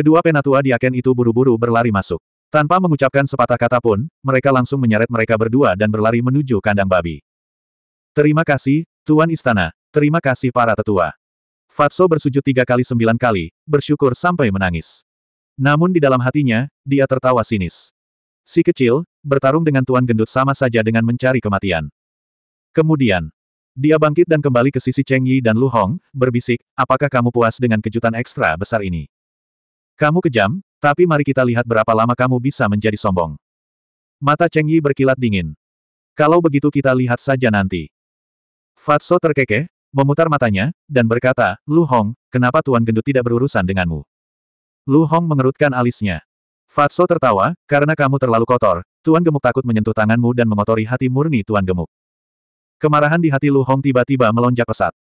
Kedua penatua di aken itu buru-buru berlari masuk. Tanpa mengucapkan sepatah kata pun, mereka langsung menyeret mereka berdua dan berlari menuju kandang babi. Terima kasih, Tuan Istana. Terima kasih para tetua. Fatso bersujud tiga kali sembilan kali, bersyukur sampai menangis. Namun di dalam hatinya, dia tertawa sinis. Si kecil, bertarung dengan Tuan Gendut sama saja dengan mencari kematian. Kemudian, dia bangkit dan kembali ke sisi Cheng Yi dan Lu Hong, berbisik, apakah kamu puas dengan kejutan ekstra besar ini? Kamu kejam, tapi mari kita lihat berapa lama kamu bisa menjadi sombong. Mata Cheng Yi berkilat dingin. Kalau begitu kita lihat saja nanti. Fatso terkekeh, memutar matanya, dan berkata, Lu Hong, kenapa Tuan Gendut tidak berurusan denganmu? Lu Hong mengerutkan alisnya. Fatso tertawa, karena kamu terlalu kotor, Tuan Gemuk takut menyentuh tanganmu dan mengotori hati murni Tuan Gemuk. Kemarahan di hati Lu Hong tiba-tiba melonjak pesat.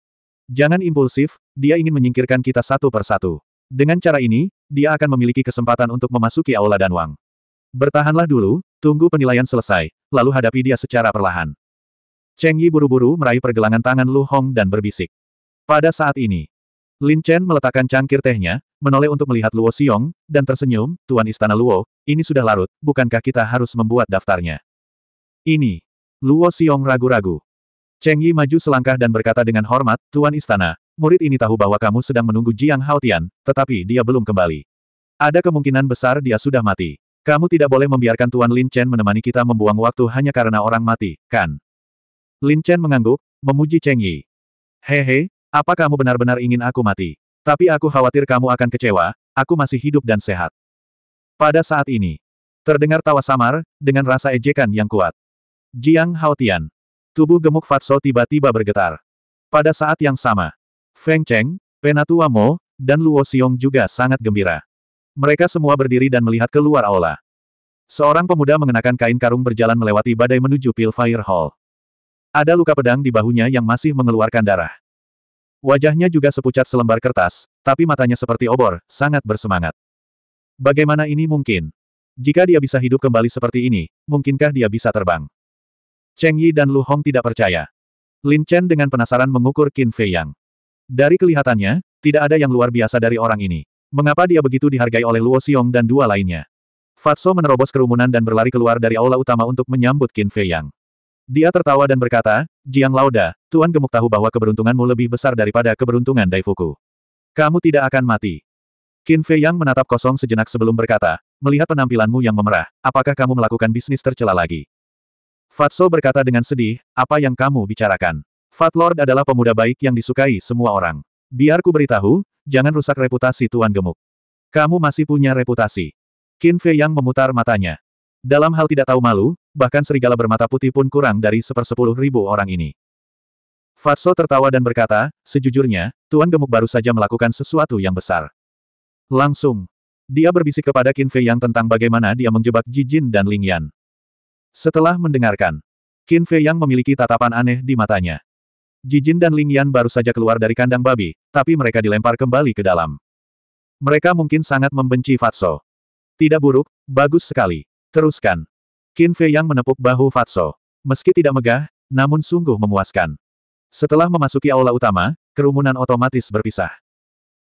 Jangan impulsif, dia ingin menyingkirkan kita satu persatu. Dengan cara ini, dia akan memiliki kesempatan untuk memasuki Aula wang. Bertahanlah dulu, tunggu penilaian selesai, lalu hadapi dia secara perlahan. Cheng Yi buru-buru meraih pergelangan tangan Lu Hong dan berbisik. Pada saat ini, Lin Chen meletakkan cangkir tehnya, menoleh untuk melihat Luo Xiong, dan tersenyum, Tuan Istana Luo, ini sudah larut, bukankah kita harus membuat daftarnya? Ini. Luo Xiong ragu-ragu. Cheng Yi maju selangkah dan berkata dengan hormat, Tuan Istana, murid ini tahu bahwa kamu sedang menunggu Jiang Haotian, tetapi dia belum kembali. Ada kemungkinan besar dia sudah mati. Kamu tidak boleh membiarkan Tuan Lin Chen menemani kita membuang waktu hanya karena orang mati, kan? Lin Chen mengangguk, memuji Cheng Yi. Hehe, apa kamu benar-benar ingin aku mati? Tapi aku khawatir kamu akan kecewa, aku masih hidup dan sehat. Pada saat ini, terdengar tawa samar, dengan rasa ejekan yang kuat. Jiang Haotian. Tubuh gemuk Fatso tiba-tiba bergetar. Pada saat yang sama, Feng Cheng, Penatua Mo, dan Luo Xiong juga sangat gembira. Mereka semua berdiri dan melihat keluar aula. Seorang pemuda mengenakan kain karung berjalan melewati badai menuju Pilfire Hall. Ada luka pedang di bahunya yang masih mengeluarkan darah. Wajahnya juga sepucat selembar kertas, tapi matanya seperti obor, sangat bersemangat. Bagaimana ini mungkin? Jika dia bisa hidup kembali seperti ini, mungkinkah dia bisa terbang? Cheng Yi dan Lu Hong tidak percaya. Lin Chen dengan penasaran mengukur Qin Fei Yang. Dari kelihatannya, tidak ada yang luar biasa dari orang ini. Mengapa dia begitu dihargai oleh Luo Xiong dan dua lainnya? Fatso menerobos kerumunan dan berlari keluar dari aula utama untuk menyambut Qin Fei Yang. Dia tertawa dan berkata, Jiang Lauda, Tuan Gemuk tahu bahwa keberuntunganmu lebih besar daripada keberuntungan Daifuku. Kamu tidak akan mati. Qin Fei Yang menatap kosong sejenak sebelum berkata, melihat penampilanmu yang memerah, apakah kamu melakukan bisnis tercela lagi? Fatso berkata dengan sedih, apa yang kamu bicarakan? Fat Lord adalah pemuda baik yang disukai semua orang. Biarku beritahu, jangan rusak reputasi Tuan Gemuk. Kamu masih punya reputasi. Qin Fei Yang memutar matanya. Dalam hal tidak tahu malu, bahkan serigala bermata putih pun kurang dari sepersepuluh ribu orang ini. Fatso tertawa dan berkata, sejujurnya, Tuan Gemuk baru saja melakukan sesuatu yang besar. Langsung. Dia berbisik kepada Qin Fei Yang tentang bagaimana dia menjebak Jijin dan Ling Yan. Setelah mendengarkan, Qin Fei Yang memiliki tatapan aneh di matanya. Jijin dan Ling Yan baru saja keluar dari kandang babi, tapi mereka dilempar kembali ke dalam. Mereka mungkin sangat membenci Fatso. Tidak buruk, bagus sekali. Teruskan. Qin Fei yang menepuk bahu Fatso. Meski tidak megah, namun sungguh memuaskan. Setelah memasuki aula utama, kerumunan otomatis berpisah.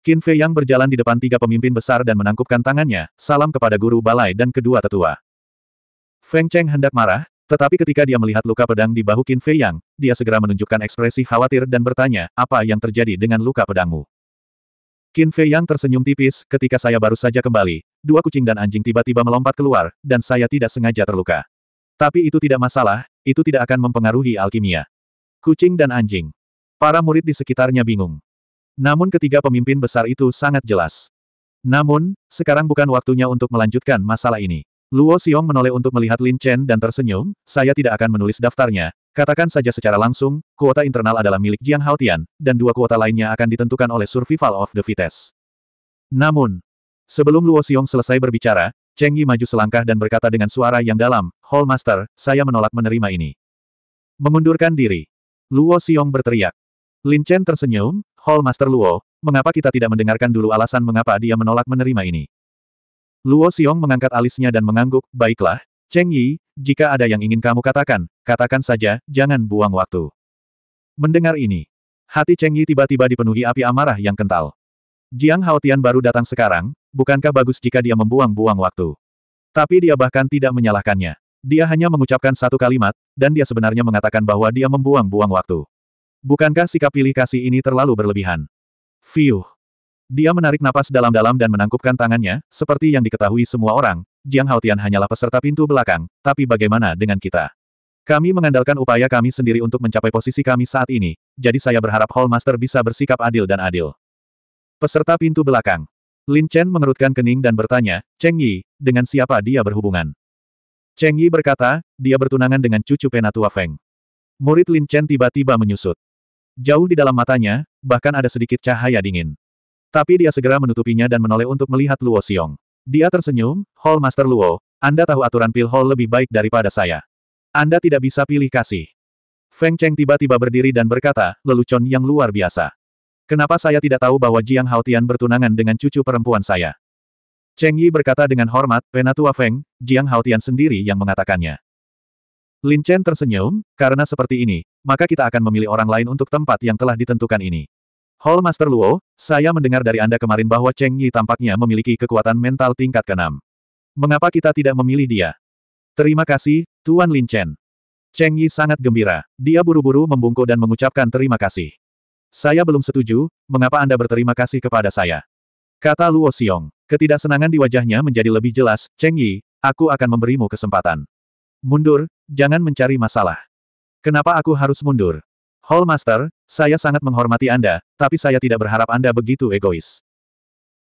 Qin Fei yang berjalan di depan tiga pemimpin besar dan menangkupkan tangannya, salam kepada guru balai dan kedua tetua. Feng Cheng hendak marah, tetapi ketika dia melihat luka pedang di bahu Qin Fei Yang, dia segera menunjukkan ekspresi khawatir dan bertanya, apa yang terjadi dengan luka pedangmu? Qin Fei Yang tersenyum tipis, ketika saya baru saja kembali, dua kucing dan anjing tiba-tiba melompat keluar, dan saya tidak sengaja terluka. Tapi itu tidak masalah, itu tidak akan mempengaruhi alkimia. Kucing dan anjing. Para murid di sekitarnya bingung. Namun ketiga pemimpin besar itu sangat jelas. Namun, sekarang bukan waktunya untuk melanjutkan masalah ini. Luo Xiong menoleh untuk melihat Lin Chen dan tersenyum, saya tidak akan menulis daftarnya, katakan saja secara langsung, kuota internal adalah milik Jiang Haotian, dan dua kuota lainnya akan ditentukan oleh Survival of the Fittest. Namun, sebelum Luo Xiong selesai berbicara, Cheng Yi maju selangkah dan berkata dengan suara yang dalam, Hall Master, saya menolak menerima ini. Mengundurkan diri. Luo Xiong berteriak. Lin Chen tersenyum, Hall Master Luo, mengapa kita tidak mendengarkan dulu alasan mengapa dia menolak menerima ini? Luo Xiong mengangkat alisnya dan mengangguk, baiklah, Cheng Yi, jika ada yang ingin kamu katakan, katakan saja, jangan buang waktu. Mendengar ini, hati Cheng Yi tiba-tiba dipenuhi api amarah yang kental. Jiang Haotian baru datang sekarang, bukankah bagus jika dia membuang-buang waktu? Tapi dia bahkan tidak menyalahkannya. Dia hanya mengucapkan satu kalimat, dan dia sebenarnya mengatakan bahwa dia membuang-buang waktu. Bukankah sikap pilih kasih ini terlalu berlebihan? Fiuh! Dia menarik napas dalam-dalam dan menangkupkan tangannya, seperti yang diketahui semua orang, Jiang Haotian hanyalah peserta pintu belakang, tapi bagaimana dengan kita? Kami mengandalkan upaya kami sendiri untuk mencapai posisi kami saat ini, jadi saya berharap Hall Master bisa bersikap adil dan adil. Peserta pintu belakang. Lin Chen mengerutkan kening dan bertanya, Cheng Yi, dengan siapa dia berhubungan? Cheng Yi berkata, dia bertunangan dengan cucu penatua Feng. Murid Lin Chen tiba-tiba menyusut. Jauh di dalam matanya, bahkan ada sedikit cahaya dingin. Tapi dia segera menutupinya dan menoleh untuk melihat Luo Xiong. Dia tersenyum, Hall Master Luo, Anda tahu aturan pil Hall lebih baik daripada saya. Anda tidak bisa pilih kasih. Feng Cheng tiba-tiba berdiri dan berkata, lelucon yang luar biasa. Kenapa saya tidak tahu bahwa Jiang Haotian bertunangan dengan cucu perempuan saya? Cheng Yi berkata dengan hormat, Penatua Feng, Jiang Haotian sendiri yang mengatakannya. Lin Chen tersenyum, karena seperti ini, maka kita akan memilih orang lain untuk tempat yang telah ditentukan ini. Hall Master Luo, saya mendengar dari Anda kemarin bahwa Cheng Yi tampaknya memiliki kekuatan mental tingkat keenam. Mengapa kita tidak memilih dia? Terima kasih, Tuan Lin Chen. Cheng Yi sangat gembira. Dia buru-buru membungkuk dan mengucapkan terima kasih. Saya belum setuju, mengapa Anda berterima kasih kepada saya? Kata Luo Xiong. Ketidaksenangan di wajahnya menjadi lebih jelas, Cheng Yi, aku akan memberimu kesempatan. Mundur, jangan mencari masalah. Kenapa aku harus mundur? Hall Master, saya sangat menghormati Anda, tapi saya tidak berharap Anda begitu egois.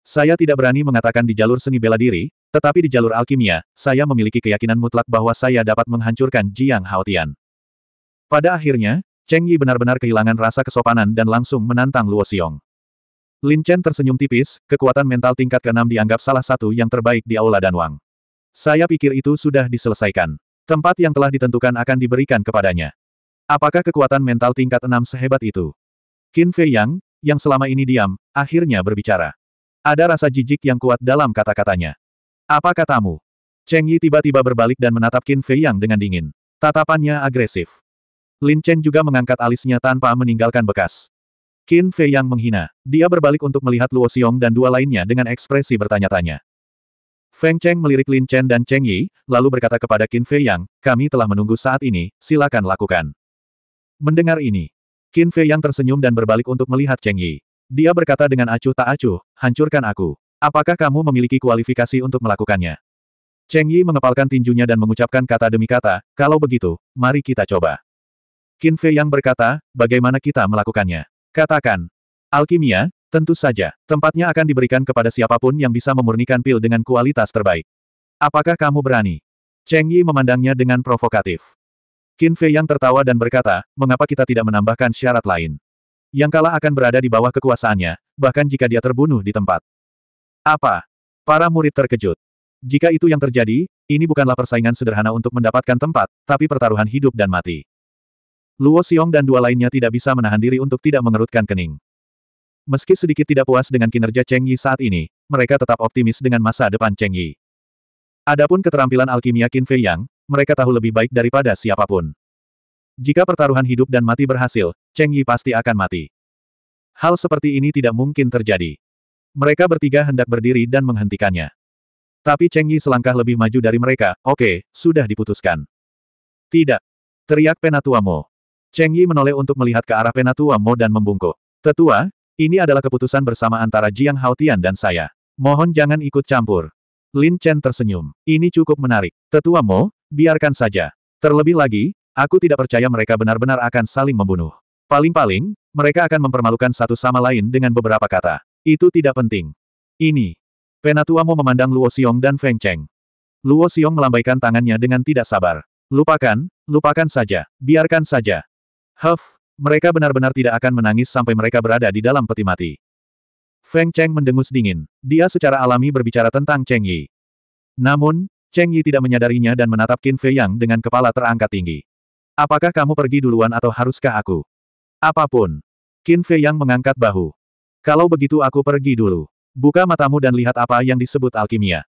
Saya tidak berani mengatakan di jalur seni bela diri, tetapi di jalur alkimia, saya memiliki keyakinan mutlak bahwa saya dapat menghancurkan Jiang Haotian. Pada akhirnya, Cheng Yi benar-benar kehilangan rasa kesopanan dan langsung menantang Luo Xiong. Lin Chen tersenyum tipis, kekuatan mental tingkat keenam dianggap salah satu yang terbaik di Aula Danwang. Saya pikir itu sudah diselesaikan. Tempat yang telah ditentukan akan diberikan kepadanya. Apakah kekuatan mental tingkat enam sehebat itu? Qin Fei Yang, yang selama ini diam, akhirnya berbicara. Ada rasa jijik yang kuat dalam kata-katanya. Apa katamu? Cheng Yi tiba-tiba berbalik dan menatap Qin Fei Yang dengan dingin. Tatapannya agresif. Lin Chen juga mengangkat alisnya tanpa meninggalkan bekas. Qin Fei Yang menghina. Dia berbalik untuk melihat Luo Xiong dan dua lainnya dengan ekspresi bertanya-tanya. Feng Cheng melirik Lin Chen dan Cheng Yi, lalu berkata kepada Qin Fei Yang, kami telah menunggu saat ini, silakan lakukan. Mendengar ini, Qin Fei yang tersenyum dan berbalik untuk melihat Cheng Yi. Dia berkata dengan acuh tak acuh, hancurkan aku. Apakah kamu memiliki kualifikasi untuk melakukannya? Cheng Yi mengepalkan tinjunya dan mengucapkan kata demi kata, kalau begitu, mari kita coba. Qin Fei yang berkata, bagaimana kita melakukannya? Katakan. Alkimia, tentu saja, tempatnya akan diberikan kepada siapapun yang bisa memurnikan pil dengan kualitas terbaik. Apakah kamu berani? Cheng Yi memandangnya dengan provokatif. Qin Fei yang tertawa dan berkata, mengapa kita tidak menambahkan syarat lain? Yang kalah akan berada di bawah kekuasaannya, bahkan jika dia terbunuh di tempat. Apa? Para murid terkejut. Jika itu yang terjadi, ini bukanlah persaingan sederhana untuk mendapatkan tempat, tapi pertaruhan hidup dan mati. Luo Xiong dan dua lainnya tidak bisa menahan diri untuk tidak mengerutkan kening. Meski sedikit tidak puas dengan kinerja Cheng Yi saat ini, mereka tetap optimis dengan masa depan Cheng Yi. Adapun keterampilan alkimia Qin Fei Yang, mereka tahu lebih baik daripada siapapun. Jika pertaruhan hidup dan mati berhasil, Cheng Yi pasti akan mati. Hal seperti ini tidak mungkin terjadi. Mereka bertiga hendak berdiri dan menghentikannya. Tapi Cheng Yi selangkah lebih maju dari mereka, oke, okay, sudah diputuskan. Tidak. Teriak Penatua Mo. Cheng Yi menoleh untuk melihat ke arah Penatua Mo dan membungkuk. Tetua, ini adalah keputusan bersama antara Jiang Haotian dan saya. Mohon jangan ikut campur. Lin Chen tersenyum. Ini cukup menarik. Tetua Mo, Biarkan saja. Terlebih lagi, aku tidak percaya mereka benar-benar akan saling membunuh. Paling-paling, mereka akan mempermalukan satu sama lain dengan beberapa kata. Itu tidak penting. Ini. Penatuamo memandang Luo Xiong dan Feng Cheng. Luo Xiong melambaikan tangannya dengan tidak sabar. Lupakan, lupakan saja, biarkan saja. Huff, mereka benar-benar tidak akan menangis sampai mereka berada di dalam peti mati. Feng Cheng mendengus dingin. Dia secara alami berbicara tentang Cheng Yi. Namun, Cheng Yi tidak menyadarinya dan menatap Qin Fei Yang dengan kepala terangkat tinggi. Apakah kamu pergi duluan atau haruskah aku? Apapun. Qin Fei Yang mengangkat bahu. Kalau begitu aku pergi dulu. Buka matamu dan lihat apa yang disebut alkimia.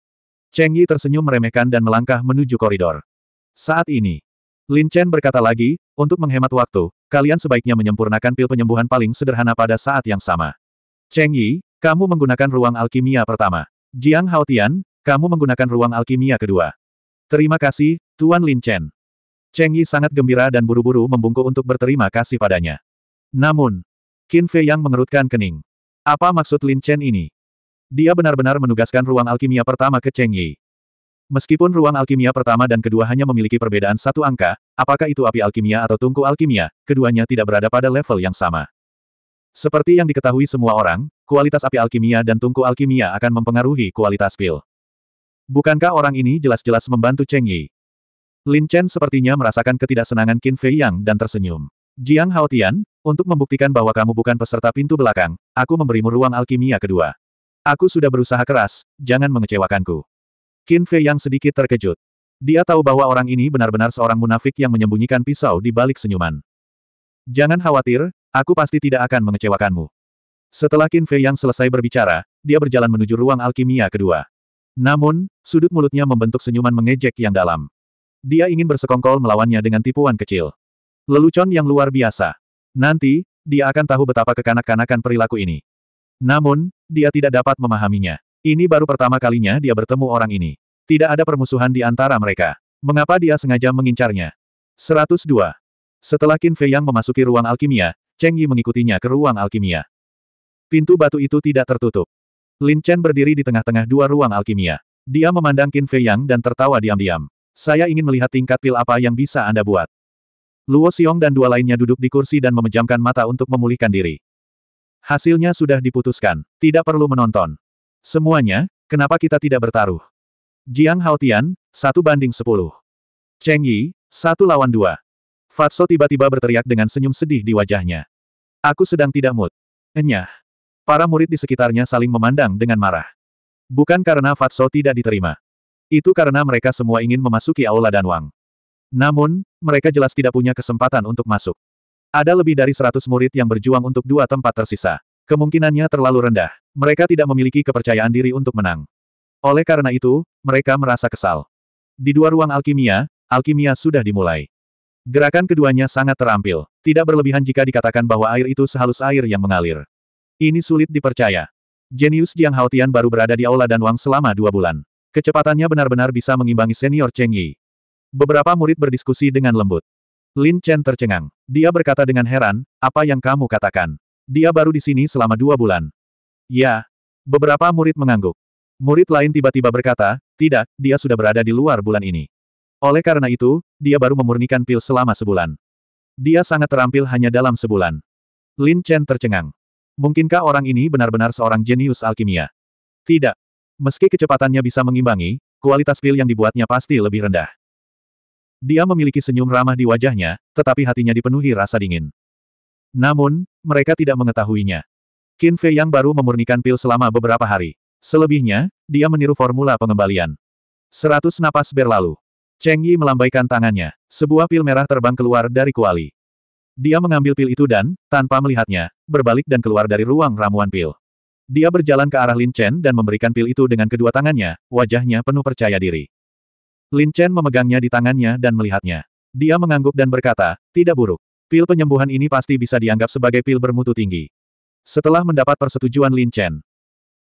Cheng Yi tersenyum meremehkan dan melangkah menuju koridor. Saat ini, Lin Chen berkata lagi, untuk menghemat waktu, kalian sebaiknya menyempurnakan pil penyembuhan paling sederhana pada saat yang sama. Cheng Yi, kamu menggunakan ruang alkimia pertama. Jiang Haotian, kamu menggunakan ruang alkimia kedua. Terima kasih, Tuan Lin Chen. Cheng Yi sangat gembira dan buru-buru membungkuk untuk berterima kasih padanya. Namun, Qin Fei yang mengerutkan kening. Apa maksud Lin Chen ini? Dia benar-benar menugaskan ruang alkimia pertama ke Cheng Yi. Meskipun ruang alkimia pertama dan kedua hanya memiliki perbedaan satu angka, apakah itu api alkimia atau tungku alkimia, keduanya tidak berada pada level yang sama. Seperti yang diketahui semua orang, kualitas api alkimia dan tungku alkimia akan mempengaruhi kualitas pil. Bukankah orang ini jelas-jelas membantu Cheng Yi? Lin Chen sepertinya merasakan ketidaksenangan Qin Fei Yang dan tersenyum. Jiang Hao Tian, untuk membuktikan bahwa kamu bukan peserta pintu belakang, aku memberimu ruang alkimia kedua. Aku sudah berusaha keras, jangan mengecewakanku. Qin Fei Yang sedikit terkejut. Dia tahu bahwa orang ini benar-benar seorang munafik yang menyembunyikan pisau di balik senyuman. Jangan khawatir, aku pasti tidak akan mengecewakanmu. Setelah Qin Fei Yang selesai berbicara, dia berjalan menuju ruang alkimia kedua. Namun, sudut mulutnya membentuk senyuman mengejek yang dalam. Dia ingin bersekongkol melawannya dengan tipuan kecil. Lelucon yang luar biasa. Nanti, dia akan tahu betapa kekanak-kanakan perilaku ini. Namun, dia tidak dapat memahaminya. Ini baru pertama kalinya dia bertemu orang ini. Tidak ada permusuhan di antara mereka. Mengapa dia sengaja mengincarnya? 102. Setelah Qin Fei yang memasuki ruang alkimia, Cheng Yi mengikutinya ke ruang alkimia. Pintu batu itu tidak tertutup. Lin Chen berdiri di tengah-tengah dua ruang alkimia. Dia memandang Qin Fei Yang dan tertawa diam-diam. Saya ingin melihat tingkat pil apa yang bisa Anda buat. Luo Xiong dan dua lainnya duduk di kursi dan memejamkan mata untuk memulihkan diri. Hasilnya sudah diputuskan. Tidak perlu menonton. Semuanya, kenapa kita tidak bertaruh? Jiang Haotian, satu banding sepuluh. Cheng Yi, satu lawan dua. Fatso tiba-tiba berteriak dengan senyum sedih di wajahnya. Aku sedang tidak mood. Enyah. Para murid di sekitarnya saling memandang dengan marah. Bukan karena Fatso tidak diterima. Itu karena mereka semua ingin memasuki Aula Danwang. Namun, mereka jelas tidak punya kesempatan untuk masuk. Ada lebih dari seratus murid yang berjuang untuk dua tempat tersisa. Kemungkinannya terlalu rendah. Mereka tidak memiliki kepercayaan diri untuk menang. Oleh karena itu, mereka merasa kesal. Di dua ruang alkimia, alkimia sudah dimulai. Gerakan keduanya sangat terampil. Tidak berlebihan jika dikatakan bahwa air itu sehalus air yang mengalir. Ini sulit dipercaya. Jenius Jiang Haotian baru berada di Aula Danwang selama dua bulan. Kecepatannya benar-benar bisa mengimbangi senior Cheng Yi. Beberapa murid berdiskusi dengan lembut. Lin Chen tercengang. Dia berkata dengan heran, apa yang kamu katakan? Dia baru di sini selama dua bulan. Ya. Beberapa murid mengangguk. Murid lain tiba-tiba berkata, tidak, dia sudah berada di luar bulan ini. Oleh karena itu, dia baru memurnikan pil selama sebulan. Dia sangat terampil hanya dalam sebulan. Lin Chen tercengang. Mungkinkah orang ini benar-benar seorang jenius alkimia? Tidak. Meski kecepatannya bisa mengimbangi, kualitas pil yang dibuatnya pasti lebih rendah. Dia memiliki senyum ramah di wajahnya, tetapi hatinya dipenuhi rasa dingin. Namun, mereka tidak mengetahuinya. Qin Fei yang baru memurnikan pil selama beberapa hari. Selebihnya, dia meniru formula pengembalian. Seratus napas berlalu. Cheng Yi melambaikan tangannya. Sebuah pil merah terbang keluar dari kuali. Dia mengambil pil itu dan, tanpa melihatnya, berbalik dan keluar dari ruang ramuan pil. Dia berjalan ke arah Lin Chen dan memberikan pil itu dengan kedua tangannya, wajahnya penuh percaya diri. Lin Chen memegangnya di tangannya dan melihatnya. Dia mengangguk dan berkata, tidak buruk. Pil penyembuhan ini pasti bisa dianggap sebagai pil bermutu tinggi. Setelah mendapat persetujuan Lin Chen,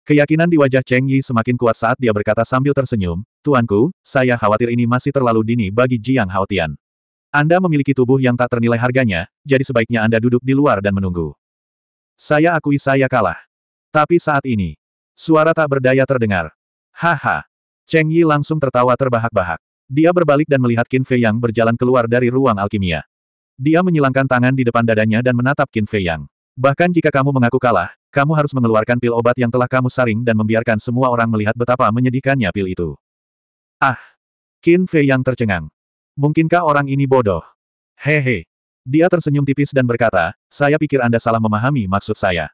keyakinan di wajah Cheng Yi semakin kuat saat dia berkata sambil tersenyum, Tuanku, saya khawatir ini masih terlalu dini bagi Jiang Haotian. Anda memiliki tubuh yang tak ternilai harganya, jadi sebaiknya Anda duduk di luar dan menunggu. Saya akui saya kalah. Tapi saat ini, suara tak berdaya terdengar. Haha. Cheng Yi langsung tertawa terbahak-bahak. Dia berbalik dan melihat Qin Fei Yang berjalan keluar dari ruang alkimia. Dia menyilangkan tangan di depan dadanya dan menatap Qin Fei Yang. Bahkan jika kamu mengaku kalah, kamu harus mengeluarkan pil obat yang telah kamu saring dan membiarkan semua orang melihat betapa menyedihkannya pil itu. Ah! Qin Fei yang tercengang. Mungkinkah orang ini bodoh? Hehe. Dia tersenyum tipis dan berkata, saya pikir Anda salah memahami maksud saya.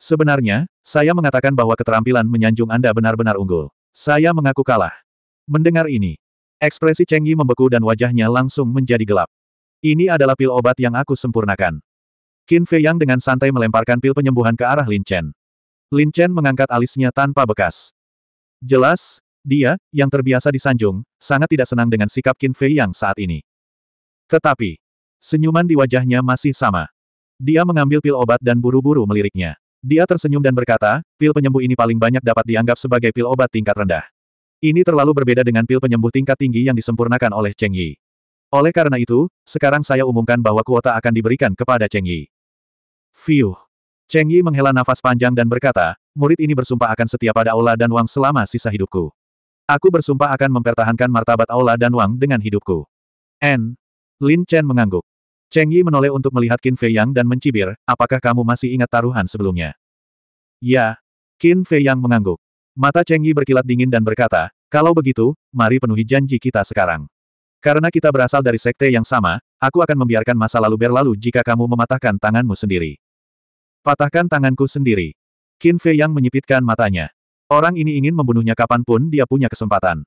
Sebenarnya, saya mengatakan bahwa keterampilan menyanjung Anda benar-benar unggul. Saya mengaku kalah. Mendengar ini, ekspresi Cheng Yi membeku dan wajahnya langsung menjadi gelap. Ini adalah pil obat yang aku sempurnakan. Qin Fei Yang dengan santai melemparkan pil penyembuhan ke arah Lin Chen. Lin Chen mengangkat alisnya tanpa bekas. Jelas, dia, yang terbiasa disanjung, sangat tidak senang dengan sikap Qin Fei yang saat ini. Tetapi, senyuman di wajahnya masih sama. Dia mengambil pil obat dan buru-buru meliriknya. Dia tersenyum dan berkata, pil penyembuh ini paling banyak dapat dianggap sebagai pil obat tingkat rendah. Ini terlalu berbeda dengan pil penyembuh tingkat tinggi yang disempurnakan oleh Cheng Yi. Oleh karena itu, sekarang saya umumkan bahwa kuota akan diberikan kepada Cheng Yi. Fiuh. Cheng Yi menghela nafas panjang dan berkata, murid ini bersumpah akan setia pada Allah dan Wang selama sisa hidupku. Aku bersumpah akan mempertahankan martabat Aula dan Wang dengan hidupku. N. Lin Chen mengangguk. Cheng Yi menoleh untuk melihat Qin Fei Yang dan mencibir, apakah kamu masih ingat taruhan sebelumnya? Ya. Qin Fei Yang mengangguk. Mata Cheng Yi berkilat dingin dan berkata, kalau begitu, mari penuhi janji kita sekarang. Karena kita berasal dari sekte yang sama, aku akan membiarkan masa lalu berlalu jika kamu mematahkan tanganmu sendiri. Patahkan tanganku sendiri. Qin Fei Yang menyipitkan matanya. Orang ini ingin membunuhnya kapanpun dia punya kesempatan.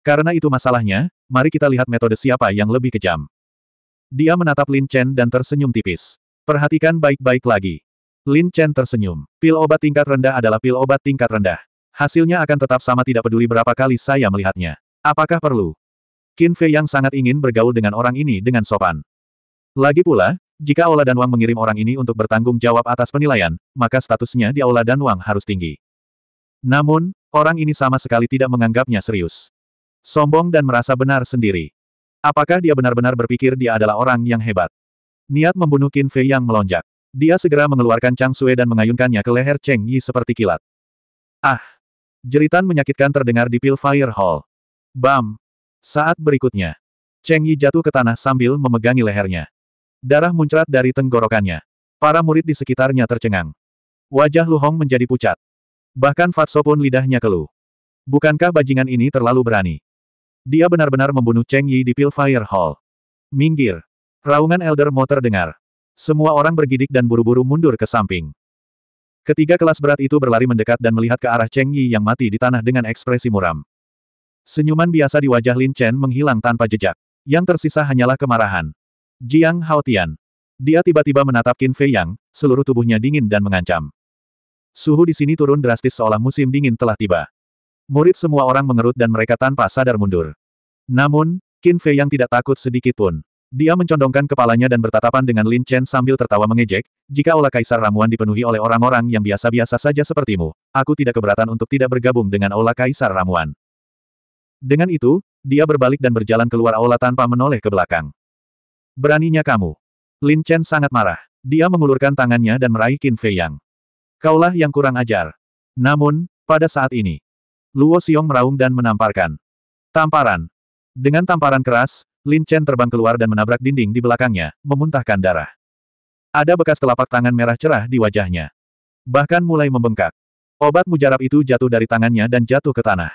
Karena itu masalahnya, mari kita lihat metode siapa yang lebih kejam. Dia menatap Lin Chen dan tersenyum tipis. Perhatikan baik-baik lagi. Lin Chen tersenyum. Pil obat tingkat rendah adalah pil obat tingkat rendah. Hasilnya akan tetap sama tidak peduli berapa kali saya melihatnya. Apakah perlu? Qin Fei yang sangat ingin bergaul dengan orang ini dengan sopan. Lagi pula, jika Aula dan Wang mengirim orang ini untuk bertanggung jawab atas penilaian, maka statusnya di Aula dan Wang harus tinggi. Namun, orang ini sama sekali tidak menganggapnya serius. Sombong dan merasa benar sendiri. Apakah dia benar-benar berpikir dia adalah orang yang hebat? Niat membunuh Qin Fei yang melonjak. Dia segera mengeluarkan Chang Sue dan mengayunkannya ke leher Cheng Yi seperti kilat. Ah! Jeritan menyakitkan terdengar di Pil Fire Hall. Bam! Saat berikutnya, Cheng Yi jatuh ke tanah sambil memegangi lehernya. Darah muncrat dari tenggorokannya. Para murid di sekitarnya tercengang. Wajah Lu Hong menjadi pucat. Bahkan Fatso pun lidahnya keluh. Bukankah bajingan ini terlalu berani? Dia benar-benar membunuh Cheng Yi di Pilfire Hall. Minggir. Raungan Elder Mo terdengar. Semua orang bergidik dan buru-buru mundur ke samping. Ketiga kelas berat itu berlari mendekat dan melihat ke arah Cheng Yi yang mati di tanah dengan ekspresi muram. Senyuman biasa di wajah Lin Chen menghilang tanpa jejak. Yang tersisa hanyalah kemarahan. Jiang Hao Tian. Dia tiba-tiba menatap Qin Fei Yang, seluruh tubuhnya dingin dan mengancam. Suhu di sini turun drastis seolah musim dingin telah tiba. Murid semua orang mengerut dan mereka tanpa sadar mundur. Namun, Qin Fei yang tidak takut sedikit pun. Dia mencondongkan kepalanya dan bertatapan dengan Lin Chen sambil tertawa mengejek, jika Ola kaisar ramuan dipenuhi oleh orang-orang yang biasa-biasa saja sepertimu, aku tidak keberatan untuk tidak bergabung dengan Ola kaisar ramuan. Dengan itu, dia berbalik dan berjalan keluar Ola tanpa menoleh ke belakang. Beraninya kamu. Lin Chen sangat marah. Dia mengulurkan tangannya dan meraih Qin Fei Yang. Kaulah yang kurang ajar. Namun, pada saat ini, Luo Xiong meraung dan menamparkan. Tamparan. Dengan tamparan keras, Lin Chen terbang keluar dan menabrak dinding di belakangnya, memuntahkan darah. Ada bekas telapak tangan merah cerah di wajahnya. Bahkan mulai membengkak. Obat mujarab itu jatuh dari tangannya dan jatuh ke tanah.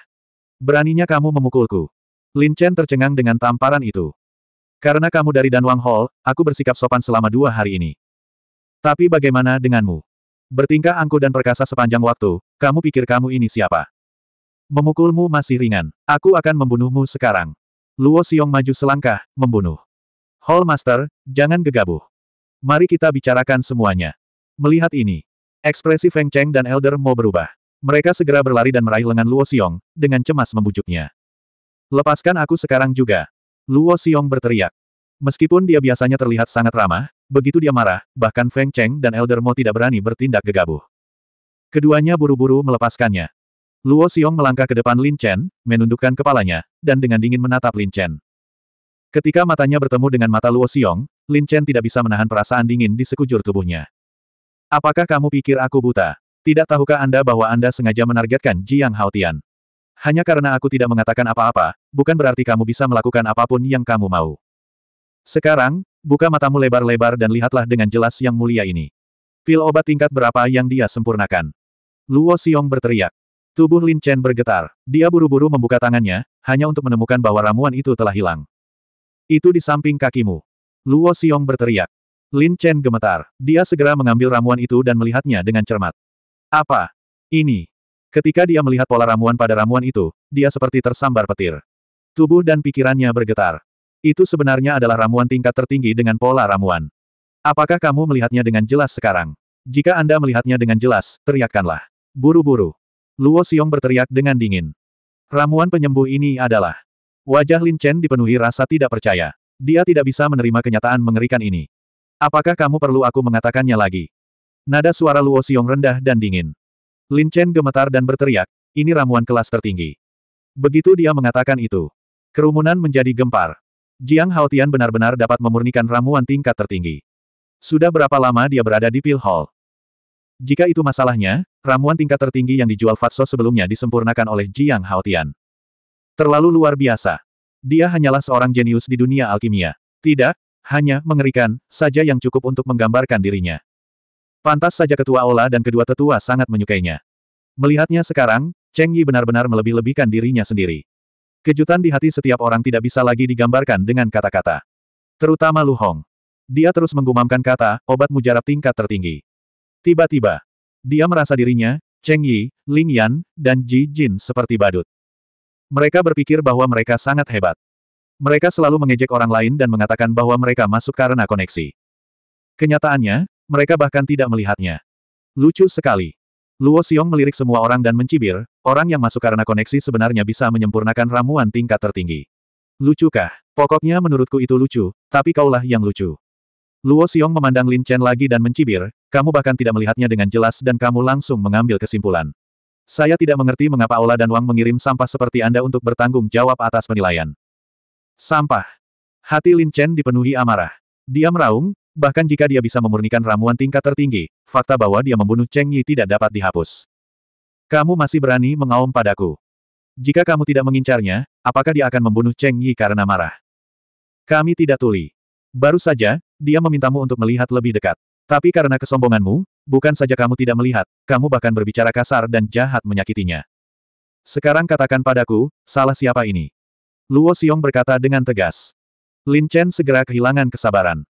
Beraninya kamu memukulku. Lin Chen tercengang dengan tamparan itu. Karena kamu dari Danwang Hall, aku bersikap sopan selama dua hari ini. Tapi bagaimana denganmu? Bertingkah angku dan perkasa sepanjang waktu, kamu pikir kamu ini siapa? Memukulmu masih ringan. Aku akan membunuhmu sekarang. Luo Xiong maju selangkah, membunuh. Hall Master, jangan gegabah. Mari kita bicarakan semuanya. Melihat ini, ekspresi Feng Cheng dan Elder Mo berubah. Mereka segera berlari dan meraih lengan Luo Xiong, dengan cemas membujuknya. Lepaskan aku sekarang juga. Luo Xiong berteriak. Meskipun dia biasanya terlihat sangat ramah, Begitu dia marah, bahkan Feng Cheng dan Elder Mo tidak berani bertindak gegabah. Keduanya buru-buru melepaskannya. Luo Xiong melangkah ke depan Lin Chen, menundukkan kepalanya, dan dengan dingin menatap Lin Chen. Ketika matanya bertemu dengan mata Luo Xiong, Lin Chen tidak bisa menahan perasaan dingin di sekujur tubuhnya. Apakah kamu pikir aku buta? Tidak tahukah Anda bahwa Anda sengaja menargetkan Jiang Haotian? Hanya karena aku tidak mengatakan apa-apa, bukan berarti kamu bisa melakukan apapun yang kamu mau. Sekarang, buka matamu lebar-lebar dan lihatlah dengan jelas yang mulia ini. Pil obat tingkat berapa yang dia sempurnakan? Luo Xiong berteriak. Tubuh Lin Chen bergetar. Dia buru-buru membuka tangannya, hanya untuk menemukan bahwa ramuan itu telah hilang. Itu di samping kakimu. Luo Xiong berteriak. Lin Chen gemetar. Dia segera mengambil ramuan itu dan melihatnya dengan cermat. Apa? Ini. Ketika dia melihat pola ramuan pada ramuan itu, dia seperti tersambar petir. Tubuh dan pikirannya bergetar. Itu sebenarnya adalah ramuan tingkat tertinggi dengan pola ramuan. Apakah kamu melihatnya dengan jelas sekarang? Jika Anda melihatnya dengan jelas, teriakkanlah. Buru-buru. Luo Xiong berteriak dengan dingin. Ramuan penyembuh ini adalah. Wajah Lin Chen dipenuhi rasa tidak percaya. Dia tidak bisa menerima kenyataan mengerikan ini. Apakah kamu perlu aku mengatakannya lagi? Nada suara Luo Xiong rendah dan dingin. Lin Chen gemetar dan berteriak, ini ramuan kelas tertinggi. Begitu dia mengatakan itu. Kerumunan menjadi gempar. Jiang Haotian benar-benar dapat memurnikan ramuan tingkat tertinggi. Sudah berapa lama dia berada di Pil Hall? Jika itu masalahnya, ramuan tingkat tertinggi yang dijual Fatso sebelumnya disempurnakan oleh Jiang Haotian. Terlalu luar biasa. Dia hanyalah seorang jenius di dunia alkimia. Tidak, hanya mengerikan saja yang cukup untuk menggambarkan dirinya. Pantas saja ketua Ola dan kedua tetua sangat menyukainya. Melihatnya sekarang, Cheng Yi benar-benar melebih-lebihkan dirinya sendiri. Kejutan di hati setiap orang tidak bisa lagi digambarkan dengan kata-kata. Terutama Lu Hong. Dia terus menggumamkan kata, obat mujarab tingkat tertinggi. Tiba-tiba, dia merasa dirinya, Cheng Yi, Ling Yan, dan Ji Jin seperti badut. Mereka berpikir bahwa mereka sangat hebat. Mereka selalu mengejek orang lain dan mengatakan bahwa mereka masuk karena koneksi. Kenyataannya, mereka bahkan tidak melihatnya. Lucu sekali. Luo Xiong melirik semua orang dan mencibir, orang yang masuk karena koneksi sebenarnya bisa menyempurnakan ramuan tingkat tertinggi. Lucukah? Pokoknya menurutku itu lucu, tapi kaulah yang lucu. Luo Xiong memandang Lin Chen lagi dan mencibir, kamu bahkan tidak melihatnya dengan jelas dan kamu langsung mengambil kesimpulan. Saya tidak mengerti mengapa Ola dan Wang mengirim sampah seperti Anda untuk bertanggung jawab atas penilaian. Sampah. Hati Lin Chen dipenuhi amarah. Dia meraung, Bahkan jika dia bisa memurnikan ramuan tingkat tertinggi, fakta bahwa dia membunuh Cheng Yi tidak dapat dihapus. Kamu masih berani mengaum padaku. Jika kamu tidak mengincarnya, apakah dia akan membunuh Cheng Yi karena marah? Kami tidak tuli. Baru saja, dia memintamu untuk melihat lebih dekat. Tapi karena kesombonganmu, bukan saja kamu tidak melihat, kamu bahkan berbicara kasar dan jahat menyakitinya. Sekarang katakan padaku, salah siapa ini? Luo Xiong berkata dengan tegas. Lin Chen segera kehilangan kesabaran.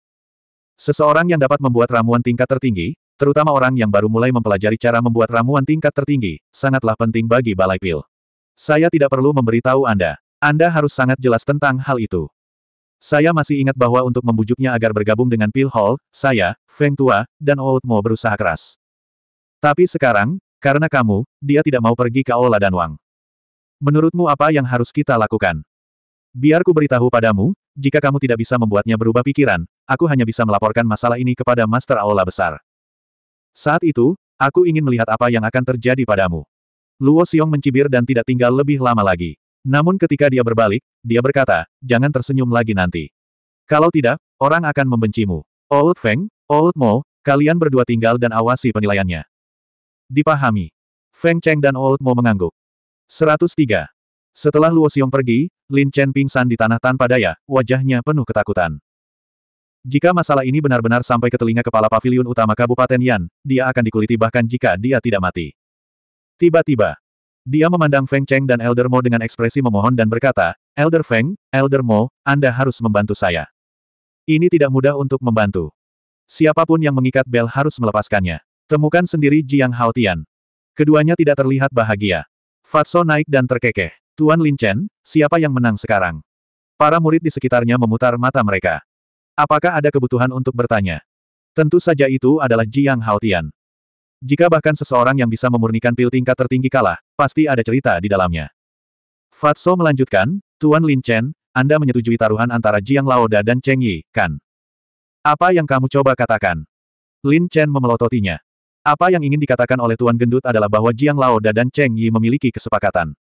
Seseorang yang dapat membuat ramuan tingkat tertinggi, terutama orang yang baru mulai mempelajari cara membuat ramuan tingkat tertinggi, sangatlah penting bagi Balai Pil. Saya tidak perlu memberitahu Anda. Anda harus sangat jelas tentang hal itu. Saya masih ingat bahwa untuk membujuknya agar bergabung dengan Pil Hall, saya, Feng Tua, dan Old Mo berusaha keras. Tapi sekarang, karena kamu, dia tidak mau pergi ke Ola dan Wang. Menurutmu apa yang harus kita lakukan? Biar ku beritahu padamu, jika kamu tidak bisa membuatnya berubah pikiran, aku hanya bisa melaporkan masalah ini kepada Master Aula Besar. Saat itu, aku ingin melihat apa yang akan terjadi padamu. Luo Xiong mencibir dan tidak tinggal lebih lama lagi. Namun ketika dia berbalik, dia berkata, jangan tersenyum lagi nanti. Kalau tidak, orang akan membencimu. Old Feng, Old Mo, kalian berdua tinggal dan awasi penilaiannya. Dipahami. Feng Cheng dan Old Mo mengangguk. 103. Setelah Luo Xiong pergi, Lin Chen pingsan di tanah tanpa daya, wajahnya penuh ketakutan. Jika masalah ini benar-benar sampai ke telinga kepala Pavilion utama Kabupaten Yan, dia akan dikuliti bahkan jika dia tidak mati. Tiba-tiba, dia memandang Feng Cheng dan Elder Mo dengan ekspresi memohon dan berkata, Elder Feng, Elder Mo, Anda harus membantu saya. Ini tidak mudah untuk membantu. Siapapun yang mengikat bel harus melepaskannya. Temukan sendiri Jiang Haotian. Keduanya tidak terlihat bahagia. Fatso naik dan terkekeh. Tuan Lin Chen, siapa yang menang sekarang? Para murid di sekitarnya memutar mata mereka. Apakah ada kebutuhan untuk bertanya? Tentu saja itu adalah Jiang Haotian. Jika bahkan seseorang yang bisa memurnikan pil tingkat tertinggi kalah, pasti ada cerita di dalamnya. Fatso melanjutkan, Tuan Lin Chen, Anda menyetujui taruhan antara Jiang Laoda dan Cheng Yi, kan? Apa yang kamu coba katakan? Lin Chen memelototinya. Apa yang ingin dikatakan oleh Tuan Gendut adalah bahwa Jiang Laoda dan Cheng Yi memiliki kesepakatan.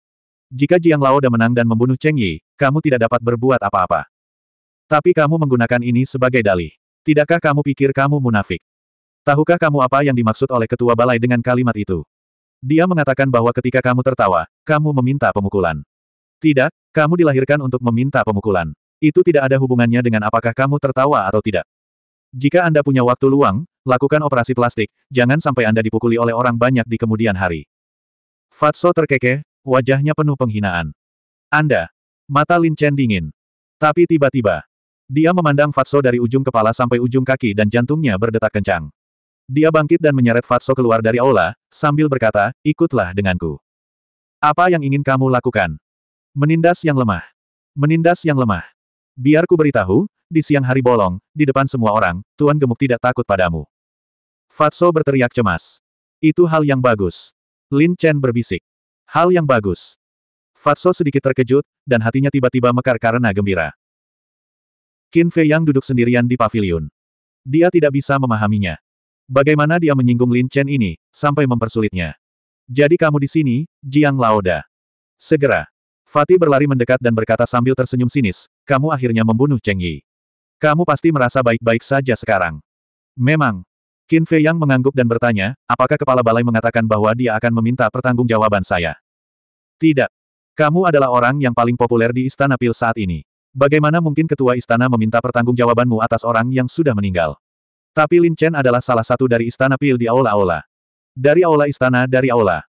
Jika Jiang Laoda menang dan membunuh Cheng Yi, kamu tidak dapat berbuat apa-apa. Tapi kamu menggunakan ini sebagai dalih. Tidakkah kamu pikir kamu munafik? Tahukah kamu apa yang dimaksud oleh ketua balai dengan kalimat itu? Dia mengatakan bahwa ketika kamu tertawa, kamu meminta pemukulan. Tidak, kamu dilahirkan untuk meminta pemukulan. Itu tidak ada hubungannya dengan apakah kamu tertawa atau tidak. Jika Anda punya waktu luang, lakukan operasi plastik, jangan sampai Anda dipukuli oleh orang banyak di kemudian hari. Fatso terkekeh, Wajahnya penuh penghinaan. Anda. Mata Lin Chen dingin. Tapi tiba-tiba. Dia memandang Fatso dari ujung kepala sampai ujung kaki dan jantungnya berdetak kencang. Dia bangkit dan menyeret Fatso keluar dari aula, sambil berkata, ikutlah denganku. Apa yang ingin kamu lakukan? Menindas yang lemah. Menindas yang lemah. Biar ku beritahu, di siang hari bolong, di depan semua orang, Tuan Gemuk tidak takut padamu. Fatso berteriak cemas. Itu hal yang bagus. Lin Chen berbisik. Hal yang bagus. Fatso sedikit terkejut, dan hatinya tiba-tiba mekar karena gembira. Qin Fei Yang duduk sendirian di pavilion. Dia tidak bisa memahaminya. Bagaimana dia menyinggung Lin Chen ini, sampai mempersulitnya. Jadi kamu di sini, Jiang Laoda. Segera. Fatih berlari mendekat dan berkata sambil tersenyum sinis, kamu akhirnya membunuh Cheng Yi. Kamu pasti merasa baik-baik saja sekarang. Memang, Qin Fei Yang mengangguk dan bertanya, apakah kepala balai mengatakan bahwa dia akan meminta pertanggungjawaban saya? Tidak. Kamu adalah orang yang paling populer di Istana Pil saat ini. Bagaimana mungkin ketua istana meminta pertanggungjawabanmu atas orang yang sudah meninggal? Tapi Lin Chen adalah salah satu dari istana Pil di aula-aula. Dari aula istana dari aula.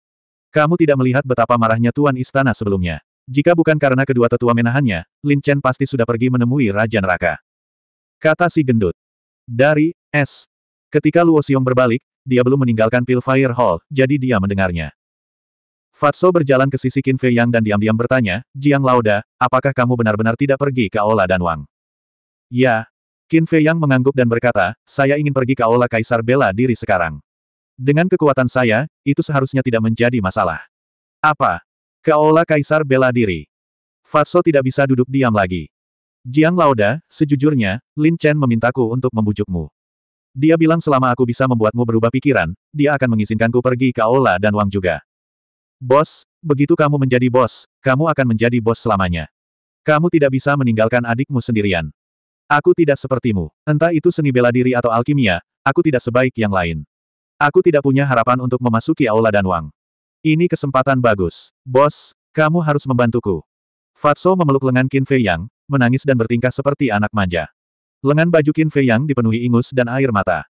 Kamu tidak melihat betapa marahnya tuan istana sebelumnya. Jika bukan karena kedua tetua menahannya, Lin Chen pasti sudah pergi menemui Raja Neraka. Kata si gendut. Dari, S. Ketika Luo Xiong berbalik, dia belum meninggalkan pil Fire Hall, jadi dia mendengarnya. Fatso berjalan ke sisi Qin Fei Yang dan diam-diam bertanya, Jiang Lauda, apakah kamu benar-benar tidak pergi ke Aula dan Wang? Ya. Qin Fei Yang mengangguk dan berkata, saya ingin pergi ke Aula Kaisar Bela diri sekarang. Dengan kekuatan saya, itu seharusnya tidak menjadi masalah. Apa? Ke Aula Kaisar Bela diri. Fatso tidak bisa duduk diam lagi. Jiang Lauda, sejujurnya, Lin Chen memintaku untuk membujukmu. Dia bilang selama aku bisa membuatmu berubah pikiran, dia akan mengizinkanku pergi ke Aula dan Wang juga. Bos, begitu kamu menjadi bos, kamu akan menjadi bos selamanya. Kamu tidak bisa meninggalkan adikmu sendirian. Aku tidak sepertimu. Entah itu seni bela diri atau alkimia, aku tidak sebaik yang lain. Aku tidak punya harapan untuk memasuki Aula dan Wang. Ini kesempatan bagus. Bos, kamu harus membantuku. Fatso memeluk lengan Qin Fei Yang, menangis dan bertingkah seperti anak manja. Lengan baju Qin Fei Yang dipenuhi ingus dan air mata.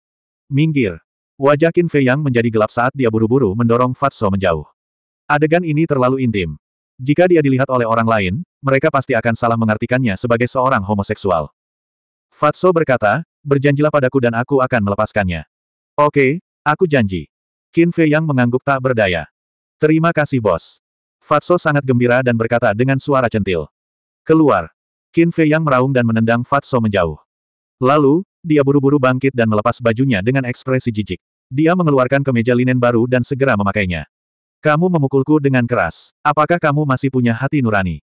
Minggir. Wajah Qin Fei Yang menjadi gelap saat dia buru-buru mendorong Fatso menjauh. Adegan ini terlalu intim. Jika dia dilihat oleh orang lain, mereka pasti akan salah mengartikannya sebagai seorang homoseksual. Fatso berkata, berjanjilah padaku dan aku akan melepaskannya. Oke, aku janji. Qin Fei Yang mengangguk tak berdaya. Terima kasih bos. Fatso sangat gembira dan berkata dengan suara centil. Keluar. Qin Fei Yang meraung dan menendang Fatso menjauh. Lalu, dia buru-buru bangkit dan melepas bajunya dengan ekspresi jijik. Dia mengeluarkan kemeja linen baru dan segera memakainya. Kamu memukulku dengan keras. Apakah kamu masih punya hati nurani?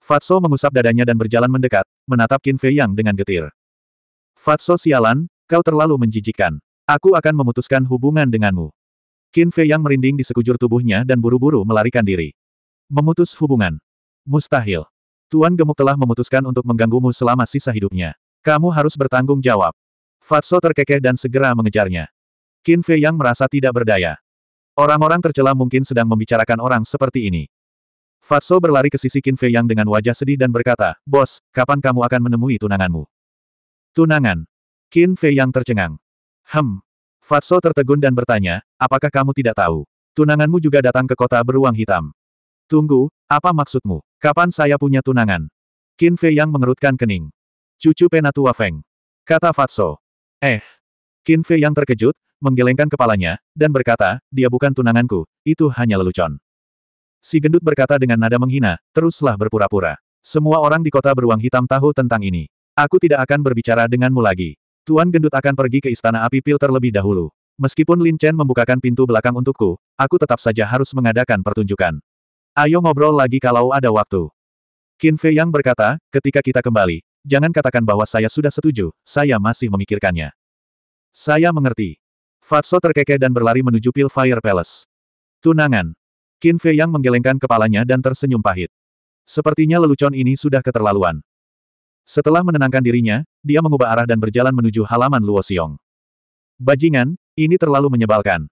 Fatso mengusap dadanya dan berjalan mendekat, menatap Qin Fei Yang dengan getir. Fatso sialan, kau terlalu menjijikkan. Aku akan memutuskan hubungan denganmu. Qin Fei Yang merinding di sekujur tubuhnya dan buru-buru melarikan diri. Memutus hubungan. Mustahil. Tuan Gemuk telah memutuskan untuk mengganggumu selama sisa hidupnya. Kamu harus bertanggung jawab. Fatso terkekeh dan segera mengejarnya. Qin Fei yang merasa tidak berdaya. Orang-orang tercela mungkin sedang membicarakan orang seperti ini. Fatso berlari ke sisi Qin Fei yang dengan wajah sedih dan berkata, Bos, kapan kamu akan menemui tunanganmu? Tunangan. Qin Fei yang tercengang. Hem. Fatso tertegun dan bertanya, apakah kamu tidak tahu? Tunanganmu juga datang ke kota beruang hitam. Tunggu, apa maksudmu? Kapan saya punya tunangan? Qin Fei yang mengerutkan kening. Cucu Penatua Feng. Kata Fatso. Eh. Qin Fei yang terkejut, menggelengkan kepalanya, dan berkata, dia bukan tunanganku, itu hanya lelucon. Si gendut berkata dengan nada menghina, teruslah berpura-pura. Semua orang di kota beruang hitam tahu tentang ini. Aku tidak akan berbicara denganmu lagi. Tuan gendut akan pergi ke istana api pil terlebih dahulu. Meskipun Lin Chen membukakan pintu belakang untukku, aku tetap saja harus mengadakan pertunjukan. Ayo ngobrol lagi kalau ada waktu. Qin Fei Yang berkata, ketika kita kembali, Jangan katakan bahwa saya sudah setuju, saya masih memikirkannya. Saya mengerti. Fatso terkekeh dan berlari menuju Pil Fire Palace. Tunangan. Qin Fei yang menggelengkan kepalanya dan tersenyum pahit. Sepertinya lelucon ini sudah keterlaluan. Setelah menenangkan dirinya, dia mengubah arah dan berjalan menuju halaman Luo Xiong. Bajingan, ini terlalu menyebalkan.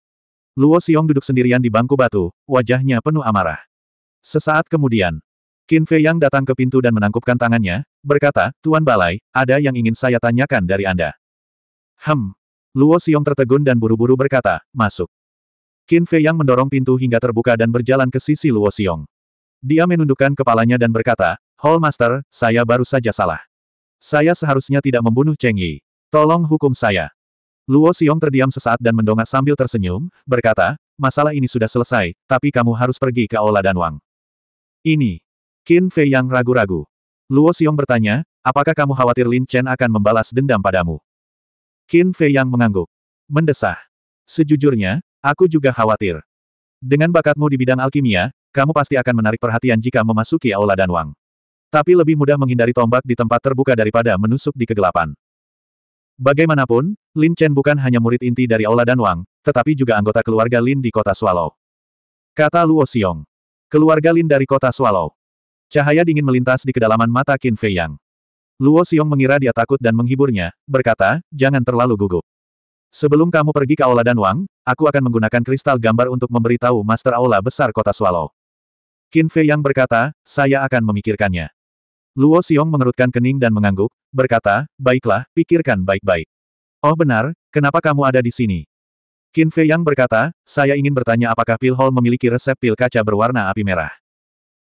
Luo Xiong duduk sendirian di bangku batu, wajahnya penuh amarah. Sesaat kemudian, Qin Fei yang datang ke pintu dan menangkupkan tangannya, berkata, Tuan Balai, ada yang ingin saya tanyakan dari Anda. Hem. Luo Xiong tertegun dan buru-buru berkata, masuk. Qin Fei yang mendorong pintu hingga terbuka dan berjalan ke sisi Luo Xiong. Dia menundukkan kepalanya dan berkata, Hall Master, saya baru saja salah. Saya seharusnya tidak membunuh Cheng Yi. Tolong hukum saya. Luo Xiong terdiam sesaat dan mendongak sambil tersenyum, berkata, masalah ini sudah selesai, tapi kamu harus pergi ke Aula dan Wang. Ini, Qin Fei yang ragu-ragu. Luo Xiong bertanya, apakah kamu khawatir Lin Chen akan membalas dendam padamu? Qin Fei yang mengangguk. Mendesah. Sejujurnya, aku juga khawatir. Dengan bakatmu di bidang alkimia, kamu pasti akan menarik perhatian jika memasuki aula dan wang. Tapi lebih mudah menghindari tombak di tempat terbuka daripada menusuk di kegelapan. Bagaimanapun, Lin Chen bukan hanya murid inti dari Aula dan Wang, tetapi juga anggota keluarga Lin di kota Swallow. Kata Luo Xiong. Keluarga Lin dari kota Swallow. Cahaya dingin melintas di kedalaman mata Qin Fei Yang. Luo Xiong mengira dia takut dan menghiburnya, berkata, jangan terlalu gugup. Sebelum kamu pergi ke Aula dan Wang aku akan menggunakan kristal gambar untuk memberitahu Master Aula Besar Kota Swallow. Qin Fei Yang berkata, saya akan memikirkannya. Luo Xiong mengerutkan kening dan mengangguk, berkata, baiklah, pikirkan baik-baik. Oh benar, kenapa kamu ada di sini? Qin Fei Yang berkata, saya ingin bertanya apakah pil hall memiliki resep pil kaca berwarna api merah.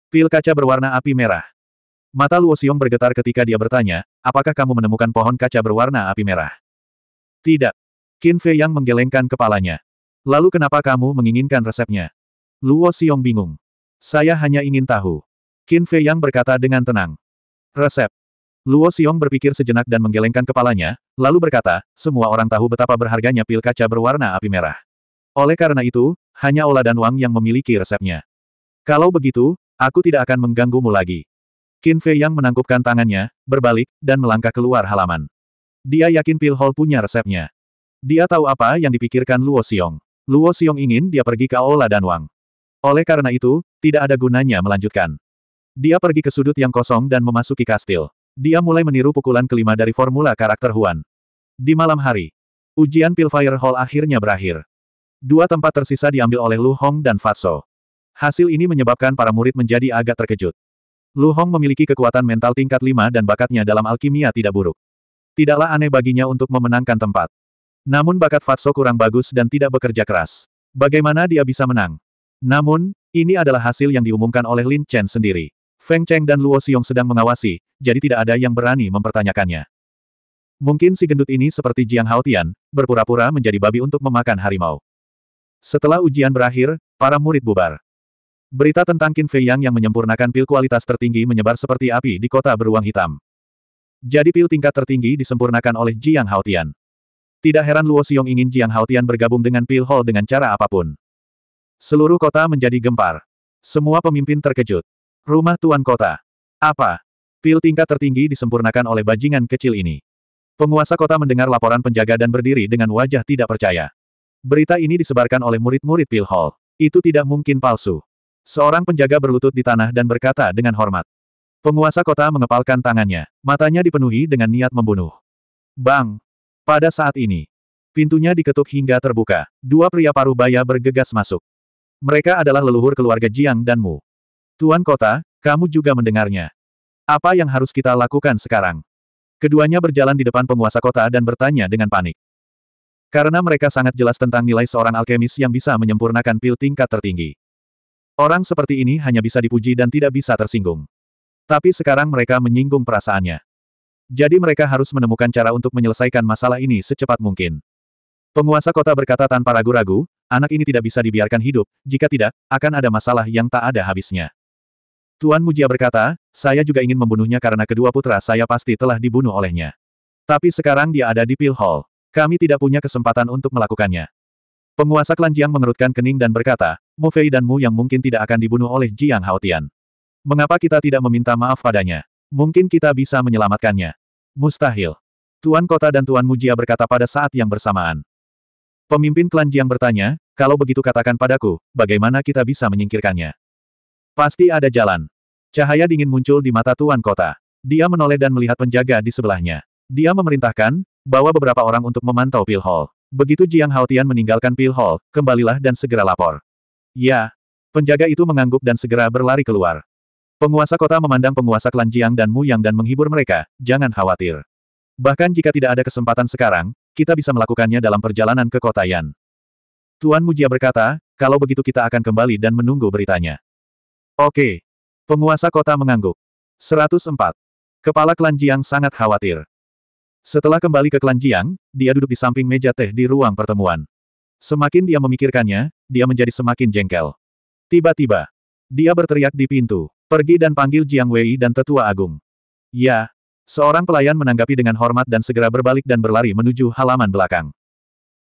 Pil kaca berwarna api merah. Mata Luo Xiong bergetar ketika dia bertanya, apakah kamu menemukan pohon kaca berwarna api merah? Tidak. Qin Fei yang menggelengkan kepalanya. Lalu kenapa kamu menginginkan resepnya? Luo Xiong bingung. Saya hanya ingin tahu. Qin Fei yang berkata dengan tenang. Resep. Luo Xiong berpikir sejenak dan menggelengkan kepalanya, lalu berkata, semua orang tahu betapa berharganya pil kaca berwarna api merah. Oleh karena itu, hanya Ola dan Wang yang memiliki resepnya. Kalau begitu, Aku tidak akan mengganggumu lagi. Qin Fei yang menangkupkan tangannya, berbalik, dan melangkah keluar halaman. Dia yakin Pil Hall punya resepnya. Dia tahu apa yang dipikirkan Luo Xiong. Luo Xiong ingin dia pergi ke Aula dan Wang. Oleh karena itu, tidak ada gunanya melanjutkan. Dia pergi ke sudut yang kosong dan memasuki kastil. Dia mulai meniru pukulan kelima dari formula karakter Huan. Di malam hari, ujian Fire Hall akhirnya berakhir. Dua tempat tersisa diambil oleh Lu Hong dan Fatso. Hasil ini menyebabkan para murid menjadi agak terkejut. Lu Hong memiliki kekuatan mental tingkat 5 dan bakatnya dalam alkimia tidak buruk. Tidaklah aneh baginya untuk memenangkan tempat. Namun bakat Fatso kurang bagus dan tidak bekerja keras. Bagaimana dia bisa menang? Namun, ini adalah hasil yang diumumkan oleh Lin Chen sendiri. Feng Cheng dan Luo Xiong sedang mengawasi, jadi tidak ada yang berani mempertanyakannya. Mungkin si gendut ini seperti Jiang Haotian, berpura-pura menjadi babi untuk memakan harimau. Setelah ujian berakhir, para murid bubar. Berita tentang Qin Fei Yang yang menyempurnakan pil kualitas tertinggi menyebar seperti api di kota beruang hitam. Jadi pil tingkat tertinggi disempurnakan oleh Jiang Haotian. Tidak heran Luo Xiong ingin Jiang Haotian bergabung dengan pil hall dengan cara apapun. Seluruh kota menjadi gempar. Semua pemimpin terkejut. Rumah tuan kota. Apa? Pil tingkat tertinggi disempurnakan oleh bajingan kecil ini. Penguasa kota mendengar laporan penjaga dan berdiri dengan wajah tidak percaya. Berita ini disebarkan oleh murid-murid Pil Hall. Itu tidak mungkin palsu. Seorang penjaga berlutut di tanah dan berkata dengan hormat. Penguasa kota mengepalkan tangannya. Matanya dipenuhi dengan niat membunuh. Bang! Pada saat ini, pintunya diketuk hingga terbuka. Dua pria paruh baya bergegas masuk. Mereka adalah leluhur keluarga Jiang dan Mu. Tuan kota, kamu juga mendengarnya. Apa yang harus kita lakukan sekarang? Keduanya berjalan di depan penguasa kota dan bertanya dengan panik. Karena mereka sangat jelas tentang nilai seorang alkemis yang bisa menyempurnakan pil tingkat tertinggi. Orang seperti ini hanya bisa dipuji dan tidak bisa tersinggung. Tapi sekarang mereka menyinggung perasaannya. Jadi mereka harus menemukan cara untuk menyelesaikan masalah ini secepat mungkin. Penguasa kota berkata tanpa ragu-ragu, anak ini tidak bisa dibiarkan hidup, jika tidak, akan ada masalah yang tak ada habisnya. Tuan Mujia berkata, saya juga ingin membunuhnya karena kedua putra saya pasti telah dibunuh olehnya. Tapi sekarang dia ada di Pil Hall. Kami tidak punya kesempatan untuk melakukannya. Penguasa klan Jiang mengerutkan kening dan berkata, Mo Fei dan Mu yang mungkin tidak akan dibunuh oleh Jiang Haotian. Mengapa kita tidak meminta maaf padanya? Mungkin kita bisa menyelamatkannya. Mustahil. Tuan Kota dan Tuan Mujia berkata pada saat yang bersamaan. Pemimpin klan Jiang bertanya, kalau begitu katakan padaku, bagaimana kita bisa menyingkirkannya? Pasti ada jalan. Cahaya dingin muncul di mata Tuan Kota. Dia menoleh dan melihat penjaga di sebelahnya. Dia memerintahkan, bawa beberapa orang untuk memantau Pil Hall. Begitu Jiang Haotian meninggalkan Pil Hall, kembalilah dan segera lapor. Ya. Penjaga itu mengangguk dan segera berlari keluar. Penguasa kota memandang penguasa klan Jiang dan Mu Yang dan menghibur mereka, jangan khawatir. Bahkan jika tidak ada kesempatan sekarang, kita bisa melakukannya dalam perjalanan ke kota Yan. Tuan Mujia berkata, kalau begitu kita akan kembali dan menunggu beritanya. Oke. Penguasa kota mengangguk. 104. Kepala klan Jiang sangat khawatir. Setelah kembali ke klan Jiang, dia duduk di samping meja teh di ruang pertemuan. Semakin dia memikirkannya, dia menjadi semakin jengkel. Tiba-tiba, dia berteriak di pintu, pergi dan panggil Jiang Wei dan Tetua Agung. Ya, seorang pelayan menanggapi dengan hormat dan segera berbalik dan berlari menuju halaman belakang.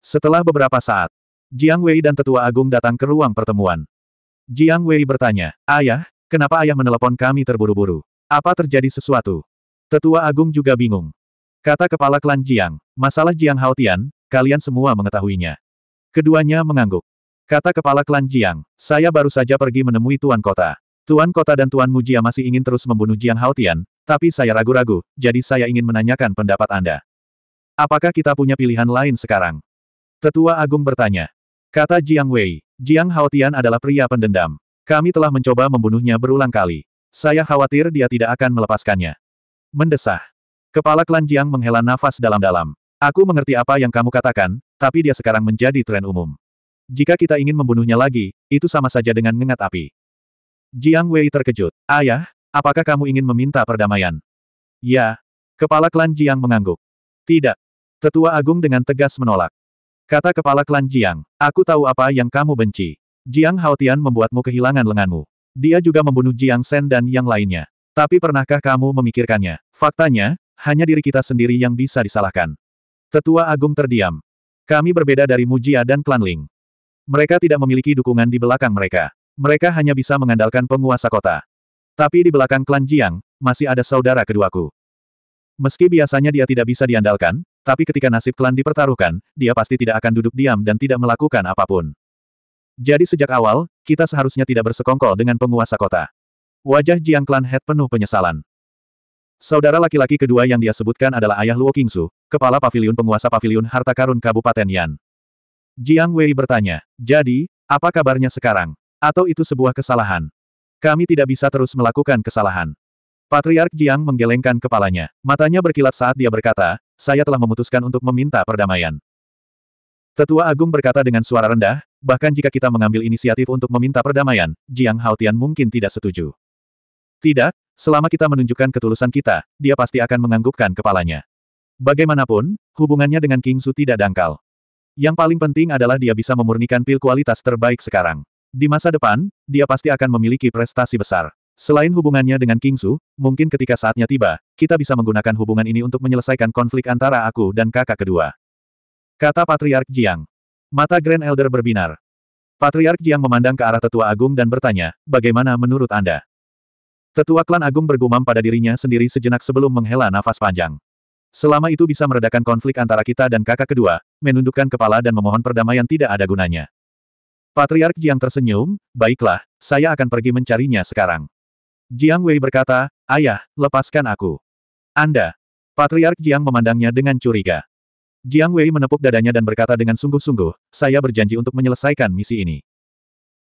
Setelah beberapa saat, Jiang Wei dan Tetua Agung datang ke ruang pertemuan. Jiang Wei bertanya, Ayah, kenapa ayah menelepon kami terburu-buru? Apa terjadi sesuatu? Tetua Agung juga bingung. Kata kepala klan Jiang, masalah Jiang Haotian, kalian semua mengetahuinya. Keduanya mengangguk. Kata kepala klan Jiang, saya baru saja pergi menemui Tuan Kota. Tuan Kota dan Tuan Mujia masih ingin terus membunuh Jiang Haotian, tapi saya ragu-ragu, jadi saya ingin menanyakan pendapat Anda. Apakah kita punya pilihan lain sekarang? Tetua Agung bertanya. Kata Jiang Wei, Jiang Haotian adalah pria pendendam. Kami telah mencoba membunuhnya berulang kali. Saya khawatir dia tidak akan melepaskannya. Mendesah. Kepala klan Jiang menghela nafas dalam-dalam. Aku mengerti apa yang kamu katakan, tapi dia sekarang menjadi tren umum. Jika kita ingin membunuhnya lagi, itu sama saja dengan ngengat api. Jiang Wei terkejut. Ayah, apakah kamu ingin meminta perdamaian? Ya. Kepala klan Jiang mengangguk. Tidak. Tetua Agung dengan tegas menolak. Kata kepala klan Jiang, aku tahu apa yang kamu benci. Jiang Haotian membuatmu kehilangan lenganmu. Dia juga membunuh Jiang Shen dan yang lainnya. Tapi pernahkah kamu memikirkannya? Faktanya, hanya diri kita sendiri yang bisa disalahkan. Tetua Agung terdiam. Kami berbeda dari Mujia dan Klan Ling. Mereka tidak memiliki dukungan di belakang mereka. Mereka hanya bisa mengandalkan penguasa kota. Tapi di belakang klan Jiang, masih ada saudara keduaku. Meski biasanya dia tidak bisa diandalkan, tapi ketika nasib klan dipertaruhkan, dia pasti tidak akan duduk diam dan tidak melakukan apapun. Jadi sejak awal, kita seharusnya tidak bersekongkol dengan penguasa kota. Wajah Jiang Klan Head penuh penyesalan. Saudara laki-laki kedua yang dia sebutkan adalah ayah Luo Kingsu, kepala paviliun penguasa paviliun harta karun Kabupaten Yan. Jiang Wei bertanya, jadi, apa kabarnya sekarang? Atau itu sebuah kesalahan? Kami tidak bisa terus melakukan kesalahan. Patriark Jiang menggelengkan kepalanya. Matanya berkilat saat dia berkata, saya telah memutuskan untuk meminta perdamaian. Tetua Agung berkata dengan suara rendah, bahkan jika kita mengambil inisiatif untuk meminta perdamaian, Jiang Haotian mungkin tidak setuju. Tidak, Selama kita menunjukkan ketulusan kita, dia pasti akan menganggukkan kepalanya. Bagaimanapun, hubungannya dengan King Su tidak dangkal. Yang paling penting adalah dia bisa memurnikan pil kualitas terbaik sekarang. Di masa depan, dia pasti akan memiliki prestasi besar. Selain hubungannya dengan King Su, mungkin ketika saatnya tiba, kita bisa menggunakan hubungan ini untuk menyelesaikan konflik antara aku dan kakak kedua. Kata Patriark Jiang. Mata Grand Elder berbinar. Patriark Jiang memandang ke arah tetua agung dan bertanya, bagaimana menurut Anda? Tetua klan agung bergumam pada dirinya sendiri sejenak sebelum menghela nafas panjang. Selama itu bisa meredakan konflik antara kita dan kakak kedua, menundukkan kepala dan memohon perdamaian tidak ada gunanya. Patriark Jiang tersenyum, baiklah, saya akan pergi mencarinya sekarang. Jiang Wei berkata, ayah, lepaskan aku. Anda. Patriark Jiang memandangnya dengan curiga. Jiang Wei menepuk dadanya dan berkata dengan sungguh-sungguh, saya berjanji untuk menyelesaikan misi ini.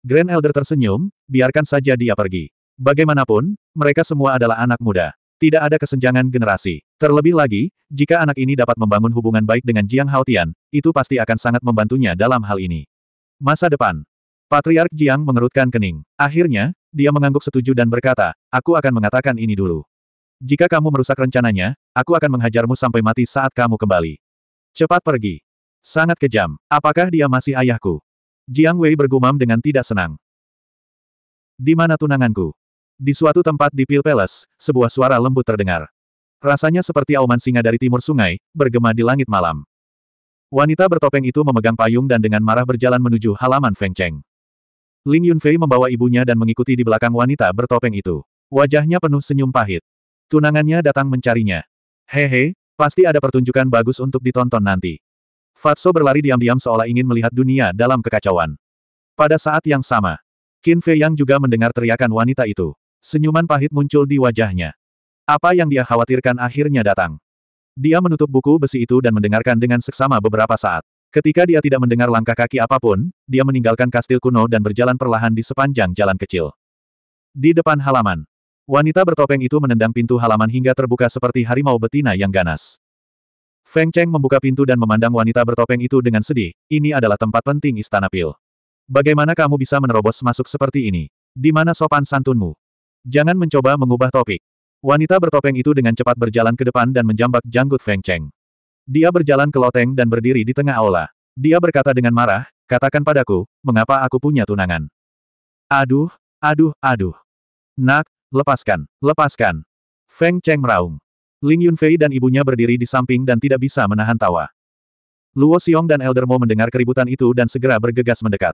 Grand Elder tersenyum, biarkan saja dia pergi. Bagaimanapun, mereka semua adalah anak muda. Tidak ada kesenjangan generasi. Terlebih lagi, jika anak ini dapat membangun hubungan baik dengan Jiang Haotian, itu pasti akan sangat membantunya dalam hal ini. Masa depan. Patriark Jiang mengerutkan kening. Akhirnya, dia mengangguk setuju dan berkata, aku akan mengatakan ini dulu. Jika kamu merusak rencananya, aku akan menghajarmu sampai mati saat kamu kembali. Cepat pergi. Sangat kejam. Apakah dia masih ayahku? Jiang Wei bergumam dengan tidak senang. Di mana tunanganku? Di suatu tempat di Pil Palace, sebuah suara lembut terdengar. Rasanya seperti auman singa dari timur sungai, bergema di langit malam. Wanita bertopeng itu memegang payung dan dengan marah berjalan menuju halaman Feng Cheng. Ling Yunfei membawa ibunya dan mengikuti di belakang wanita bertopeng itu. Wajahnya penuh senyum pahit. Tunangannya datang mencarinya. Hehe, pasti ada pertunjukan bagus untuk ditonton nanti. Fatso berlari diam-diam seolah ingin melihat dunia dalam kekacauan. Pada saat yang sama, Qin Fei Yang juga mendengar teriakan wanita itu. Senyuman pahit muncul di wajahnya. Apa yang dia khawatirkan akhirnya datang. Dia menutup buku besi itu dan mendengarkan dengan seksama beberapa saat. Ketika dia tidak mendengar langkah kaki apapun, dia meninggalkan kastil kuno dan berjalan perlahan di sepanjang jalan kecil. Di depan halaman, wanita bertopeng itu menendang pintu halaman hingga terbuka seperti harimau betina yang ganas. Feng Cheng membuka pintu dan memandang wanita bertopeng itu dengan sedih, ini adalah tempat penting istana pil. Bagaimana kamu bisa menerobos masuk seperti ini? Di mana sopan santunmu? Jangan mencoba mengubah topik. Wanita bertopeng itu dengan cepat berjalan ke depan dan menjambak janggut Feng Cheng. Dia berjalan ke loteng dan berdiri di tengah aula. Dia berkata dengan marah, katakan padaku, mengapa aku punya tunangan? Aduh, aduh, aduh. Nak, lepaskan, lepaskan. Feng Cheng meraung. Ling Yunfei dan ibunya berdiri di samping dan tidak bisa menahan tawa. Luo Xiong dan Elder Mo mendengar keributan itu dan segera bergegas mendekat.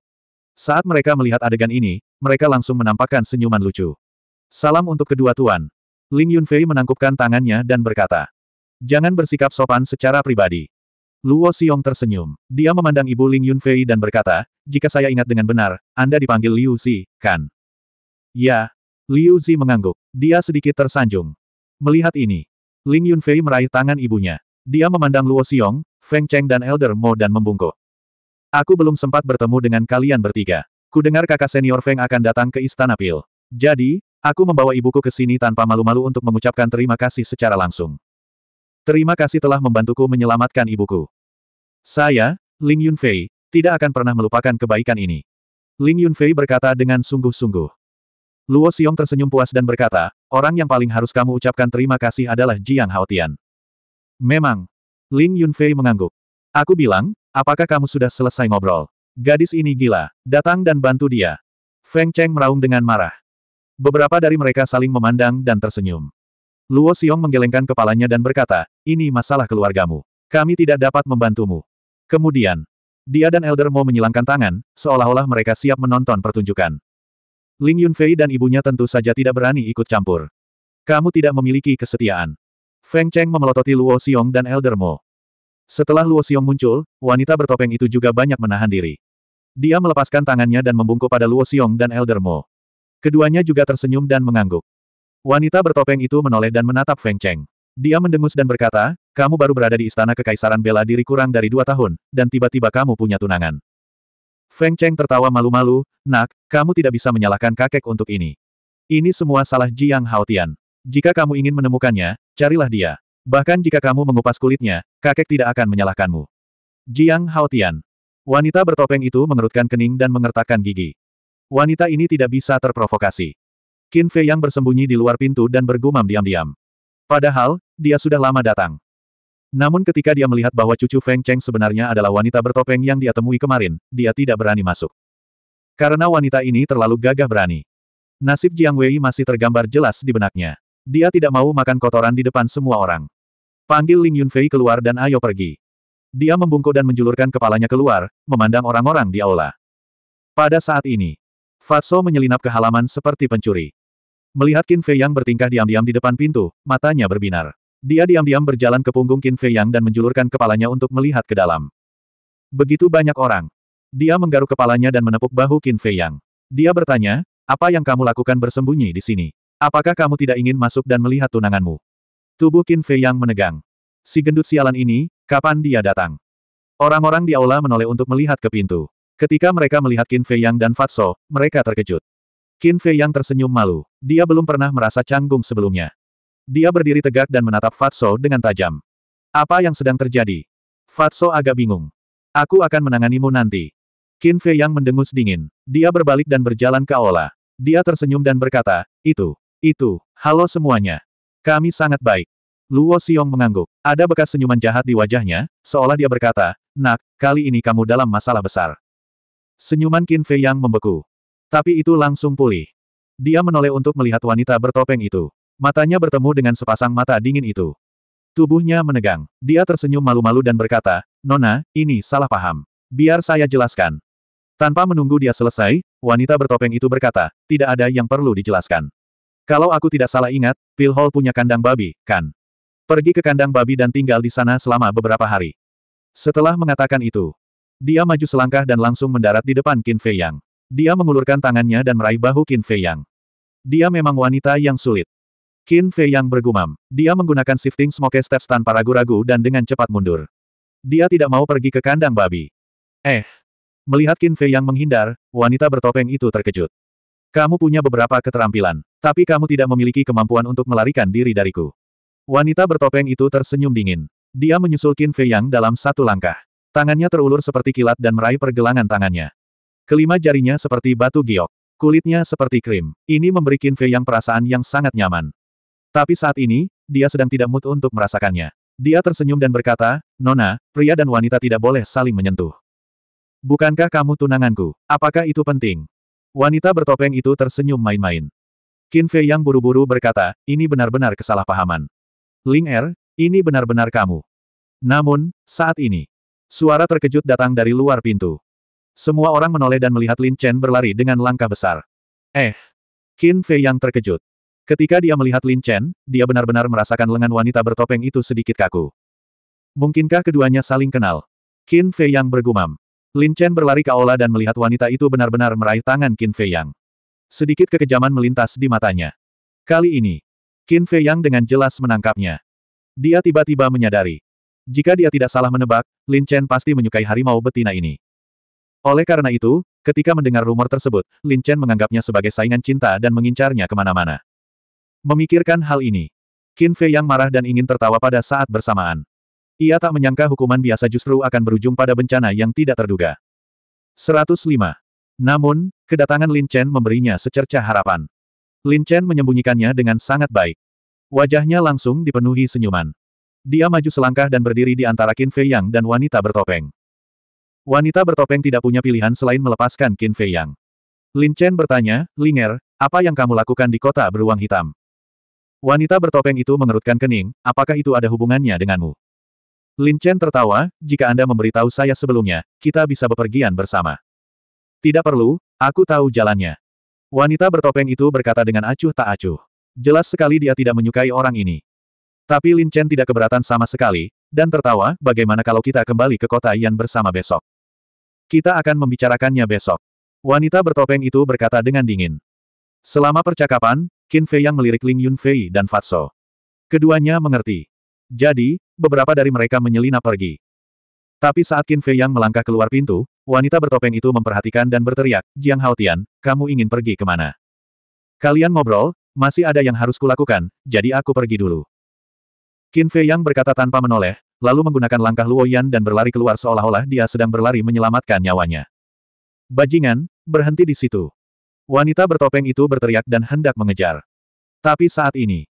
Saat mereka melihat adegan ini, mereka langsung menampakkan senyuman lucu. Salam untuk kedua tuan. Ling Yunfei menangkupkan tangannya dan berkata. Jangan bersikap sopan secara pribadi. Luo Xiong tersenyum. Dia memandang ibu Ling Yunfei dan berkata, jika saya ingat dengan benar, Anda dipanggil Liu Zi, kan? Ya. Liu Zi mengangguk. Dia sedikit tersanjung. Melihat ini, Ling Yunfei meraih tangan ibunya. Dia memandang Luo Xiong, Feng Cheng dan Elder Mo dan membungkuk. Aku belum sempat bertemu dengan kalian bertiga. Kudengar kakak senior Feng akan datang ke Istana Pil. Jadi, aku membawa ibuku ke sini tanpa malu-malu untuk mengucapkan terima kasih secara langsung. Terima kasih telah membantuku menyelamatkan ibuku. Saya, Ling Yunfei, tidak akan pernah melupakan kebaikan ini. Ling Yunfei berkata dengan sungguh-sungguh. Luo Xiong tersenyum puas dan berkata, orang yang paling harus kamu ucapkan terima kasih adalah Jiang Haotian. Memang. Ling Yunfei mengangguk. Aku bilang, apakah kamu sudah selesai ngobrol? Gadis ini gila, datang dan bantu dia. Feng Cheng meraung dengan marah. Beberapa dari mereka saling memandang dan tersenyum. Luo Xiong menggelengkan kepalanya dan berkata, ini masalah keluargamu. Kami tidak dapat membantumu. Kemudian, dia dan Elder Mo menyilangkan tangan, seolah-olah mereka siap menonton pertunjukan. Ling Yunfei dan ibunya tentu saja tidak berani ikut campur. Kamu tidak memiliki kesetiaan. Feng Cheng memelototi Luo Xiong dan Elder Mo. Setelah Luo Xiong muncul, wanita bertopeng itu juga banyak menahan diri. Dia melepaskan tangannya dan membungkuk pada Luo Xiong dan Elder Mo. Keduanya juga tersenyum dan mengangguk. Wanita bertopeng itu menoleh dan menatap Feng Cheng. Dia mendengus dan berkata, kamu baru berada di istana kekaisaran bela diri kurang dari dua tahun, dan tiba-tiba kamu punya tunangan. Feng Cheng tertawa malu-malu, nak, kamu tidak bisa menyalahkan kakek untuk ini. Ini semua salah Jiang Haotian. Jika kamu ingin menemukannya, carilah dia. Bahkan jika kamu mengupas kulitnya, kakek tidak akan menyalahkanmu. Jiang Haotian. Wanita bertopeng itu mengerutkan kening dan mengertakkan gigi. Wanita ini tidak bisa terprovokasi. Qin Fei yang bersembunyi di luar pintu dan bergumam diam-diam. Padahal, dia sudah lama datang. Namun ketika dia melihat bahwa cucu Feng Cheng sebenarnya adalah wanita bertopeng yang dia temui kemarin, dia tidak berani masuk. Karena wanita ini terlalu gagah berani. Nasib Jiang Wei masih tergambar jelas di benaknya. Dia tidak mau makan kotoran di depan semua orang. Panggil Ling Yunfei keluar dan ayo pergi. Dia membungkuk dan menjulurkan kepalanya keluar, memandang orang-orang di aula. Pada saat ini, Fatso menyelinap ke halaman seperti pencuri. Melihat Qin Fei Yang bertingkah diam-diam di depan pintu, matanya berbinar. Dia diam-diam berjalan ke punggung Qin Fei Yang dan menjulurkan kepalanya untuk melihat ke dalam. Begitu banyak orang. Dia menggaruk kepalanya dan menepuk bahu Qin Fei Yang. Dia bertanya, apa yang kamu lakukan bersembunyi di sini? Apakah kamu tidak ingin masuk dan melihat tunanganmu? Tubuh Qin Fei Yang menegang. Si gendut sialan ini, kapan dia datang? Orang-orang di aula menoleh untuk melihat ke pintu. Ketika mereka melihat Qin Fei Yang dan Fatso, mereka terkejut. Qin Fei Yang tersenyum malu. Dia belum pernah merasa canggung sebelumnya. Dia berdiri tegak dan menatap Fatso dengan tajam. Apa yang sedang terjadi? Fatso agak bingung. Aku akan menanganimu nanti. Qin Fei Yang mendengus dingin. Dia berbalik dan berjalan ke Aula. Dia tersenyum dan berkata, itu, itu, halo semuanya. Kami sangat baik. Luo Xiong mengangguk. Ada bekas senyuman jahat di wajahnya, seolah dia berkata, Nak, kali ini kamu dalam masalah besar. Senyuman Qin Fei yang membeku. Tapi itu langsung pulih. Dia menoleh untuk melihat wanita bertopeng itu. Matanya bertemu dengan sepasang mata dingin itu. Tubuhnya menegang. Dia tersenyum malu-malu dan berkata, Nona, ini salah paham. Biar saya jelaskan. Tanpa menunggu dia selesai, wanita bertopeng itu berkata, tidak ada yang perlu dijelaskan. Kalau aku tidak salah ingat, Phil Hall punya kandang babi, kan? Pergi ke kandang babi dan tinggal di sana selama beberapa hari. Setelah mengatakan itu, dia maju selangkah dan langsung mendarat di depan Qin Fei Yang. Dia mengulurkan tangannya dan meraih bahu Qin Fei Yang. Dia memang wanita yang sulit. Qin Fei Yang bergumam. Dia menggunakan shifting smoke steps tanpa ragu-ragu dan dengan cepat mundur. Dia tidak mau pergi ke kandang babi. Eh. Melihat Qin Fei Yang menghindar, wanita bertopeng itu terkejut. Kamu punya beberapa keterampilan, tapi kamu tidak memiliki kemampuan untuk melarikan diri dariku. Wanita bertopeng itu tersenyum dingin. Dia menyusul Qin Fei Yang dalam satu langkah. Tangannya terulur seperti kilat dan meraih pergelangan tangannya. Kelima jarinya seperti batu giok. Kulitnya seperti krim. Ini memberi Qin Fei yang perasaan yang sangat nyaman. Tapi saat ini, dia sedang tidak mood untuk merasakannya. Dia tersenyum dan berkata, Nona, pria dan wanita tidak boleh saling menyentuh. Bukankah kamu tunanganku? Apakah itu penting? Wanita bertopeng itu tersenyum main-main. Qin Fei yang buru-buru berkata, ini benar-benar kesalahpahaman. Ling Er, ini benar-benar kamu. Namun, saat ini, Suara terkejut datang dari luar pintu. Semua orang menoleh dan melihat Lin Chen berlari dengan langkah besar. Eh! Qin Fei yang terkejut. Ketika dia melihat Lin Chen, dia benar-benar merasakan lengan wanita bertopeng itu sedikit kaku. Mungkinkah keduanya saling kenal? Qin Fei yang bergumam. Lin Chen berlari ke aula dan melihat wanita itu benar-benar meraih tangan Qin Fei yang. Sedikit kekejaman melintas di matanya. Kali ini, Qin Fei yang dengan jelas menangkapnya. Dia tiba-tiba menyadari. Jika dia tidak salah menebak, Lin Chen pasti menyukai harimau betina ini. Oleh karena itu, ketika mendengar rumor tersebut, Lin Chen menganggapnya sebagai saingan cinta dan mengincarnya kemana-mana. Memikirkan hal ini, Qin Fei yang marah dan ingin tertawa pada saat bersamaan. Ia tak menyangka hukuman biasa justru akan berujung pada bencana yang tidak terduga. 105. Namun, kedatangan Lin Chen memberinya secercah harapan. Lin Chen menyembunyikannya dengan sangat baik. Wajahnya langsung dipenuhi senyuman. Dia maju selangkah dan berdiri di antara Qin Fei Yang dan wanita bertopeng. Wanita bertopeng tidak punya pilihan selain melepaskan Qin Fei Yang. Lin Chen bertanya, Linger, apa yang kamu lakukan di kota beruang hitam? Wanita bertopeng itu mengerutkan kening, apakah itu ada hubungannya denganmu? Lin Chen tertawa, jika Anda memberitahu saya sebelumnya, kita bisa bepergian bersama. Tidak perlu, aku tahu jalannya. Wanita bertopeng itu berkata dengan acuh tak acuh. Jelas sekali dia tidak menyukai orang ini. Tapi Lin Chen tidak keberatan sama sekali, dan tertawa, bagaimana kalau kita kembali ke kota Yan bersama besok? Kita akan membicarakannya besok. Wanita bertopeng itu berkata dengan dingin. Selama percakapan, Qin Fei yang melirik Ling Yun Fei dan Fatso. Keduanya mengerti. Jadi, beberapa dari mereka menyelinap pergi. Tapi saat Qin Fei yang melangkah keluar pintu, wanita bertopeng itu memperhatikan dan berteriak, Jiang Haotian, kamu ingin pergi kemana? Kalian ngobrol, masih ada yang harus kulakukan, jadi aku pergi dulu. Qin Fei Yang berkata tanpa menoleh, lalu menggunakan langkah Luo dan berlari keluar seolah-olah dia sedang berlari menyelamatkan nyawanya. Bajingan, berhenti di situ. Wanita bertopeng itu berteriak dan hendak mengejar. Tapi saat ini,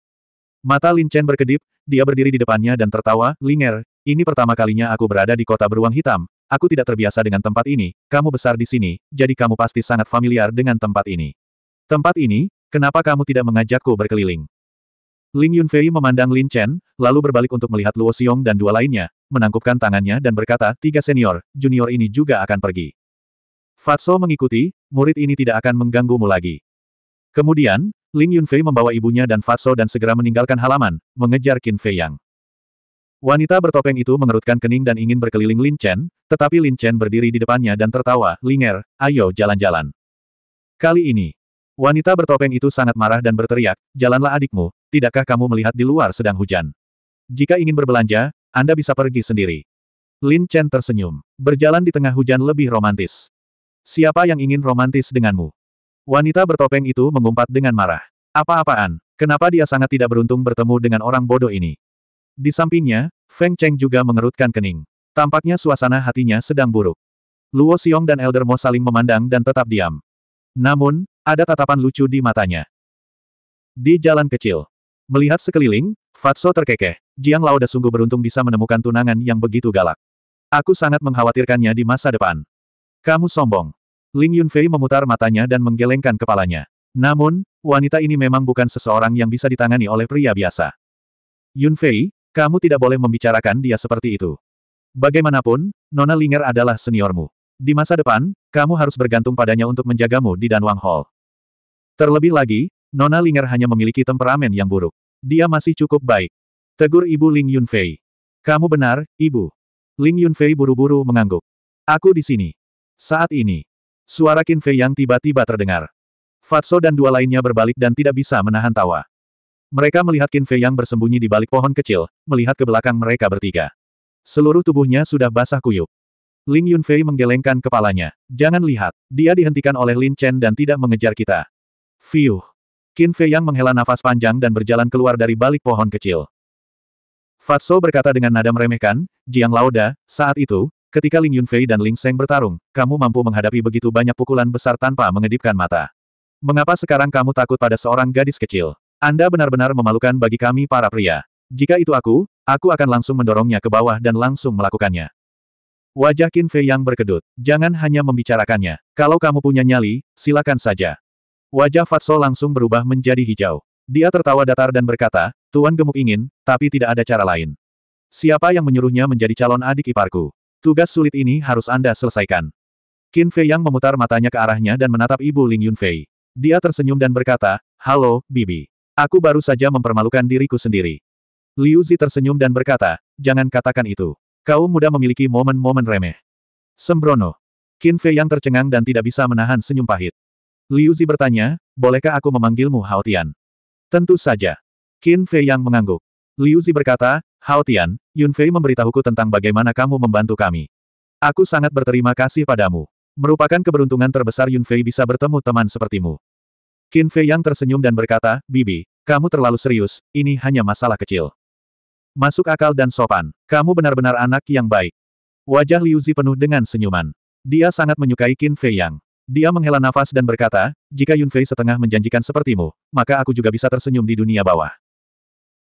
mata Lin Chen berkedip, dia berdiri di depannya dan tertawa, Linger, ini pertama kalinya aku berada di kota beruang hitam, aku tidak terbiasa dengan tempat ini, kamu besar di sini, jadi kamu pasti sangat familiar dengan tempat ini. Tempat ini, kenapa kamu tidak mengajakku berkeliling? Ling Yunfei memandang Lin Chen, lalu berbalik untuk melihat Luo Xiong dan dua lainnya, menangkupkan tangannya dan berkata, tiga senior, junior ini juga akan pergi. Fatso mengikuti, murid ini tidak akan mengganggumu lagi. Kemudian, Ling Yunfei membawa ibunya dan Fatso dan segera meninggalkan halaman, mengejar Qin Fei Yang. Wanita bertopeng itu mengerutkan kening dan ingin berkeliling Lin Chen, tetapi Lin Chen berdiri di depannya dan tertawa, Linger, ayo jalan-jalan. Kali ini, wanita bertopeng itu sangat marah dan berteriak, jalanlah adikmu, tidakkah kamu melihat di luar sedang hujan? Jika ingin berbelanja, Anda bisa pergi sendiri. Lin Chen tersenyum. Berjalan di tengah hujan lebih romantis. Siapa yang ingin romantis denganmu? Wanita bertopeng itu mengumpat dengan marah. Apa-apaan? Kenapa dia sangat tidak beruntung bertemu dengan orang bodoh ini? Di sampingnya, Feng Cheng juga mengerutkan kening. Tampaknya suasana hatinya sedang buruk. Luo Xiong dan Elder Mo saling memandang dan tetap diam. Namun, ada tatapan lucu di matanya. Di jalan kecil, Melihat sekeliling, Fatso terkekeh. Jiang Lao sungguh beruntung bisa menemukan tunangan yang begitu galak. Aku sangat mengkhawatirkannya di masa depan. Kamu sombong. Ling Yunfei memutar matanya dan menggelengkan kepalanya. Namun, wanita ini memang bukan seseorang yang bisa ditangani oleh pria biasa. Yunfei, kamu tidak boleh membicarakan dia seperti itu. Bagaimanapun, Nona Linger adalah seniormu. Di masa depan, kamu harus bergantung padanya untuk menjagamu di Danwang Hall. Terlebih lagi, Nona Linger hanya memiliki temperamen yang buruk. Dia masih cukup baik. Tegur ibu Ling Yunfei. Kamu benar, ibu. Ling Yunfei buru-buru mengangguk. Aku di sini. Saat ini. Suara Qin Fei yang tiba-tiba terdengar. Fatso dan dua lainnya berbalik dan tidak bisa menahan tawa. Mereka melihat Qin Fei yang bersembunyi di balik pohon kecil, melihat ke belakang mereka bertiga. Seluruh tubuhnya sudah basah kuyup. Ling Yunfei menggelengkan kepalanya. Jangan lihat, dia dihentikan oleh Lin Chen dan tidak mengejar kita. Fiuh. Qin Fei Yang menghela nafas panjang dan berjalan keluar dari balik pohon kecil. Fatso berkata dengan nada meremehkan, Jiang Laoda, saat itu, ketika Ling Yunfei dan Ling Seng bertarung, kamu mampu menghadapi begitu banyak pukulan besar tanpa mengedipkan mata. Mengapa sekarang kamu takut pada seorang gadis kecil? Anda benar-benar memalukan bagi kami para pria. Jika itu aku, aku akan langsung mendorongnya ke bawah dan langsung melakukannya. Wajah Qin Fei yang berkedut. Jangan hanya membicarakannya. Kalau kamu punya nyali, silakan saja. Wajah Fatso langsung berubah menjadi hijau. Dia tertawa datar dan berkata, Tuan gemuk ingin, tapi tidak ada cara lain. Siapa yang menyuruhnya menjadi calon adik iparku? Tugas sulit ini harus Anda selesaikan. Qin Fei yang memutar matanya ke arahnya dan menatap ibu Ling Yun Fei. Dia tersenyum dan berkata, Halo, Bibi. Aku baru saja mempermalukan diriku sendiri. Liu Zi tersenyum dan berkata, Jangan katakan itu. Kau muda memiliki momen-momen remeh. Sembrono. Qin Fei yang tercengang dan tidak bisa menahan senyum pahit. Liu Zi bertanya, bolehkah aku memanggilmu Hao Tian? Tentu saja. Qin Fei yang mengangguk. Liu Zi berkata, Hao Tian, Yun Fei memberitahuku tentang bagaimana kamu membantu kami. Aku sangat berterima kasih padamu. Merupakan keberuntungan terbesar Yun Fei bisa bertemu teman sepertimu. Qin Fei yang tersenyum dan berkata, Bibi, kamu terlalu serius, ini hanya masalah kecil. Masuk akal dan sopan, kamu benar-benar anak yang baik. Wajah Liu Zi penuh dengan senyuman. Dia sangat menyukai Qin Fei Yang. Dia menghela nafas dan berkata, jika Yunfei setengah menjanjikan sepertimu, maka aku juga bisa tersenyum di dunia bawah.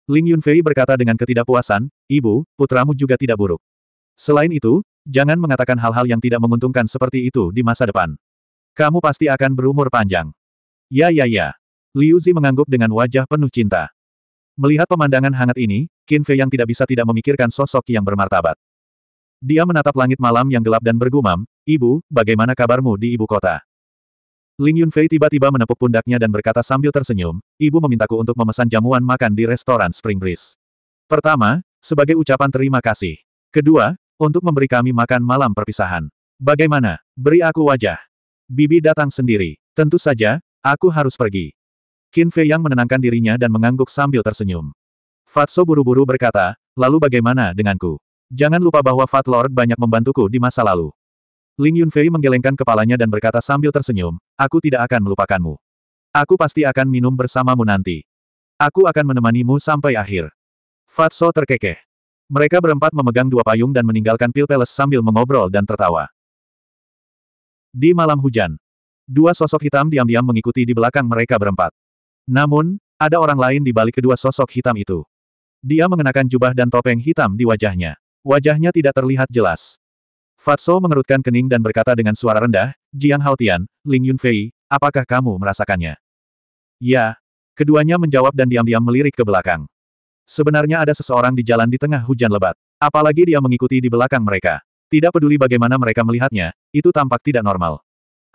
Ling Yunfei berkata dengan ketidakpuasan, Ibu, putramu juga tidak buruk. Selain itu, jangan mengatakan hal-hal yang tidak menguntungkan seperti itu di masa depan. Kamu pasti akan berumur panjang. Ya ya ya. Liu Zi mengangguk dengan wajah penuh cinta. Melihat pemandangan hangat ini, Qin Fei yang tidak bisa tidak memikirkan sosok yang bermartabat. Dia menatap langit malam yang gelap dan bergumam, Ibu, bagaimana kabarmu di ibu kota? Ling Yunfei tiba-tiba menepuk pundaknya dan berkata sambil tersenyum, Ibu memintaku untuk memesan jamuan makan di restoran Spring Breeze. Pertama, sebagai ucapan terima kasih. Kedua, untuk memberi kami makan malam perpisahan. Bagaimana? Beri aku wajah. Bibi datang sendiri. Tentu saja, aku harus pergi. Qin Fei yang menenangkan dirinya dan mengangguk sambil tersenyum. Fatso buru-buru berkata, lalu bagaimana denganku? Jangan lupa bahwa Fat Lord banyak membantuku di masa lalu. Ling Yunfei menggelengkan kepalanya dan berkata sambil tersenyum, aku tidak akan melupakanmu. Aku pasti akan minum bersamamu nanti. Aku akan menemanimu sampai akhir. Fatso terkekeh. Mereka berempat memegang dua payung dan meninggalkan Pil Peles sambil mengobrol dan tertawa. Di malam hujan, dua sosok hitam diam-diam mengikuti di belakang mereka berempat. Namun, ada orang lain di balik kedua sosok hitam itu. Dia mengenakan jubah dan topeng hitam di wajahnya. Wajahnya tidak terlihat jelas. Fatso mengerutkan kening dan berkata dengan suara rendah, Jiang Haotian, Ling Yunfei, apakah kamu merasakannya? Ya. Keduanya menjawab dan diam-diam melirik ke belakang. Sebenarnya ada seseorang di jalan di tengah hujan lebat. Apalagi dia mengikuti di belakang mereka. Tidak peduli bagaimana mereka melihatnya, itu tampak tidak normal.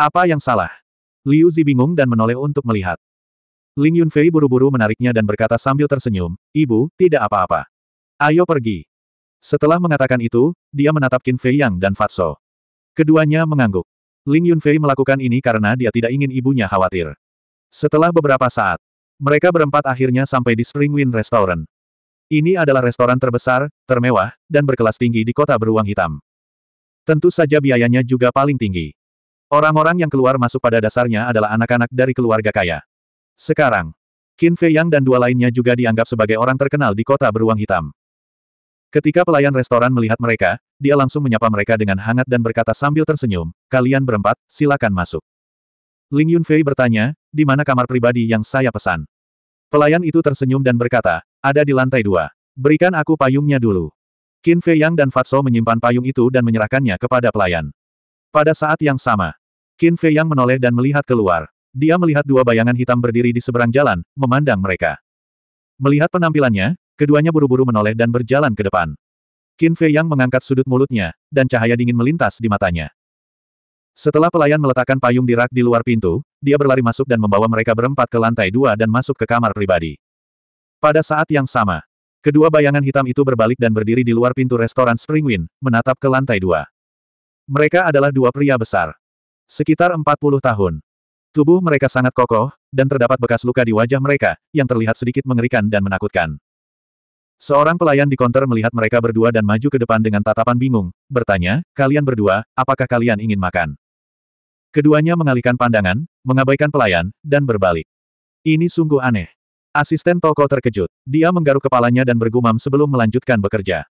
Apa yang salah? Liu Zi bingung dan menoleh untuk melihat. Ling Yunfei buru-buru menariknya dan berkata sambil tersenyum, Ibu, tidak apa-apa. Ayo pergi. Setelah mengatakan itu, dia menatap Qin Fei Yang dan Fatso. Keduanya mengangguk. Ling Yunfei melakukan ini karena dia tidak ingin ibunya khawatir. Setelah beberapa saat, mereka berempat akhirnya sampai di Spring Wind Restaurant. Ini adalah restoran terbesar, termewah, dan berkelas tinggi di kota beruang hitam. Tentu saja biayanya juga paling tinggi. Orang-orang yang keluar masuk pada dasarnya adalah anak-anak dari keluarga kaya. Sekarang, Qin Fei Yang dan dua lainnya juga dianggap sebagai orang terkenal di kota beruang hitam. Ketika pelayan restoran melihat mereka, dia langsung menyapa mereka dengan hangat dan berkata sambil tersenyum, kalian berempat, silakan masuk. Ling Yunfei bertanya, di mana kamar pribadi yang saya pesan? Pelayan itu tersenyum dan berkata, ada di lantai dua. Berikan aku payungnya dulu. Qin Fei Yang dan Fatso menyimpan payung itu dan menyerahkannya kepada pelayan. Pada saat yang sama, Qin Fei Yang menoleh dan melihat keluar. Dia melihat dua bayangan hitam berdiri di seberang jalan, memandang mereka. Melihat penampilannya, Keduanya buru-buru menoleh dan berjalan ke depan. Qin Fei Yang mengangkat sudut mulutnya, dan cahaya dingin melintas di matanya. Setelah pelayan meletakkan payung di rak di luar pintu, dia berlari masuk dan membawa mereka berempat ke lantai dua dan masuk ke kamar pribadi. Pada saat yang sama, kedua bayangan hitam itu berbalik dan berdiri di luar pintu restoran Springwind, menatap ke lantai dua. Mereka adalah dua pria besar. Sekitar 40 tahun. Tubuh mereka sangat kokoh, dan terdapat bekas luka di wajah mereka, yang terlihat sedikit mengerikan dan menakutkan. Seorang pelayan di konter melihat mereka berdua dan maju ke depan dengan tatapan bingung, bertanya, kalian berdua, apakah kalian ingin makan? Keduanya mengalihkan pandangan, mengabaikan pelayan, dan berbalik. Ini sungguh aneh. Asisten toko terkejut. Dia menggaruk kepalanya dan bergumam sebelum melanjutkan bekerja.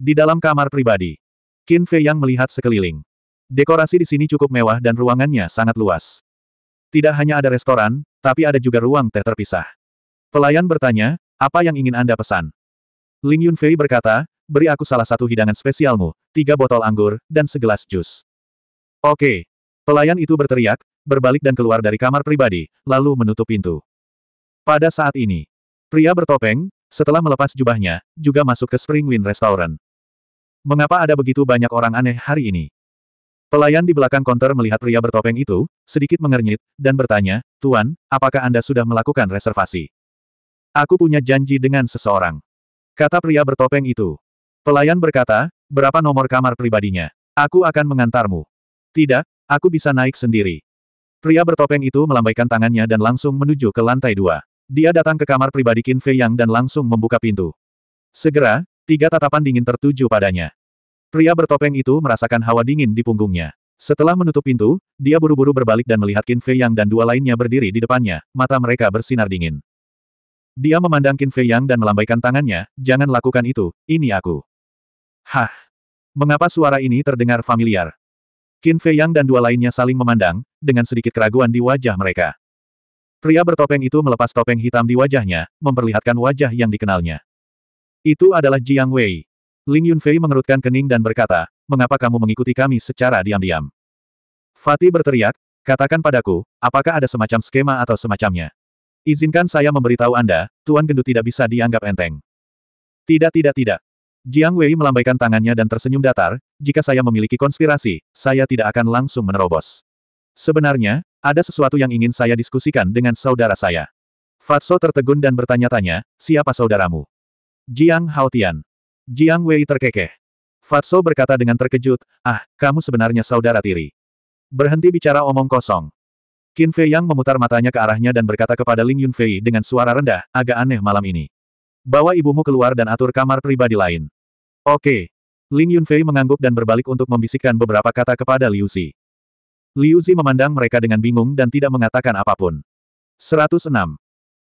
Di dalam kamar pribadi, Qin Fei yang melihat sekeliling. Dekorasi di sini cukup mewah dan ruangannya sangat luas. Tidak hanya ada restoran, tapi ada juga ruang teh terpisah. Pelayan bertanya, apa yang ingin Anda pesan? Ling Yunfei berkata, beri aku salah satu hidangan spesialmu, tiga botol anggur, dan segelas jus. Oke. Pelayan itu berteriak, berbalik dan keluar dari kamar pribadi, lalu menutup pintu. Pada saat ini, pria bertopeng, setelah melepas jubahnya, juga masuk ke Spring Wind Restaurant. Mengapa ada begitu banyak orang aneh hari ini? Pelayan di belakang konter melihat pria bertopeng itu, sedikit mengernyit, dan bertanya, Tuan, apakah Anda sudah melakukan reservasi? Aku punya janji dengan seseorang. Kata pria bertopeng itu. Pelayan berkata, berapa nomor kamar pribadinya? Aku akan mengantarmu. Tidak, aku bisa naik sendiri. Pria bertopeng itu melambaikan tangannya dan langsung menuju ke lantai dua. Dia datang ke kamar pribadi Qin Fei Yang dan langsung membuka pintu. Segera, tiga tatapan dingin tertuju padanya. Pria bertopeng itu merasakan hawa dingin di punggungnya. Setelah menutup pintu, dia buru-buru berbalik dan melihat Qin Fei Yang dan dua lainnya berdiri di depannya, mata mereka bersinar dingin. Dia memandang Qin Fei Yang dan melambaikan tangannya, jangan lakukan itu, ini aku. Hah! Mengapa suara ini terdengar familiar? Qin Fei Yang dan dua lainnya saling memandang, dengan sedikit keraguan di wajah mereka. Pria bertopeng itu melepas topeng hitam di wajahnya, memperlihatkan wajah yang dikenalnya. Itu adalah Jiang Wei. Ling Yunfei mengerutkan kening dan berkata, mengapa kamu mengikuti kami secara diam-diam? Fatih berteriak, katakan padaku, apakah ada semacam skema atau semacamnya? Izinkan saya memberitahu Anda, Tuan Gendut tidak bisa dianggap enteng. Tidak tidak tidak. Jiang Wei melambaikan tangannya dan tersenyum datar, jika saya memiliki konspirasi, saya tidak akan langsung menerobos. Sebenarnya, ada sesuatu yang ingin saya diskusikan dengan saudara saya. Fatso tertegun dan bertanya-tanya, siapa saudaramu? Jiang Haotian. Jiang Wei terkekeh. Fatso berkata dengan terkejut, ah, kamu sebenarnya saudara tiri. Berhenti bicara omong kosong. Qin Fei Yang memutar matanya ke arahnya dan berkata kepada Ling Yunfei dengan suara rendah, agak aneh malam ini. Bawa ibumu keluar dan atur kamar pribadi lain. Oke. Ling Yunfei mengangguk dan berbalik untuk membisikkan beberapa kata kepada Liu Zi. Liu Zi memandang mereka dengan bingung dan tidak mengatakan apapun. 106.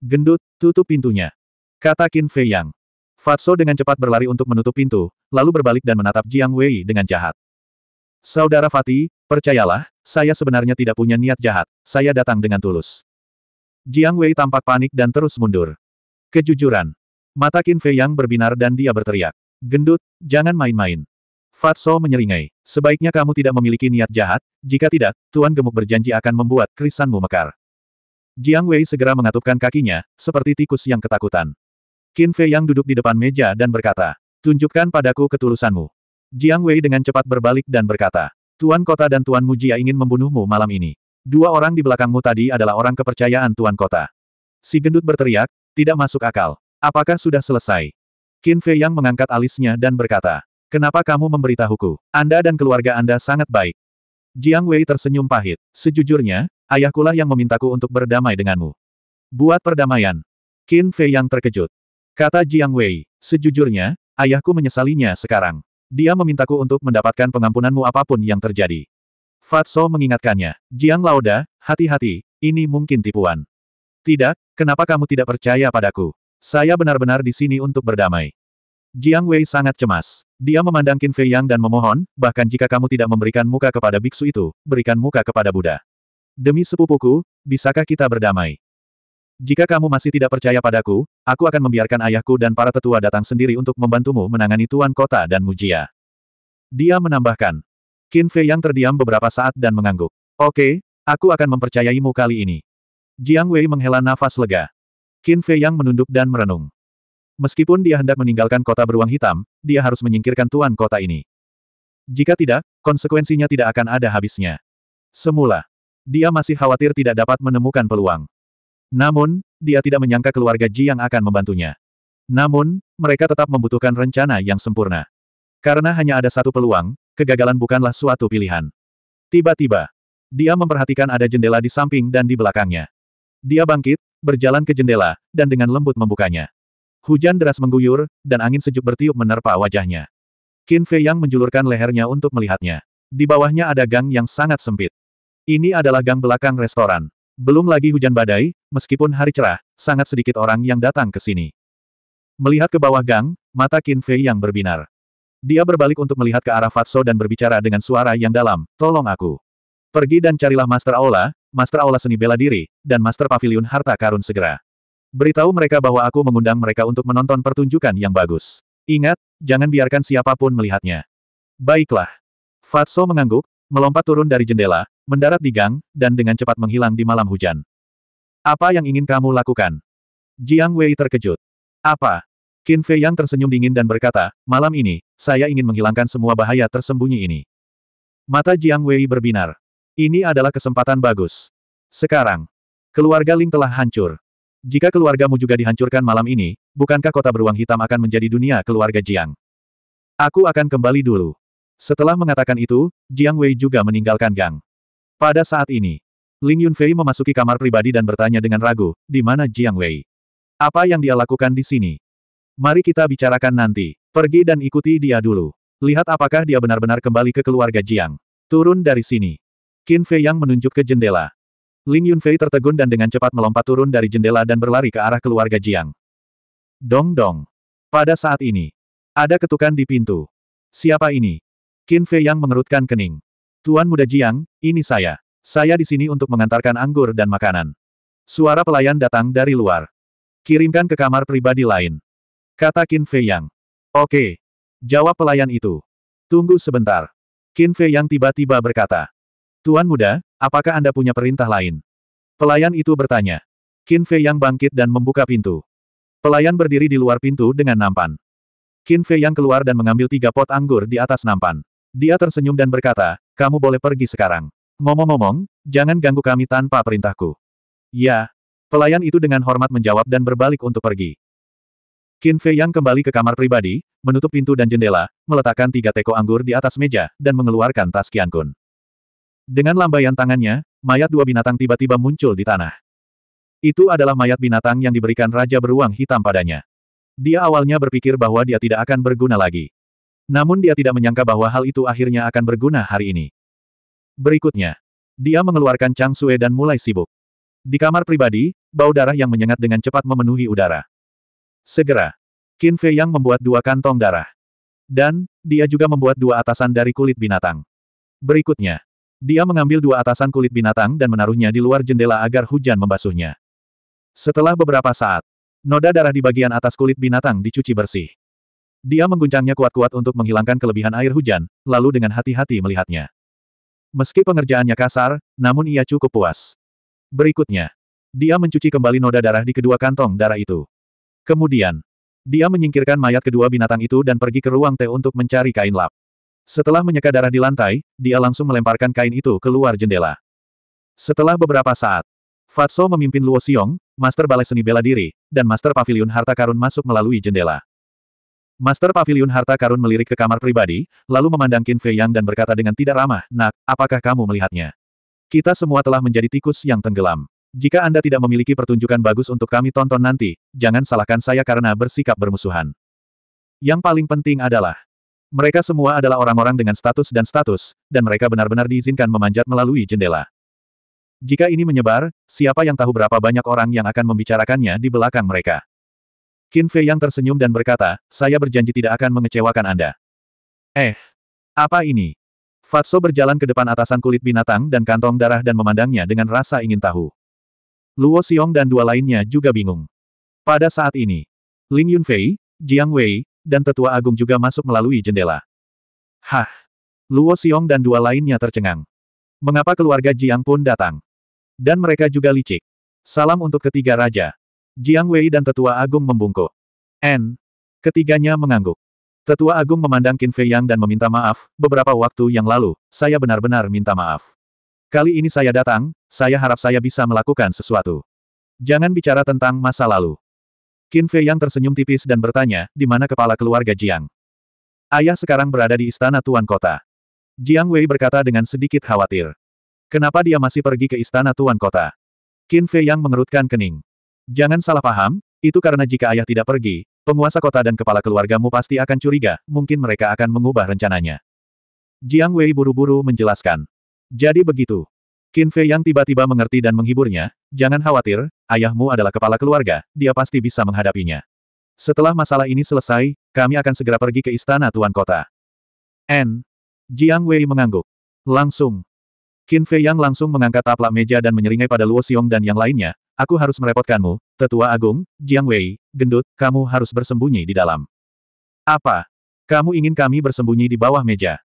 Gendut, tutup pintunya. Kata Qin Fei Yang. Fatso dengan cepat berlari untuk menutup pintu, lalu berbalik dan menatap Jiang Wei dengan jahat. Saudara Fatih, percayalah, saya sebenarnya tidak punya niat jahat, saya datang dengan tulus. Jiang Wei tampak panik dan terus mundur. Kejujuran. Mata Qin Fei yang berbinar dan dia berteriak. Gendut, jangan main-main. Fatso menyeringai. Sebaiknya kamu tidak memiliki niat jahat, jika tidak, Tuan Gemuk berjanji akan membuat krisanmu mekar. Jiang Wei segera mengatupkan kakinya, seperti tikus yang ketakutan. Qin Fei yang duduk di depan meja dan berkata, Tunjukkan padaku ketulusanmu. Jiang Wei dengan cepat berbalik dan berkata, Tuan Kota dan Tuan Mujia ingin membunuhmu malam ini. Dua orang di belakangmu tadi adalah orang kepercayaan Tuan Kota. Si gendut berteriak, tidak masuk akal. Apakah sudah selesai? Qin Fei Yang mengangkat alisnya dan berkata, Kenapa kamu memberitahuku? Anda dan keluarga Anda sangat baik. Jiang Wei tersenyum pahit. Sejujurnya, ayahkulah yang memintaku untuk berdamai denganmu. Buat perdamaian. Qin Fei yang terkejut. Kata Jiang Wei, sejujurnya, ayahku menyesalinya sekarang. Dia memintaku untuk mendapatkan pengampunanmu apapun yang terjadi. Fatso mengingatkannya. Jiang Laoda, hati-hati, ini mungkin tipuan. Tidak, kenapa kamu tidak percaya padaku? Saya benar-benar di sini untuk berdamai. Jiang Wei sangat cemas. Dia memandang Qin Fei Yang dan memohon, bahkan jika kamu tidak memberikan muka kepada biksu itu, berikan muka kepada Buddha. Demi sepupuku, bisakah kita berdamai? Jika kamu masih tidak percaya padaku, aku akan membiarkan ayahku dan para tetua datang sendiri untuk membantumu menangani Tuan Kota dan Mujia. Dia menambahkan. Qin Fei yang terdiam beberapa saat dan mengangguk. Oke, aku akan mempercayaimu kali ini. Jiang Wei menghela nafas lega. Qin Fei yang menunduk dan merenung. Meskipun dia hendak meninggalkan kota beruang hitam, dia harus menyingkirkan Tuan Kota ini. Jika tidak, konsekuensinya tidak akan ada habisnya. Semula, dia masih khawatir tidak dapat menemukan peluang. Namun, dia tidak menyangka keluarga Ji yang akan membantunya. Namun, mereka tetap membutuhkan rencana yang sempurna. Karena hanya ada satu peluang, kegagalan bukanlah suatu pilihan. Tiba-tiba, dia memperhatikan ada jendela di samping dan di belakangnya. Dia bangkit, berjalan ke jendela, dan dengan lembut membukanya. Hujan deras mengguyur, dan angin sejuk bertiup menerpa wajahnya. Qin Fei Yang menjulurkan lehernya untuk melihatnya. Di bawahnya ada gang yang sangat sempit. Ini adalah gang belakang restoran. Belum lagi hujan badai, meskipun hari cerah, sangat sedikit orang yang datang ke sini. Melihat ke bawah gang, mata Qin Fei yang berbinar. Dia berbalik untuk melihat ke arah Fatso dan berbicara dengan suara yang dalam, tolong aku. Pergi dan carilah Master Aula, Master Aula seni bela diri, dan Master Pavilion Harta Karun segera. Beritahu mereka bahwa aku mengundang mereka untuk menonton pertunjukan yang bagus. Ingat, jangan biarkan siapapun melihatnya. Baiklah. Fatso mengangguk, melompat turun dari jendela, mendarat di gang, dan dengan cepat menghilang di malam hujan. Apa yang ingin kamu lakukan? Jiang Wei terkejut. Apa? Qin Fei yang tersenyum dingin dan berkata, malam ini, saya ingin menghilangkan semua bahaya tersembunyi ini. Mata Jiang Wei berbinar. Ini adalah kesempatan bagus. Sekarang, keluarga Ling telah hancur. Jika keluargamu juga dihancurkan malam ini, bukankah kota beruang hitam akan menjadi dunia keluarga Jiang? Aku akan kembali dulu. Setelah mengatakan itu, Jiang Wei juga meninggalkan gang. Pada saat ini, Ling Yunfei memasuki kamar pribadi dan bertanya dengan ragu, di mana Jiang Wei? Apa yang dia lakukan di sini? Mari kita bicarakan nanti. Pergi dan ikuti dia dulu. Lihat apakah dia benar-benar kembali ke keluarga Jiang. Turun dari sini. Qin Fei Yang menunjuk ke jendela. Ling Yunfei tertegun dan dengan cepat melompat turun dari jendela dan berlari ke arah keluarga Jiang. Dong dong. Pada saat ini, ada ketukan di pintu. Siapa ini? Qin Fei Yang mengerutkan kening. Tuan Muda Jiang, ini saya. Saya di sini untuk mengantarkan anggur dan makanan. Suara pelayan datang dari luar. Kirimkan ke kamar pribadi lain. Kata Qin Fei Yang. Oke. Jawab pelayan itu. Tunggu sebentar. Qin Fei Yang tiba-tiba berkata. Tuan muda, apakah Anda punya perintah lain? Pelayan itu bertanya. Qin Fei Yang bangkit dan membuka pintu. Pelayan berdiri di luar pintu dengan nampan. Qin Fei Yang keluar dan mengambil tiga pot anggur di atas nampan. Dia tersenyum dan berkata, kamu boleh pergi sekarang. Ngomong-ngomong, jangan ganggu kami tanpa perintahku. Ya. Pelayan itu dengan hormat menjawab dan berbalik untuk pergi. Qin Fei Yang kembali ke kamar pribadi, menutup pintu dan jendela, meletakkan tiga teko anggur di atas meja, dan mengeluarkan tas Qian Kun. Dengan lambaian tangannya, mayat dua binatang tiba-tiba muncul di tanah. Itu adalah mayat binatang yang diberikan Raja Beruang Hitam padanya. Dia awalnya berpikir bahwa dia tidak akan berguna lagi. Namun dia tidak menyangka bahwa hal itu akhirnya akan berguna hari ini. Berikutnya, dia mengeluarkan Chang Sue dan mulai sibuk. Di kamar pribadi, bau darah yang menyengat dengan cepat memenuhi udara. Segera, Qin Fei Yang membuat dua kantong darah. Dan, dia juga membuat dua atasan dari kulit binatang. Berikutnya, dia mengambil dua atasan kulit binatang dan menaruhnya di luar jendela agar hujan membasuhnya. Setelah beberapa saat, noda darah di bagian atas kulit binatang dicuci bersih. Dia mengguncangnya kuat-kuat untuk menghilangkan kelebihan air hujan, lalu dengan hati-hati melihatnya. Meski pengerjaannya kasar, namun ia cukup puas. Berikutnya, dia mencuci kembali noda darah di kedua kantong darah itu. Kemudian, dia menyingkirkan mayat kedua binatang itu dan pergi ke ruang teh untuk mencari kain lap. Setelah menyeka darah di lantai, dia langsung melemparkan kain itu keluar jendela. Setelah beberapa saat, Fatso memimpin Luo Xiong, Master Balai Seni Bela Diri, dan Master Pavilion Harta Karun masuk melalui jendela. Master Pavilion Harta Karun melirik ke kamar pribadi, lalu memandang Qin Fei Yang dan berkata dengan tidak ramah, Nak, apakah kamu melihatnya? Kita semua telah menjadi tikus yang tenggelam. Jika Anda tidak memiliki pertunjukan bagus untuk kami tonton nanti, jangan salahkan saya karena bersikap bermusuhan. Yang paling penting adalah, mereka semua adalah orang-orang dengan status dan status, dan mereka benar-benar diizinkan memanjat melalui jendela. Jika ini menyebar, siapa yang tahu berapa banyak orang yang akan membicarakannya di belakang mereka. Qin Fei yang tersenyum dan berkata, saya berjanji tidak akan mengecewakan Anda. Eh, apa ini? Fatso berjalan ke depan atasan kulit binatang dan kantong darah dan memandangnya dengan rasa ingin tahu. Luo Xiong dan dua lainnya juga bingung. Pada saat ini, Ling Yunfei, Jiang Wei, dan tetua agung juga masuk melalui jendela. Hah! Luo Xiong dan dua lainnya tercengang. Mengapa keluarga Jiang pun datang? Dan mereka juga licik. Salam untuk ketiga raja. Jiang Wei dan Tetua Agung membungkuk. N. Ketiganya mengangguk. Tetua Agung memandang Qin Fei Yang dan meminta maaf, beberapa waktu yang lalu, saya benar-benar minta maaf. Kali ini saya datang, saya harap saya bisa melakukan sesuatu. Jangan bicara tentang masa lalu. Qin Fei Yang tersenyum tipis dan bertanya, di mana kepala keluarga Jiang? Ayah sekarang berada di istana Tuan Kota. Jiang Wei berkata dengan sedikit khawatir. Kenapa dia masih pergi ke istana Tuan Kota? Qin Fei Yang mengerutkan kening. Jangan salah paham, itu karena jika ayah tidak pergi, penguasa kota dan kepala keluargamu pasti akan curiga, mungkin mereka akan mengubah rencananya. Jiang Wei buru-buru menjelaskan. Jadi begitu. Qin Fei yang tiba-tiba mengerti dan menghiburnya, jangan khawatir, ayahmu adalah kepala keluarga, dia pasti bisa menghadapinya. Setelah masalah ini selesai, kami akan segera pergi ke istana Tuan Kota. N. Jiang Wei mengangguk. Langsung. Qin Fei yang langsung mengangkat taplak meja dan menyeringai pada Luo Xiong dan yang lainnya, Aku harus merepotkanmu, tetua agung, Jiang Wei, gendut, kamu harus bersembunyi di dalam. Apa? Kamu ingin kami bersembunyi di bawah meja?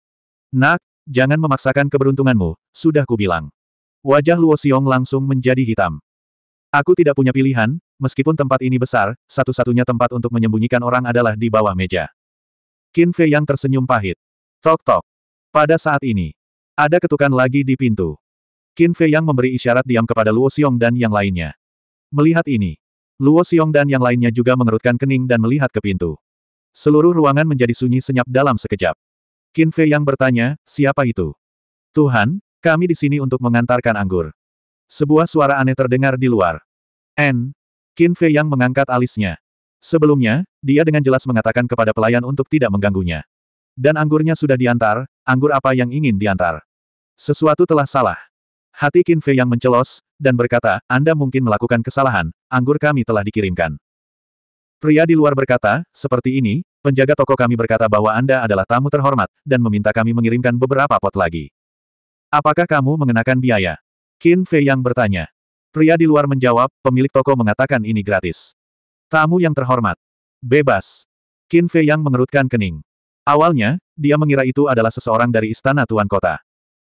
Nak, jangan memaksakan keberuntunganmu, sudah kubilang. Wajah Luo Xiong langsung menjadi hitam. Aku tidak punya pilihan, meskipun tempat ini besar, satu-satunya tempat untuk menyembunyikan orang adalah di bawah meja. Qin Fei yang tersenyum pahit. Tok-tok. Pada saat ini, ada ketukan lagi di pintu. Qin Fei Yang memberi isyarat diam kepada Luo Xiong dan yang lainnya. Melihat ini, Luo Xiong dan yang lainnya juga mengerutkan kening dan melihat ke pintu. Seluruh ruangan menjadi sunyi senyap dalam sekejap. Qin Fei Yang bertanya, siapa itu? Tuhan, kami di sini untuk mengantarkan anggur. Sebuah suara aneh terdengar di luar. N. Qin Fei Yang mengangkat alisnya. Sebelumnya, dia dengan jelas mengatakan kepada pelayan untuk tidak mengganggunya. Dan anggurnya sudah diantar, anggur apa yang ingin diantar? Sesuatu telah salah. Hati Qin Fei yang mencelos, dan berkata, Anda mungkin melakukan kesalahan, anggur kami telah dikirimkan. Pria di luar berkata, seperti ini, penjaga toko kami berkata bahwa Anda adalah tamu terhormat, dan meminta kami mengirimkan beberapa pot lagi. Apakah kamu mengenakan biaya? Qin Fei yang bertanya. Pria di luar menjawab, pemilik toko mengatakan ini gratis. Tamu yang terhormat. Bebas. Qin Fei yang mengerutkan kening. Awalnya, dia mengira itu adalah seseorang dari istana tuan kota.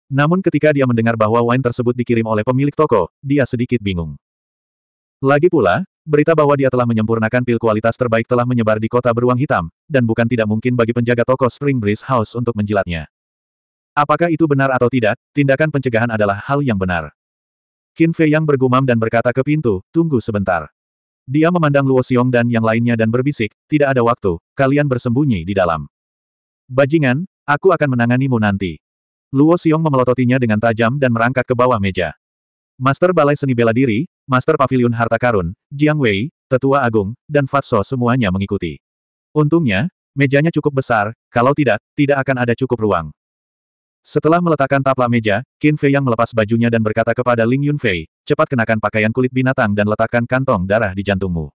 Namun ketika dia mendengar bahwa wine tersebut dikirim oleh pemilik toko, dia sedikit bingung. Lagi pula, berita bahwa dia telah menyempurnakan pil kualitas terbaik telah menyebar di kota beruang hitam, dan bukan tidak mungkin bagi penjaga toko Spring Breeze House untuk menjilatnya. Apakah itu benar atau tidak, tindakan pencegahan adalah hal yang benar. Qin Fei yang bergumam dan berkata ke pintu, tunggu sebentar. Dia memandang Luo Xiong dan yang lainnya dan berbisik, tidak ada waktu, kalian bersembunyi di dalam. Bajingan, aku akan menanganimu nanti. Luo Xiong memelototinya dengan tajam dan merangkak ke bawah meja. Master Balai Seni Bela Diri, Master Pavilion Harta Karun, Jiang Wei, Tetua Agung, dan Fatso semuanya mengikuti. Untungnya, mejanya cukup besar, kalau tidak, tidak akan ada cukup ruang. Setelah meletakkan tapla meja, Qin Fei yang melepas bajunya dan berkata kepada Ling Yun Yunfei, cepat kenakan pakaian kulit binatang dan letakkan kantong darah di jantungmu.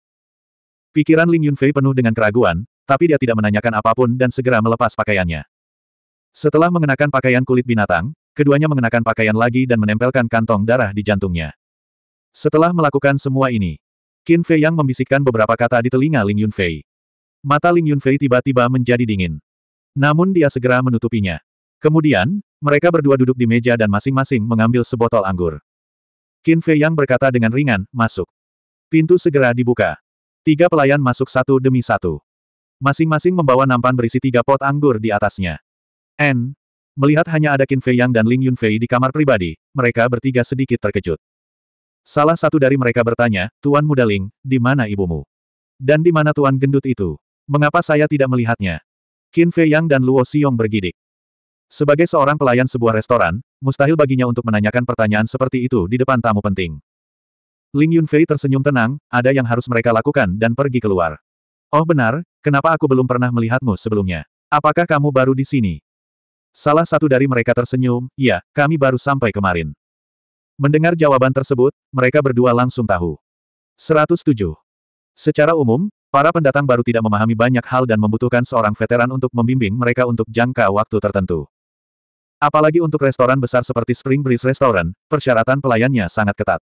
Pikiran Ling Yun Yunfei penuh dengan keraguan, tapi dia tidak menanyakan apapun dan segera melepas pakaiannya. Setelah mengenakan pakaian kulit binatang, keduanya mengenakan pakaian lagi dan menempelkan kantong darah di jantungnya. Setelah melakukan semua ini, Qin Fei Yang membisikkan beberapa kata di telinga Ling Yunfei. Mata Ling Yunfei tiba-tiba menjadi dingin. Namun dia segera menutupinya. Kemudian, mereka berdua duduk di meja dan masing-masing mengambil sebotol anggur. Qin Fei Yang berkata dengan ringan, masuk. Pintu segera dibuka. Tiga pelayan masuk satu demi satu. Masing-masing membawa nampan berisi tiga pot anggur di atasnya. N. Melihat hanya ada Qin Fei Yang dan Ling Yun Fei di kamar pribadi, mereka bertiga sedikit terkejut. Salah satu dari mereka bertanya, Tuan Muda Ling, di mana ibumu? Dan di mana Tuan Gendut itu? Mengapa saya tidak melihatnya? Qin Fei Yang dan Luo Xiong bergidik. Sebagai seorang pelayan sebuah restoran, mustahil baginya untuk menanyakan pertanyaan seperti itu di depan tamu penting. Ling Yun Fei tersenyum tenang, ada yang harus mereka lakukan dan pergi keluar. Oh benar, kenapa aku belum pernah melihatmu sebelumnya? Apakah kamu baru di sini? Salah satu dari mereka tersenyum, ya, kami baru sampai kemarin. Mendengar jawaban tersebut, mereka berdua langsung tahu. 107. Secara umum, para pendatang baru tidak memahami banyak hal dan membutuhkan seorang veteran untuk membimbing mereka untuk jangka waktu tertentu. Apalagi untuk restoran besar seperti Spring Breeze Restaurant, persyaratan pelayannya sangat ketat.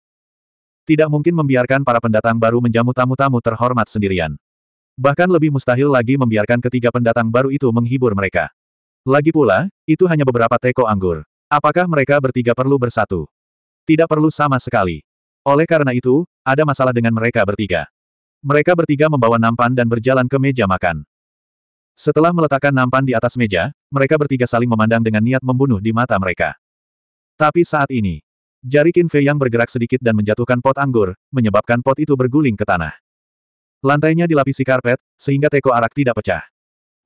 Tidak mungkin membiarkan para pendatang baru menjamu tamu-tamu terhormat sendirian. Bahkan lebih mustahil lagi membiarkan ketiga pendatang baru itu menghibur mereka. Lagi pula, itu hanya beberapa teko anggur. Apakah mereka bertiga perlu bersatu? Tidak perlu sama sekali. Oleh karena itu, ada masalah dengan mereka bertiga. Mereka bertiga membawa nampan dan berjalan ke meja makan. Setelah meletakkan nampan di atas meja, mereka bertiga saling memandang dengan niat membunuh di mata mereka. Tapi saat ini, jari Qin Fei yang bergerak sedikit dan menjatuhkan pot anggur, menyebabkan pot itu berguling ke tanah. Lantainya dilapisi karpet, sehingga teko arak tidak pecah.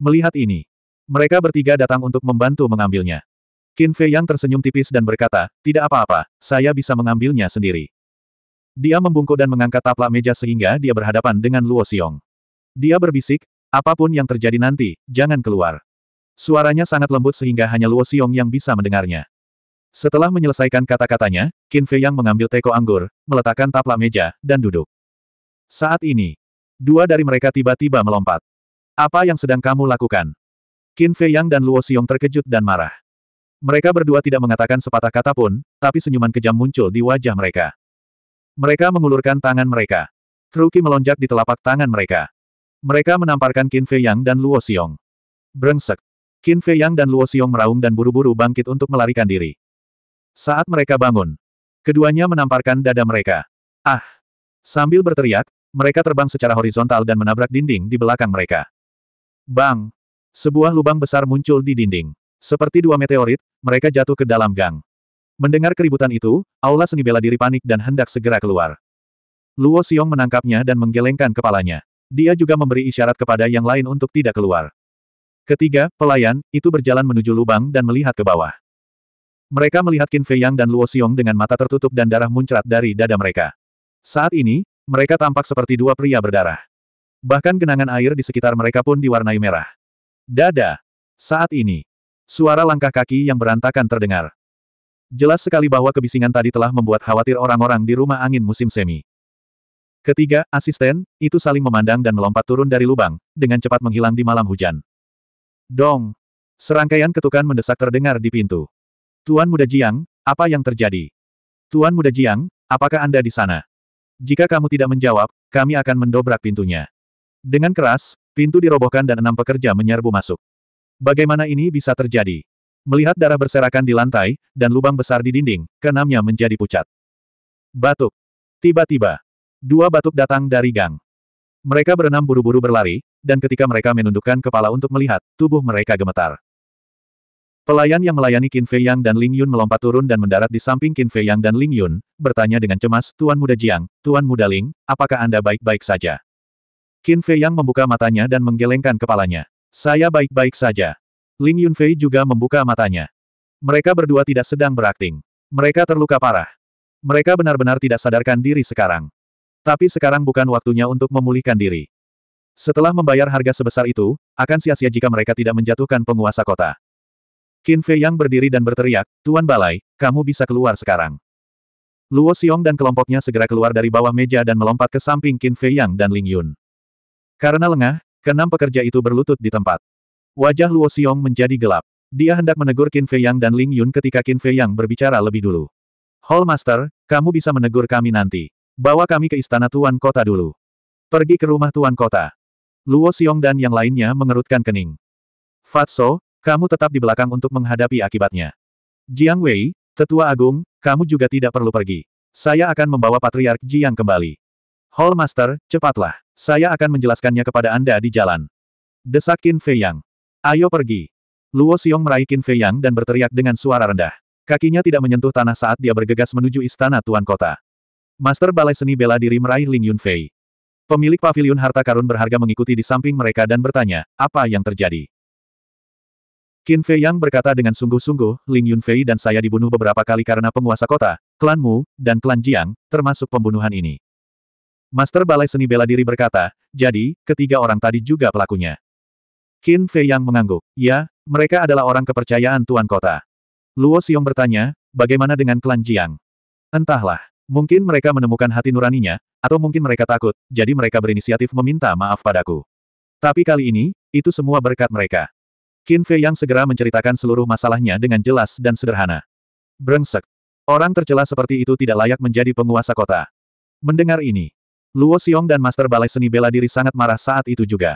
Melihat ini, mereka bertiga datang untuk membantu mengambilnya. Qin Fei yang tersenyum tipis dan berkata, tidak apa-apa, saya bisa mengambilnya sendiri. Dia membungkuk dan mengangkat taplak meja sehingga dia berhadapan dengan Luo Xiong. Dia berbisik, apapun yang terjadi nanti, jangan keluar. Suaranya sangat lembut sehingga hanya Luo Xiong yang bisa mendengarnya. Setelah menyelesaikan kata-katanya, Qin Fei yang mengambil teko anggur, meletakkan taplak meja, dan duduk. Saat ini, dua dari mereka tiba-tiba melompat. Apa yang sedang kamu lakukan? Qin Fei Yang dan Luo Xiong terkejut dan marah. Mereka berdua tidak mengatakan sepatah kata pun, tapi senyuman kejam muncul di wajah mereka. Mereka mengulurkan tangan mereka. Truki melonjak di telapak tangan mereka. Mereka menamparkan Qin Fei Yang dan Luo Xiong. Brengsek. Qin Fei Yang dan Luo Xiong meraung dan buru-buru bangkit untuk melarikan diri. Saat mereka bangun, keduanya menamparkan dada mereka. Ah! Sambil berteriak, mereka terbang secara horizontal dan menabrak dinding di belakang mereka. Bang! Sebuah lubang besar muncul di dinding. Seperti dua meteorit, mereka jatuh ke dalam gang. Mendengar keributan itu, Aula seni bela diri panik dan hendak segera keluar. Luo Xiong menangkapnya dan menggelengkan kepalanya. Dia juga memberi isyarat kepada yang lain untuk tidak keluar. Ketiga, pelayan, itu berjalan menuju lubang dan melihat ke bawah. Mereka melihat Qin Fei Yang dan Luo Xiong dengan mata tertutup dan darah muncrat dari dada mereka. Saat ini, mereka tampak seperti dua pria berdarah. Bahkan genangan air di sekitar mereka pun diwarnai merah. Dada. Saat ini. Suara langkah kaki yang berantakan terdengar. Jelas sekali bahwa kebisingan tadi telah membuat khawatir orang-orang di rumah angin musim semi. Ketiga, asisten, itu saling memandang dan melompat turun dari lubang, dengan cepat menghilang di malam hujan. Dong! Serangkaian ketukan mendesak terdengar di pintu. Tuan Muda Jiang, apa yang terjadi? Tuan Muda Jiang, apakah Anda di sana? Jika kamu tidak menjawab, kami akan mendobrak pintunya. Dengan keras, Pintu dirobohkan dan enam pekerja menyerbu masuk. Bagaimana ini bisa terjadi? Melihat darah berserakan di lantai, dan lubang besar di dinding, keenamnya menjadi pucat. Batuk. Tiba-tiba. Dua batuk datang dari gang. Mereka berenam buru-buru berlari, dan ketika mereka menundukkan kepala untuk melihat, tubuh mereka gemetar. Pelayan yang melayani Qin Fei Yang dan Ling Yun melompat turun dan mendarat di samping Qin Fei Yang dan Ling Yun, bertanya dengan cemas, Tuan Muda Jiang, Tuan Muda Ling, apakah Anda baik-baik saja? Qin Fei Yang membuka matanya dan menggelengkan kepalanya. Saya baik-baik saja. Ling Yunfei juga membuka matanya. Mereka berdua tidak sedang berakting. Mereka terluka parah. Mereka benar-benar tidak sadarkan diri sekarang. Tapi sekarang bukan waktunya untuk memulihkan diri. Setelah membayar harga sebesar itu, akan sia-sia jika mereka tidak menjatuhkan penguasa kota. Qin Fei Yang berdiri dan berteriak, Tuan Balai, kamu bisa keluar sekarang. Luo Xiong dan kelompoknya segera keluar dari bawah meja dan melompat ke samping Qin Fei Yang dan Ling Yun. Karena lengah, keenam pekerja itu berlutut di tempat. Wajah Luo Xiong menjadi gelap. Dia hendak menegur Qin Fei Yang dan Ling Yun ketika Qin Fei Yang berbicara lebih dulu. Hall Master, kamu bisa menegur kami nanti. Bawa kami ke istana Tuan Kota dulu. Pergi ke rumah Tuan Kota. Luo Xiong dan yang lainnya mengerutkan kening. Fatso, kamu tetap di belakang untuk menghadapi akibatnya. Jiang Wei, Tetua Agung, kamu juga tidak perlu pergi. Saya akan membawa Patriark Jiang kembali. Hall Master, cepatlah. Saya akan menjelaskannya kepada Anda di jalan. Desak Qin Fei Yang. Ayo pergi. Luo Xiong meraih Qin Fei Yang dan berteriak dengan suara rendah. Kakinya tidak menyentuh tanah saat dia bergegas menuju istana Tuan Kota. Master Balai Seni Bela Diri meraih Ling Yun Fei. Pemilik pavilion harta karun berharga mengikuti di samping mereka dan bertanya, apa yang terjadi? Qin Fei Yang berkata dengan sungguh-sungguh, Ling Yun Fei dan saya dibunuh beberapa kali karena penguasa kota, Klan Mu, dan klan Jiang, termasuk pembunuhan ini. Master Balai Seni Bela Diri berkata, jadi, ketiga orang tadi juga pelakunya. Qin Fei Yang mengangguk, ya, mereka adalah orang kepercayaan Tuan Kota. Luo Xiong bertanya, bagaimana dengan klan Jiang? Entahlah, mungkin mereka menemukan hati nuraninya, atau mungkin mereka takut, jadi mereka berinisiatif meminta maaf padaku. Tapi kali ini, itu semua berkat mereka. Qin Fei Yang segera menceritakan seluruh masalahnya dengan jelas dan sederhana. Brengsek. Orang tercela seperti itu tidak layak menjadi penguasa kota. Mendengar ini, Luo Xiong dan Master Balai Seni Bela Diri sangat marah saat itu juga.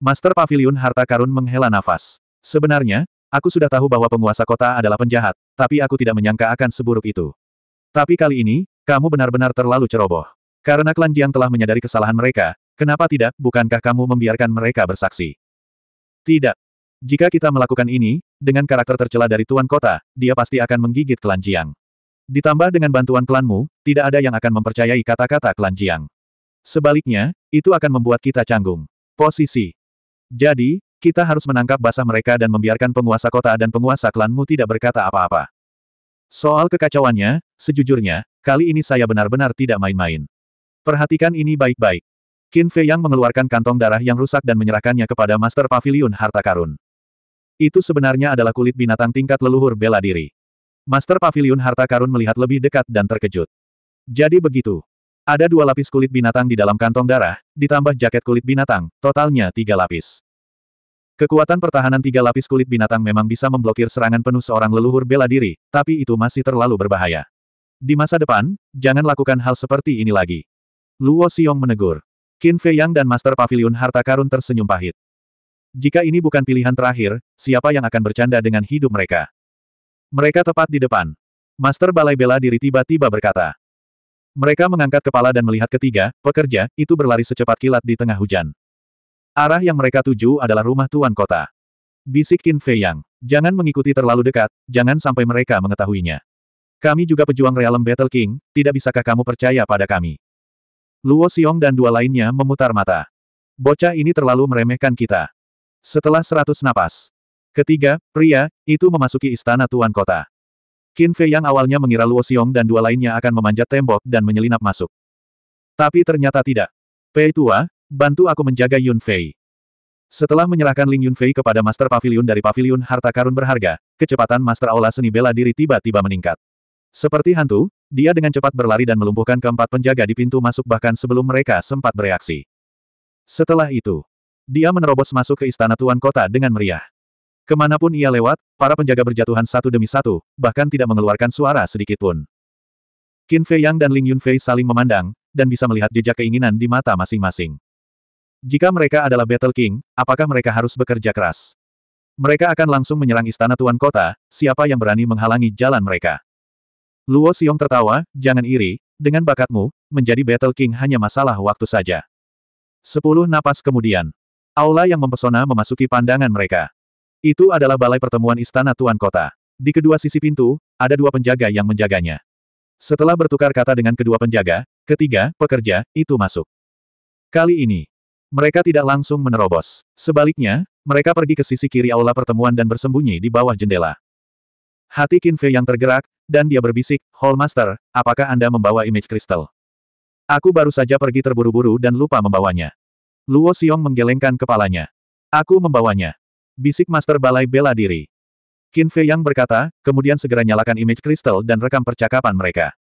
Master Pavilion Harta Karun menghela nafas. Sebenarnya, aku sudah tahu bahwa penguasa kota adalah penjahat, tapi aku tidak menyangka akan seburuk itu. Tapi kali ini, kamu benar-benar terlalu ceroboh. Karena klan Jiang telah menyadari kesalahan mereka, kenapa tidak, bukankah kamu membiarkan mereka bersaksi? Tidak. Jika kita melakukan ini, dengan karakter tercela dari Tuan Kota, dia pasti akan menggigit klan Jiang. Ditambah dengan bantuan klanmu, tidak ada yang akan mempercayai kata-kata klan Jiang. Sebaliknya, itu akan membuat kita canggung. Posisi. Jadi, kita harus menangkap basah mereka dan membiarkan penguasa kota dan penguasa klanmu tidak berkata apa-apa. Soal kekacauannya, sejujurnya, kali ini saya benar-benar tidak main-main. Perhatikan ini baik-baik. Qin Fei Yang mengeluarkan kantong darah yang rusak dan menyerahkannya kepada Master Pavilion Harta Karun. Itu sebenarnya adalah kulit binatang tingkat leluhur bela diri. Master Pavilion Harta Karun melihat lebih dekat dan terkejut. Jadi begitu. Ada dua lapis kulit binatang di dalam kantong darah, ditambah jaket kulit binatang, totalnya tiga lapis. Kekuatan pertahanan tiga lapis kulit binatang memang bisa memblokir serangan penuh seorang leluhur bela diri, tapi itu masih terlalu berbahaya. Di masa depan, jangan lakukan hal seperti ini lagi. Luo Xiong menegur. Qin Fei Yang dan Master Pavilion Harta Karun tersenyum pahit. Jika ini bukan pilihan terakhir, siapa yang akan bercanda dengan hidup mereka? Mereka tepat di depan. Master Balai Bela Diri tiba-tiba berkata. Mereka mengangkat kepala dan melihat ketiga, pekerja, itu berlari secepat kilat di tengah hujan. Arah yang mereka tuju adalah rumah tuan kota. Bisik Qin Fei Yang. Jangan mengikuti terlalu dekat, jangan sampai mereka mengetahuinya. Kami juga pejuang realem Battle King, tidak bisakah kamu percaya pada kami? Luo Xiong dan dua lainnya memutar mata. Bocah ini terlalu meremehkan kita. Setelah seratus napas, Ketiga, pria, itu memasuki istana tuan kota. Qin Fei yang awalnya mengira Luo Xiong dan dua lainnya akan memanjat tembok dan menyelinap masuk. Tapi ternyata tidak. Pei tua, bantu aku menjaga Yun Fei. Setelah menyerahkan Ling Yun Fei kepada Master Pavilion dari Pavilion Harta Karun Berharga, kecepatan Master Aula Seni Bela Diri tiba-tiba meningkat. Seperti hantu, dia dengan cepat berlari dan melumpuhkan keempat penjaga di pintu masuk bahkan sebelum mereka sempat bereaksi. Setelah itu, dia menerobos masuk ke istana Tuan Kota dengan meriah. Kemanapun ia lewat, para penjaga berjatuhan satu demi satu, bahkan tidak mengeluarkan suara sedikitpun. Qin Fei Yang dan Ling Yunfei saling memandang, dan bisa melihat jejak keinginan di mata masing-masing. Jika mereka adalah Battle King, apakah mereka harus bekerja keras? Mereka akan langsung menyerang istana Tuan Kota, siapa yang berani menghalangi jalan mereka. Luo Xiong tertawa, jangan iri, dengan bakatmu, menjadi Battle King hanya masalah waktu saja. Sepuluh napas kemudian, aula yang mempesona memasuki pandangan mereka. Itu adalah balai pertemuan istana Tuan Kota. Di kedua sisi pintu, ada dua penjaga yang menjaganya. Setelah bertukar kata dengan kedua penjaga, ketiga, pekerja, itu masuk. Kali ini, mereka tidak langsung menerobos. Sebaliknya, mereka pergi ke sisi kiri aula pertemuan dan bersembunyi di bawah jendela. Hati Qin Fei yang tergerak, dan dia berbisik, Hallmaster, apakah Anda membawa image kristal? Aku baru saja pergi terburu-buru dan lupa membawanya. Luo Xiong menggelengkan kepalanya. Aku membawanya. Bisik Master Balai Bela Diri. Qin Fei Yang berkata, kemudian segera nyalakan image kristal dan rekam percakapan mereka.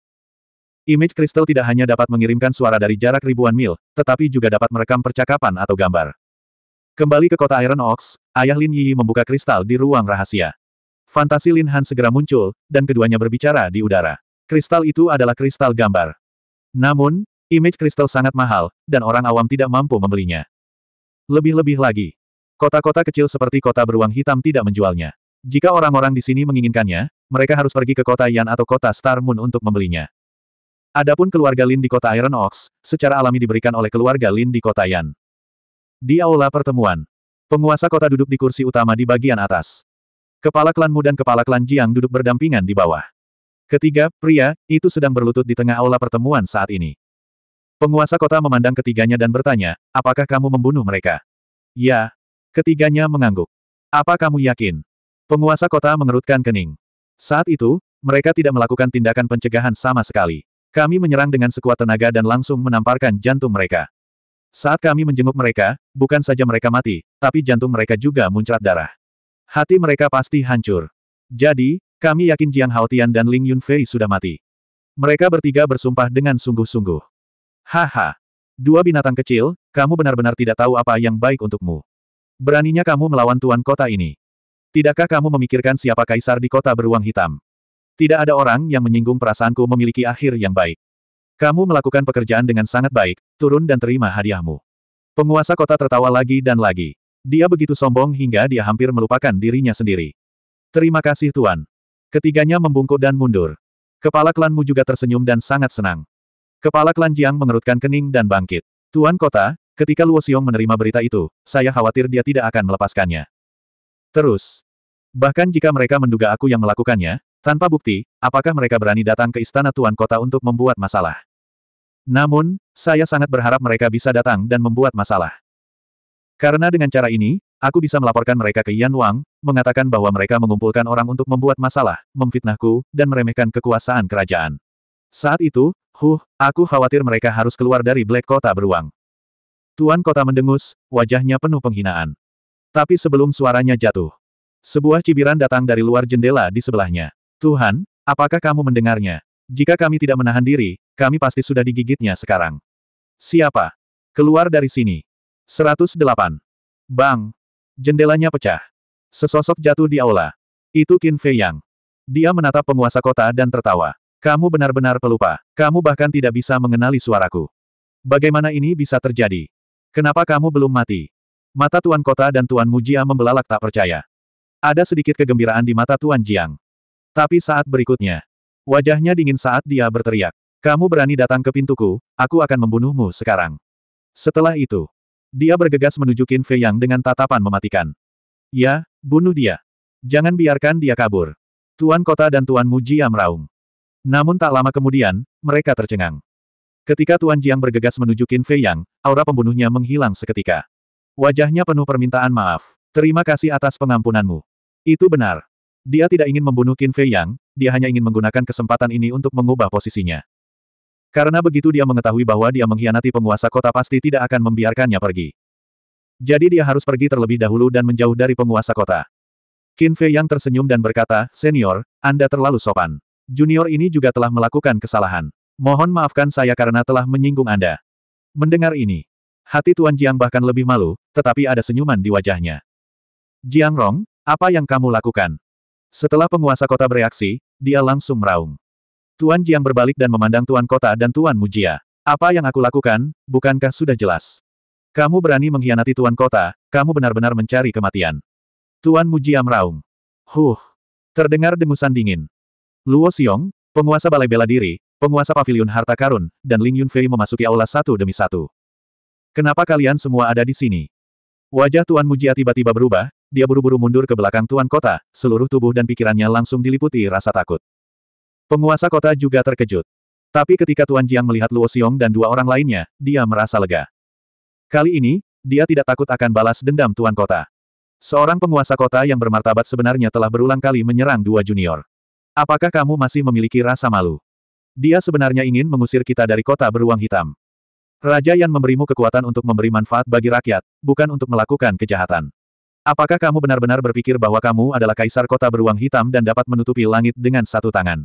Image kristal tidak hanya dapat mengirimkan suara dari jarak ribuan mil, tetapi juga dapat merekam percakapan atau gambar. Kembali ke kota Iron Ox, ayah Lin Yi membuka kristal di ruang rahasia. Fantasi Lin Han segera muncul, dan keduanya berbicara di udara. Kristal itu adalah kristal gambar. Namun, image kristal sangat mahal, dan orang awam tidak mampu membelinya. Lebih-lebih lagi, Kota-kota kecil seperti kota beruang hitam tidak menjualnya. Jika orang-orang di sini menginginkannya, mereka harus pergi ke kota Yan atau kota Star Moon untuk membelinya. Adapun keluarga Lin di kota Iron Ox, secara alami diberikan oleh keluarga Lin di kota Yan. Di aula pertemuan, penguasa kota duduk di kursi utama di bagian atas. Kepala Klan Mu dan kepala klan Jiang duduk berdampingan di bawah. Ketiga, pria, itu sedang berlutut di tengah aula pertemuan saat ini. Penguasa kota memandang ketiganya dan bertanya, apakah kamu membunuh mereka? Ya, Ketiganya mengangguk. Apa kamu yakin? Penguasa kota mengerutkan kening. Saat itu, mereka tidak melakukan tindakan pencegahan sama sekali. Kami menyerang dengan sekuat tenaga dan langsung menamparkan jantung mereka. Saat kami menjenguk mereka, bukan saja mereka mati, tapi jantung mereka juga muncrat darah. Hati mereka pasti hancur. Jadi, kami yakin Jiang Haotian dan Ling Yunfei sudah mati. Mereka bertiga bersumpah dengan sungguh-sungguh. Haha. Dua binatang kecil, kamu benar-benar tidak tahu apa yang baik untukmu. Beraninya kamu melawan tuan kota ini. Tidakkah kamu memikirkan siapa kaisar di kota beruang hitam? Tidak ada orang yang menyinggung perasaanku memiliki akhir yang baik. Kamu melakukan pekerjaan dengan sangat baik, turun dan terima hadiahmu. Penguasa kota tertawa lagi dan lagi. Dia begitu sombong hingga dia hampir melupakan dirinya sendiri. Terima kasih Tuan. Ketiganya membungkuk dan mundur. Kepala klanmu juga tersenyum dan sangat senang. Kepala klan Jiang mengerutkan kening dan bangkit. Tuan kota, Ketika Luo Xiong menerima berita itu, saya khawatir dia tidak akan melepaskannya. Terus. Bahkan jika mereka menduga aku yang melakukannya, tanpa bukti, apakah mereka berani datang ke istana Tuan Kota untuk membuat masalah? Namun, saya sangat berharap mereka bisa datang dan membuat masalah. Karena dengan cara ini, aku bisa melaporkan mereka ke Yan Wang, mengatakan bahwa mereka mengumpulkan orang untuk membuat masalah, memfitnahku, dan meremehkan kekuasaan kerajaan. Saat itu, huh, aku khawatir mereka harus keluar dari Black Kota beruang. Tuan kota mendengus, wajahnya penuh penghinaan. Tapi sebelum suaranya jatuh, sebuah cibiran datang dari luar jendela di sebelahnya. Tuhan, apakah kamu mendengarnya? Jika kami tidak menahan diri, kami pasti sudah digigitnya sekarang. Siapa? Keluar dari sini. 108. Bang! Jendelanya pecah. Sesosok jatuh di aula. Itu Qin Fei Yang. Dia menatap penguasa kota dan tertawa. Kamu benar-benar pelupa. Kamu bahkan tidak bisa mengenali suaraku. Bagaimana ini bisa terjadi? Kenapa kamu belum mati? Mata Tuan Kota dan Tuan Mujia membelalak tak percaya. Ada sedikit kegembiraan di mata Tuan Jiang. Tapi saat berikutnya, wajahnya dingin saat dia berteriak. Kamu berani datang ke pintuku, aku akan membunuhmu sekarang. Setelah itu, dia bergegas menuju Qin Fei Yang dengan tatapan mematikan. Ya, bunuh dia. Jangan biarkan dia kabur. Tuan Kota dan Tuan Mujia meraung. Namun tak lama kemudian, mereka tercengang. Ketika Tuan Jiang bergegas menuju Qin Fei Yang, aura pembunuhnya menghilang seketika. Wajahnya penuh permintaan maaf. Terima kasih atas pengampunanmu. Itu benar. Dia tidak ingin membunuh Qin Fei Yang, dia hanya ingin menggunakan kesempatan ini untuk mengubah posisinya. Karena begitu dia mengetahui bahwa dia mengkhianati penguasa kota pasti tidak akan membiarkannya pergi. Jadi dia harus pergi terlebih dahulu dan menjauh dari penguasa kota. Qin Fei Yang tersenyum dan berkata, Senior, Anda terlalu sopan. Junior ini juga telah melakukan kesalahan. Mohon maafkan saya karena telah menyinggung Anda. Mendengar ini, hati Tuan Jiang bahkan lebih malu, tetapi ada senyuman di wajahnya. Jiang Rong, apa yang kamu lakukan? Setelah penguasa kota bereaksi, dia langsung meraung. Tuan Jiang berbalik dan memandang Tuan Kota dan Tuan Mujia. Apa yang aku lakukan, bukankah sudah jelas? Kamu berani mengkhianati Tuan Kota, kamu benar-benar mencari kematian. Tuan Mujia meraung. Huh. Terdengar dengusan dingin. Luo Xiong, penguasa balai bela diri, penguasa pavilion harta karun, dan Ling Yunfei memasuki aula satu demi satu. Kenapa kalian semua ada di sini? Wajah Tuan Mujia tiba-tiba berubah, dia buru-buru mundur ke belakang Tuan Kota, seluruh tubuh dan pikirannya langsung diliputi rasa takut. Penguasa kota juga terkejut. Tapi ketika Tuan Jiang melihat Luo Xiong dan dua orang lainnya, dia merasa lega. Kali ini, dia tidak takut akan balas dendam Tuan Kota. Seorang penguasa kota yang bermartabat sebenarnya telah berulang kali menyerang dua junior. Apakah kamu masih memiliki rasa malu? Dia sebenarnya ingin mengusir kita dari kota beruang hitam. Raja yang memberimu kekuatan untuk memberi manfaat bagi rakyat, bukan untuk melakukan kejahatan. Apakah kamu benar-benar berpikir bahwa kamu adalah kaisar kota beruang hitam dan dapat menutupi langit dengan satu tangan?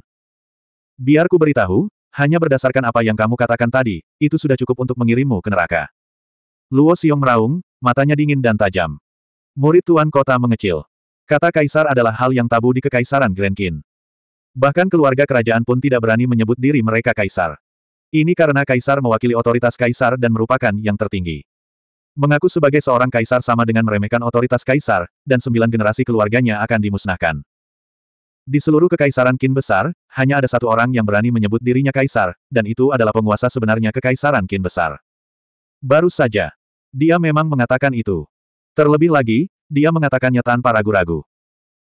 Biar ku beritahu, hanya berdasarkan apa yang kamu katakan tadi, itu sudah cukup untuk mengirimmu ke neraka. Luo Xiong meraung, matanya dingin dan tajam. Murid Tuan Kota mengecil. Kata kaisar adalah hal yang tabu di kekaisaran Grand King. Bahkan keluarga kerajaan pun tidak berani menyebut diri mereka kaisar. Ini karena kaisar mewakili otoritas kaisar dan merupakan yang tertinggi. Mengaku sebagai seorang kaisar sama dengan meremehkan otoritas kaisar, dan sembilan generasi keluarganya akan dimusnahkan. Di seluruh kekaisaran Qin besar, hanya ada satu orang yang berani menyebut dirinya kaisar, dan itu adalah penguasa sebenarnya kekaisaran Qin besar. Baru saja. Dia memang mengatakan itu. Terlebih lagi, dia mengatakannya tanpa ragu-ragu.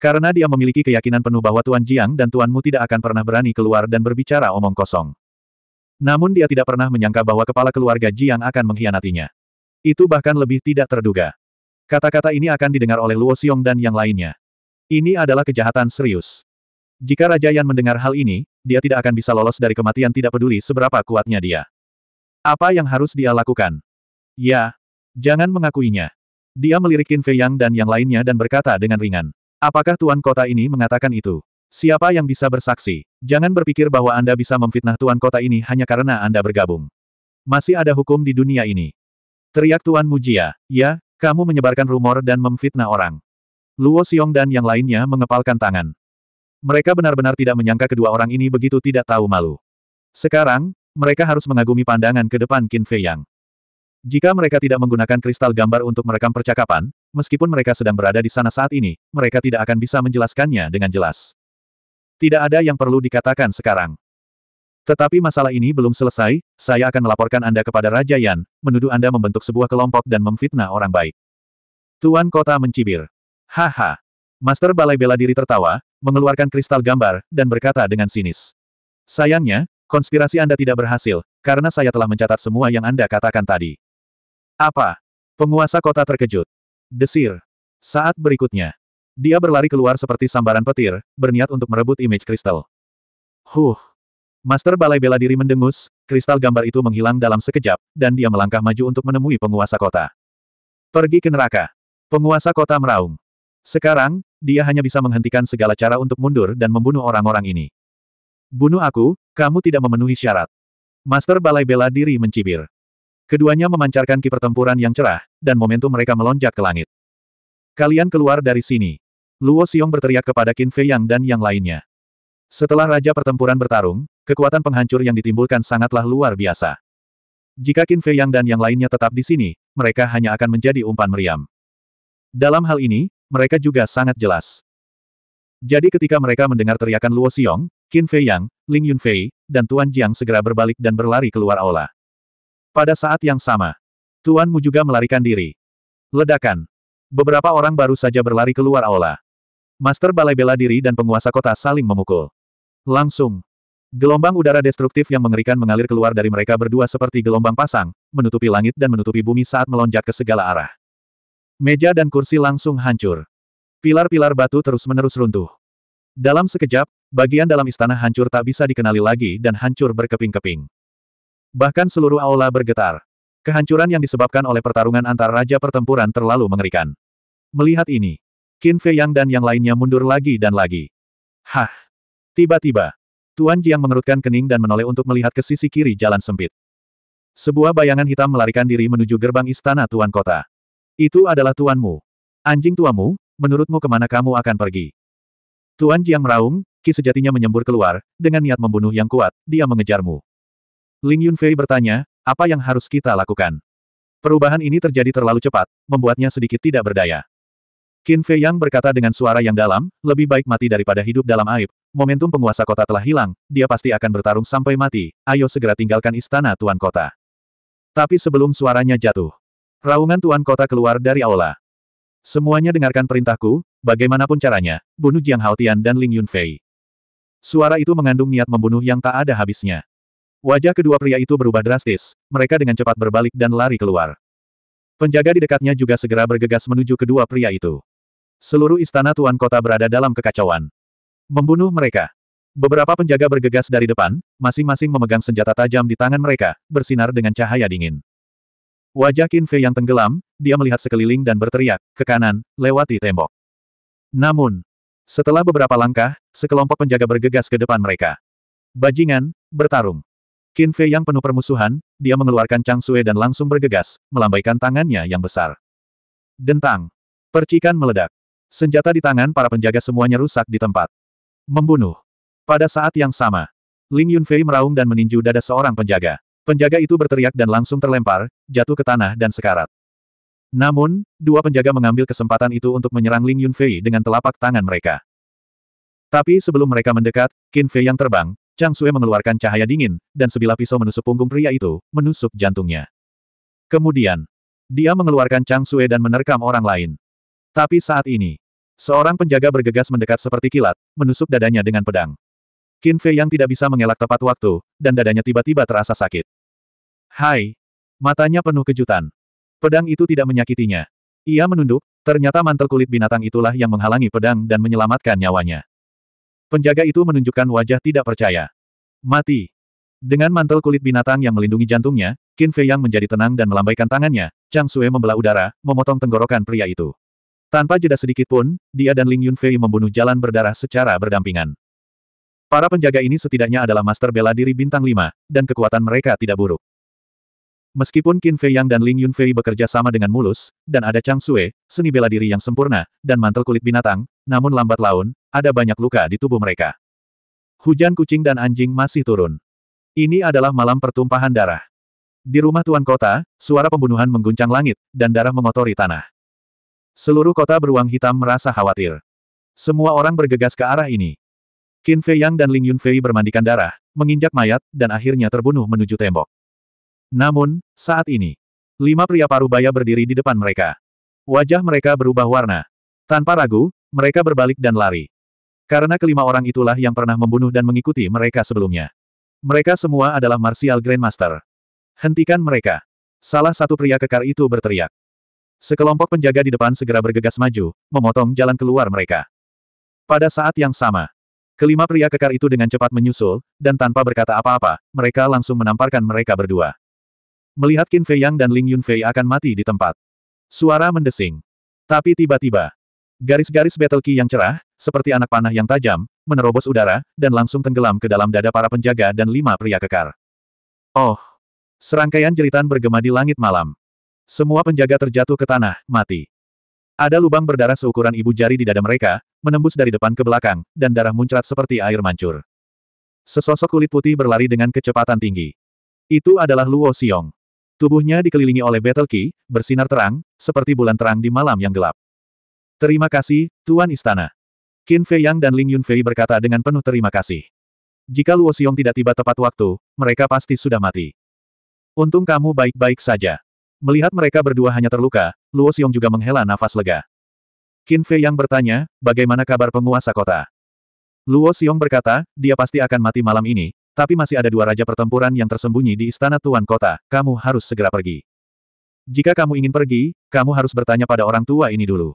Karena dia memiliki keyakinan penuh bahwa Tuan Jiang dan Tuanmu tidak akan pernah berani keluar dan berbicara omong kosong. Namun dia tidak pernah menyangka bahwa kepala keluarga Jiang akan mengkhianatinya. Itu bahkan lebih tidak terduga. Kata-kata ini akan didengar oleh Luo Xiong dan yang lainnya. Ini adalah kejahatan serius. Jika Raja Yan mendengar hal ini, dia tidak akan bisa lolos dari kematian tidak peduli seberapa kuatnya dia. Apa yang harus dia lakukan? Ya, jangan mengakuinya. Dia melirikin Fei Yang dan yang lainnya dan berkata dengan ringan. Apakah Tuan Kota ini mengatakan itu? Siapa yang bisa bersaksi? Jangan berpikir bahwa Anda bisa memfitnah Tuan Kota ini hanya karena Anda bergabung. Masih ada hukum di dunia ini. Teriak Tuan Mujia, ya, kamu menyebarkan rumor dan memfitnah orang. Luo Xiong dan yang lainnya mengepalkan tangan. Mereka benar-benar tidak menyangka kedua orang ini begitu tidak tahu malu. Sekarang, mereka harus mengagumi pandangan ke depan Qin Fei Yang. Jika mereka tidak menggunakan kristal gambar untuk merekam percakapan, meskipun mereka sedang berada di sana saat ini, mereka tidak akan bisa menjelaskannya dengan jelas. Tidak ada yang perlu dikatakan sekarang. Tetapi masalah ini belum selesai, saya akan melaporkan Anda kepada Raja Yan, menuduh Anda membentuk sebuah kelompok dan memfitnah orang baik. Tuan kota mencibir. Haha. Master Balai Bela Diri tertawa, mengeluarkan kristal gambar, dan berkata dengan sinis. Sayangnya, konspirasi Anda tidak berhasil, karena saya telah mencatat semua yang Anda katakan tadi. Apa? Penguasa kota terkejut. Desir. Saat berikutnya. Dia berlari keluar seperti sambaran petir, berniat untuk merebut image kristal. Huh. Master Balai Bela Diri mendengus, kristal gambar itu menghilang dalam sekejap, dan dia melangkah maju untuk menemui penguasa kota. Pergi ke neraka. Penguasa kota meraung. Sekarang, dia hanya bisa menghentikan segala cara untuk mundur dan membunuh orang-orang ini. Bunuh aku, kamu tidak memenuhi syarat. Master Balai Bela Diri mencibir. Keduanya memancarkan ki pertempuran yang cerah, dan momentum mereka melonjak ke langit. Kalian keluar dari sini. Luo Xiong berteriak kepada Qin Fei Yang dan yang lainnya. Setelah Raja Pertempuran bertarung, kekuatan penghancur yang ditimbulkan sangatlah luar biasa. Jika Qin Fei Yang dan yang lainnya tetap di sini, mereka hanya akan menjadi umpan meriam. Dalam hal ini, mereka juga sangat jelas. Jadi ketika mereka mendengar teriakan Luo Xiong, Qin Fei Yang, Ling Yunfei, dan Tuan Jiang segera berbalik dan berlari keluar aula. Pada saat yang sama, Tuanmu juga melarikan diri. Ledakan. Beberapa orang baru saja berlari keluar aula. Master Balai Bela Diri dan penguasa kota saling memukul. Langsung. Gelombang udara destruktif yang mengerikan mengalir keluar dari mereka berdua seperti gelombang pasang, menutupi langit dan menutupi bumi saat melonjak ke segala arah. Meja dan kursi langsung hancur. Pilar-pilar batu terus-menerus runtuh. Dalam sekejap, bagian dalam istana hancur tak bisa dikenali lagi dan hancur berkeping-keping. Bahkan seluruh aula bergetar. Kehancuran yang disebabkan oleh pertarungan antar raja pertempuran terlalu mengerikan. Melihat ini, Qin Fei Yang dan yang lainnya mundur lagi dan lagi. Hah! Tiba-tiba, Tuan Jiang mengerutkan kening dan menoleh untuk melihat ke sisi kiri jalan sempit. Sebuah bayangan hitam melarikan diri menuju gerbang istana Tuan Kota. Itu adalah tuanmu. Anjing tuamu, menurutmu kemana kamu akan pergi? Tuan Jiang meraung, ki sejatinya menyembur keluar, dengan niat membunuh yang kuat, dia mengejarmu. Ling Yunfei bertanya, apa yang harus kita lakukan? Perubahan ini terjadi terlalu cepat, membuatnya sedikit tidak berdaya. Qin Fei Yang berkata dengan suara yang dalam, lebih baik mati daripada hidup dalam aib. Momentum penguasa kota telah hilang, dia pasti akan bertarung sampai mati, ayo segera tinggalkan istana Tuan Kota. Tapi sebelum suaranya jatuh, raungan Tuan Kota keluar dari aula. Semuanya dengarkan perintahku, bagaimanapun caranya, bunuh Jiang Haotian dan Ling Yunfei. Suara itu mengandung niat membunuh yang tak ada habisnya. Wajah kedua pria itu berubah drastis, mereka dengan cepat berbalik dan lari keluar. Penjaga di dekatnya juga segera bergegas menuju kedua pria itu. Seluruh istana tuan kota berada dalam kekacauan. Membunuh mereka. Beberapa penjaga bergegas dari depan, masing-masing memegang senjata tajam di tangan mereka, bersinar dengan cahaya dingin. Wajah Qin Fei yang tenggelam, dia melihat sekeliling dan berteriak, ke kanan, lewati tembok. Namun, setelah beberapa langkah, sekelompok penjaga bergegas ke depan mereka. Bajingan, bertarung. Qin Fei yang penuh permusuhan, dia mengeluarkan Chang Sue dan langsung bergegas, melambaikan tangannya yang besar. Dentang. Percikan meledak. Senjata di tangan para penjaga semuanya rusak di tempat. Membunuh. Pada saat yang sama, Ling Yunfei meraung dan meninju dada seorang penjaga. Penjaga itu berteriak dan langsung terlempar, jatuh ke tanah dan sekarat. Namun, dua penjaga mengambil kesempatan itu untuk menyerang Ling Yunfei dengan telapak tangan mereka. Tapi sebelum mereka mendekat, Qin Fei yang terbang, Chang Sue mengeluarkan cahaya dingin, dan sebilah pisau menusuk punggung pria itu, menusuk jantungnya. Kemudian, dia mengeluarkan Chang Sue dan menerkam orang lain. Tapi saat ini, seorang penjaga bergegas mendekat seperti kilat, menusuk dadanya dengan pedang. Qin Fei yang tidak bisa mengelak tepat waktu, dan dadanya tiba-tiba terasa sakit. Hai! Matanya penuh kejutan. Pedang itu tidak menyakitinya. Ia menunduk, ternyata mantel kulit binatang itulah yang menghalangi pedang dan menyelamatkan nyawanya. Penjaga itu menunjukkan wajah tidak percaya. Mati. Dengan mantel kulit binatang yang melindungi jantungnya, Qin Fei Yang menjadi tenang dan melambaikan tangannya, Chang Sue membelah udara, memotong tenggorokan pria itu. Tanpa jeda sedikit pun, dia dan Ling Yunfei membunuh jalan berdarah secara berdampingan. Para penjaga ini setidaknya adalah master bela diri bintang 5, dan kekuatan mereka tidak buruk. Meskipun Qin Fei Yang dan Ling Yun Fei bekerja sama dengan mulus, dan ada Chang Sue, seni bela diri yang sempurna, dan mantel kulit binatang, namun lambat laun, ada banyak luka di tubuh mereka. Hujan kucing dan anjing masih turun. Ini adalah malam pertumpahan darah. Di rumah tuan kota, suara pembunuhan mengguncang langit, dan darah mengotori tanah. Seluruh kota beruang hitam merasa khawatir. Semua orang bergegas ke arah ini. Qin Fei Yang dan Ling Yun Fei bermandikan darah, menginjak mayat, dan akhirnya terbunuh menuju tembok. Namun, saat ini, lima pria parubaya berdiri di depan mereka. Wajah mereka berubah warna. Tanpa ragu, mereka berbalik dan lari. Karena kelima orang itulah yang pernah membunuh dan mengikuti mereka sebelumnya. Mereka semua adalah Martial Grandmaster. Hentikan mereka. Salah satu pria kekar itu berteriak. Sekelompok penjaga di depan segera bergegas maju, memotong jalan keluar mereka. Pada saat yang sama, kelima pria kekar itu dengan cepat menyusul, dan tanpa berkata apa-apa, mereka langsung menamparkan mereka berdua. Melihat Qin Fei Yang dan Ling Yun Fei akan mati di tempat. Suara mendesing. Tapi tiba-tiba, garis-garis battle key yang cerah, seperti anak panah yang tajam, menerobos udara, dan langsung tenggelam ke dalam dada para penjaga dan lima pria kekar. Oh! Serangkaian jeritan bergema di langit malam. Semua penjaga terjatuh ke tanah, mati. Ada lubang berdarah seukuran ibu jari di dada mereka, menembus dari depan ke belakang, dan darah muncrat seperti air mancur. Sesosok kulit putih berlari dengan kecepatan tinggi. Itu adalah Luo Xiong. Tubuhnya dikelilingi oleh battle key, bersinar terang, seperti bulan terang di malam yang gelap. Terima kasih, Tuan Istana. Qin Fei Yang dan Ling Yunfei berkata dengan penuh terima kasih. Jika Luo Xiong tidak tiba tepat waktu, mereka pasti sudah mati. Untung kamu baik-baik saja. Melihat mereka berdua hanya terluka, Luo Xiong juga menghela nafas lega. Qin Fei Yang bertanya, bagaimana kabar penguasa kota? Luo Xiong berkata, dia pasti akan mati malam ini, tapi masih ada dua raja pertempuran yang tersembunyi di istana tuan kota, kamu harus segera pergi. Jika kamu ingin pergi, kamu harus bertanya pada orang tua ini dulu.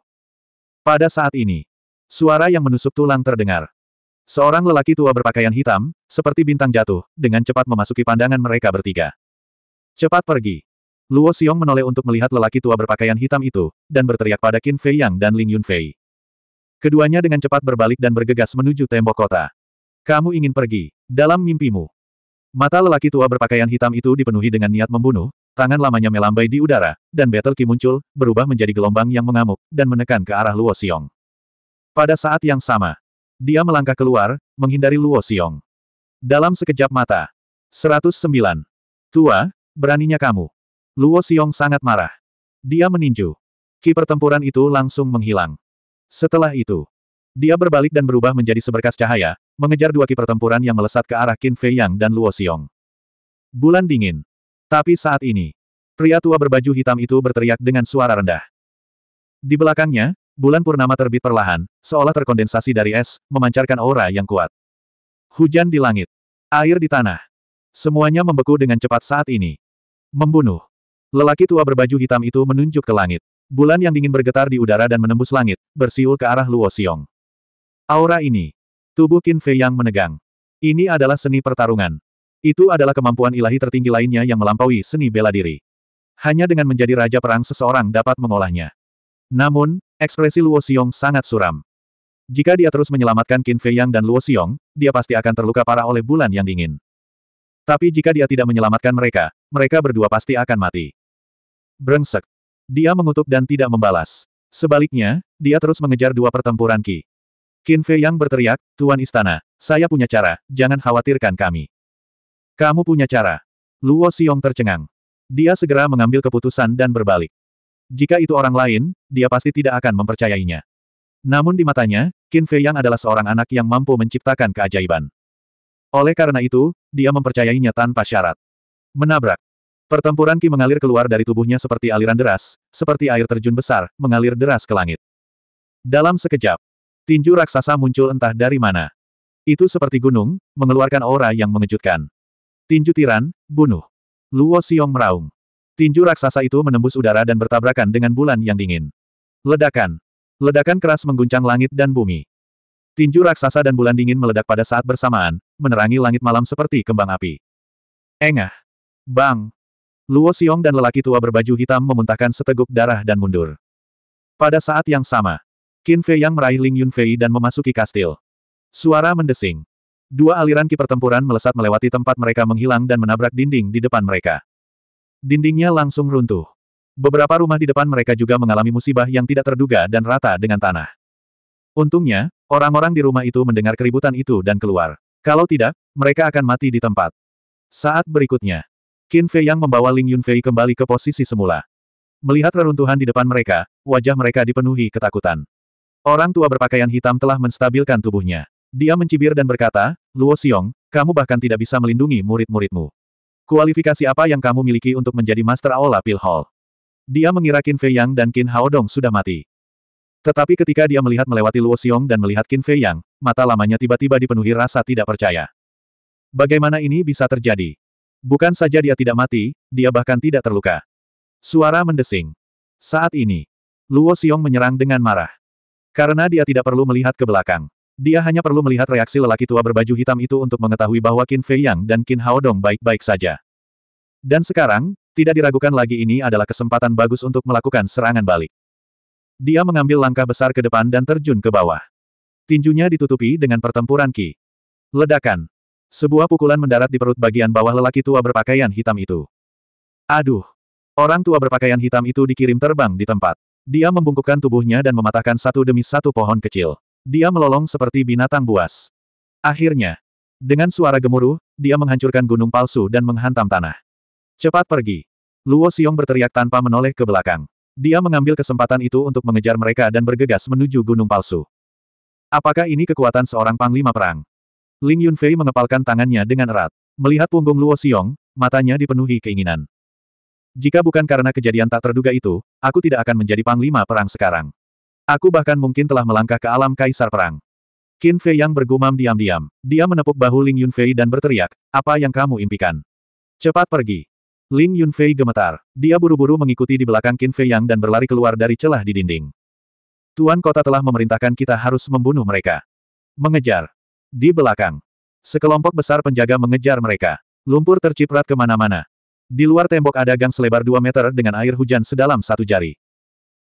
Pada saat ini, suara yang menusuk tulang terdengar. Seorang lelaki tua berpakaian hitam, seperti bintang jatuh, dengan cepat memasuki pandangan mereka bertiga. Cepat pergi. Luo Xiong menoleh untuk melihat lelaki tua berpakaian hitam itu, dan berteriak pada Qin Fei Yang dan Ling Yun Fei. Keduanya dengan cepat berbalik dan bergegas menuju tembok kota. Kamu ingin pergi, dalam mimpimu. Mata lelaki tua berpakaian hitam itu dipenuhi dengan niat membunuh, tangan lamanya melambai di udara, dan battle Qi muncul, berubah menjadi gelombang yang mengamuk, dan menekan ke arah Luo Xiong. Pada saat yang sama, dia melangkah keluar, menghindari Luo Xiong. Dalam sekejap mata. 109. Tua, beraninya kamu. Luo Xiong sangat marah. Dia meninju. Ki pertempuran itu langsung menghilang. Setelah itu, dia berbalik dan berubah menjadi seberkas cahaya, mengejar dua ki pertempuran yang melesat ke arah Qin Fei Yang dan Luo Xiong. Bulan dingin. Tapi saat ini, pria tua berbaju hitam itu berteriak dengan suara rendah. Di belakangnya, bulan purnama terbit perlahan, seolah terkondensasi dari es, memancarkan aura yang kuat. Hujan di langit. Air di tanah. Semuanya membeku dengan cepat saat ini. Membunuh. Lelaki tua berbaju hitam itu menunjuk ke langit. Bulan yang dingin bergetar di udara dan menembus langit, bersiul ke arah Luo Xiong. Aura ini. Tubuh Qin Fei yang menegang. Ini adalah seni pertarungan. Itu adalah kemampuan ilahi tertinggi lainnya yang melampaui seni bela diri. Hanya dengan menjadi raja perang seseorang dapat mengolahnya. Namun, ekspresi Luo Xiong sangat suram. Jika dia terus menyelamatkan Qin Fei Yang dan Luo Xiong, dia pasti akan terluka parah oleh bulan yang dingin. Tapi jika dia tidak menyelamatkan mereka, mereka berdua pasti akan mati. Brengsek. Dia mengutuk dan tidak membalas. Sebaliknya, dia terus mengejar dua pertempuran Qi. Qin Fei yang berteriak, Tuan Istana, saya punya cara, jangan khawatirkan kami. Kamu punya cara. Luo Xiong tercengang. Dia segera mengambil keputusan dan berbalik. Jika itu orang lain, dia pasti tidak akan mempercayainya. Namun di matanya, Qin Fei Yang adalah seorang anak yang mampu menciptakan keajaiban. Oleh karena itu, dia mempercayainya tanpa syarat. Menabrak. Pertempuran Ki mengalir keluar dari tubuhnya seperti aliran deras, seperti air terjun besar, mengalir deras ke langit. Dalam sekejap, Tinju raksasa muncul entah dari mana. Itu seperti gunung, mengeluarkan aura yang mengejutkan. Tinju tiran, bunuh. Luo Xiong meraung. Tinju raksasa itu menembus udara dan bertabrakan dengan bulan yang dingin. Ledakan. Ledakan keras mengguncang langit dan bumi. Tinju raksasa dan bulan dingin meledak pada saat bersamaan, menerangi langit malam seperti kembang api. Engah. Bang. Luo Xiong dan lelaki tua berbaju hitam memuntahkan seteguk darah dan mundur. Pada saat yang sama, Qin Fei yang meraih Ling Yun Fei dan memasuki kastil. Suara mendesing. Dua aliran ki pertempuran melesat melewati tempat mereka menghilang dan menabrak dinding di depan mereka. Dindingnya langsung runtuh. Beberapa rumah di depan mereka juga mengalami musibah yang tidak terduga dan rata dengan tanah. Untungnya, orang-orang di rumah itu mendengar keributan itu dan keluar. Kalau tidak, mereka akan mati di tempat. Saat berikutnya, Qin Fei yang membawa Ling Yunfei kembali ke posisi semula. Melihat reruntuhan di depan mereka, wajah mereka dipenuhi ketakutan. Orang tua berpakaian hitam telah menstabilkan tubuhnya. Dia mencibir dan berkata, Luo Xiong, kamu bahkan tidak bisa melindungi murid-muridmu. Kualifikasi apa yang kamu miliki untuk menjadi Master Aula Pil Hall? Dia mengira Qin Fei Yang dan Qin Haodong sudah mati. Tetapi ketika dia melihat melewati Luo Xiong dan melihat Qin Fei Yang, mata lamanya tiba-tiba dipenuhi rasa tidak percaya. Bagaimana ini bisa terjadi? Bukan saja dia tidak mati, dia bahkan tidak terluka. Suara mendesing. Saat ini, Luo Xiong menyerang dengan marah. Karena dia tidak perlu melihat ke belakang. Dia hanya perlu melihat reaksi lelaki tua berbaju hitam itu untuk mengetahui bahwa Qin Fei Yang dan Qin Dong baik-baik saja. Dan sekarang, tidak diragukan lagi ini adalah kesempatan bagus untuk melakukan serangan balik. Dia mengambil langkah besar ke depan dan terjun ke bawah. Tinjunya ditutupi dengan pertempuran Qi. Ledakan. Sebuah pukulan mendarat di perut bagian bawah lelaki tua berpakaian hitam itu. Aduh. Orang tua berpakaian hitam itu dikirim terbang di tempat. Dia membungkukkan tubuhnya dan mematahkan satu demi satu pohon kecil. Dia melolong seperti binatang buas. Akhirnya, dengan suara gemuruh, dia menghancurkan gunung palsu dan menghantam tanah. Cepat pergi. Luo Xiong berteriak tanpa menoleh ke belakang. Dia mengambil kesempatan itu untuk mengejar mereka dan bergegas menuju gunung palsu. Apakah ini kekuatan seorang panglima perang? Ling Yunfei mengepalkan tangannya dengan erat. Melihat punggung Luo Xiong, matanya dipenuhi keinginan. Jika bukan karena kejadian tak terduga itu, aku tidak akan menjadi panglima perang sekarang. Aku bahkan mungkin telah melangkah ke alam kaisar perang. Qin Fei yang bergumam diam-diam. Dia menepuk bahu Ling Yunfei dan berteriak, apa yang kamu impikan? Cepat pergi. Ling Yunfei gemetar. Dia buru-buru mengikuti di belakang Qin Fei yang dan berlari keluar dari celah di dinding. Tuan kota telah memerintahkan kita harus membunuh mereka. Mengejar. Di belakang. Sekelompok besar penjaga mengejar mereka. Lumpur terciprat kemana-mana. Di luar tembok ada gang selebar 2 meter dengan air hujan sedalam satu jari.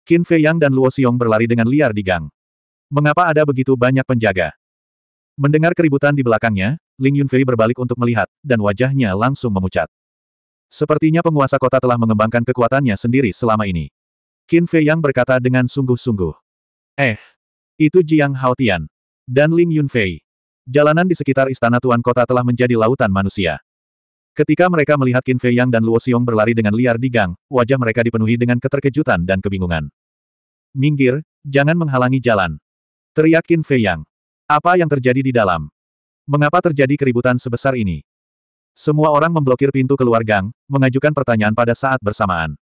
Qin Fei Yang dan Luo Xiong berlari dengan liar di gang. Mengapa ada begitu banyak penjaga? Mendengar keributan di belakangnya, Ling Yunfei berbalik untuk melihat, dan wajahnya langsung memucat. Sepertinya penguasa kota telah mengembangkan kekuatannya sendiri selama ini. Qin Fei Yang berkata dengan sungguh-sungguh. Eh, itu Jiang Haotian. Dan Ling Yunfei. Jalanan di sekitar istana Tuan Kota telah menjadi lautan manusia. Ketika mereka melihat Qin Fei Yang dan Luo Xiong berlari dengan liar di gang, wajah mereka dipenuhi dengan keterkejutan dan kebingungan. Minggir, jangan menghalangi jalan. Teriak Qin Fei Yang. Apa yang terjadi di dalam? Mengapa terjadi keributan sebesar ini? Semua orang memblokir pintu keluar gang, mengajukan pertanyaan pada saat bersamaan.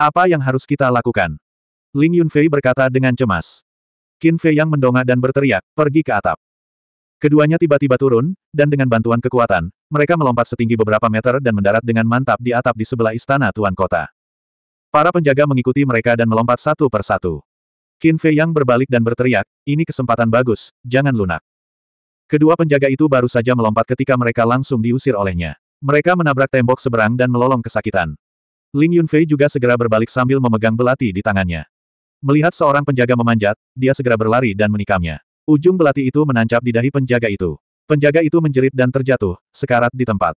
Apa yang harus kita lakukan? Ling Yunfei berkata dengan cemas. Qin Fei Yang mendongak dan berteriak, pergi ke atap. Keduanya tiba-tiba turun, dan dengan bantuan kekuatan, mereka melompat setinggi beberapa meter dan mendarat dengan mantap di atap di sebelah istana Tuan Kota. Para penjaga mengikuti mereka dan melompat satu per satu. Qin Fei Yang berbalik dan berteriak, ini kesempatan bagus, jangan lunak. Kedua penjaga itu baru saja melompat ketika mereka langsung diusir olehnya. Mereka menabrak tembok seberang dan melolong kesakitan. Ling Yunfei juga segera berbalik sambil memegang belati di tangannya. Melihat seorang penjaga memanjat, dia segera berlari dan menikamnya. Ujung belati itu menancap di dahi penjaga itu. Penjaga itu menjerit dan terjatuh, sekarat di tempat.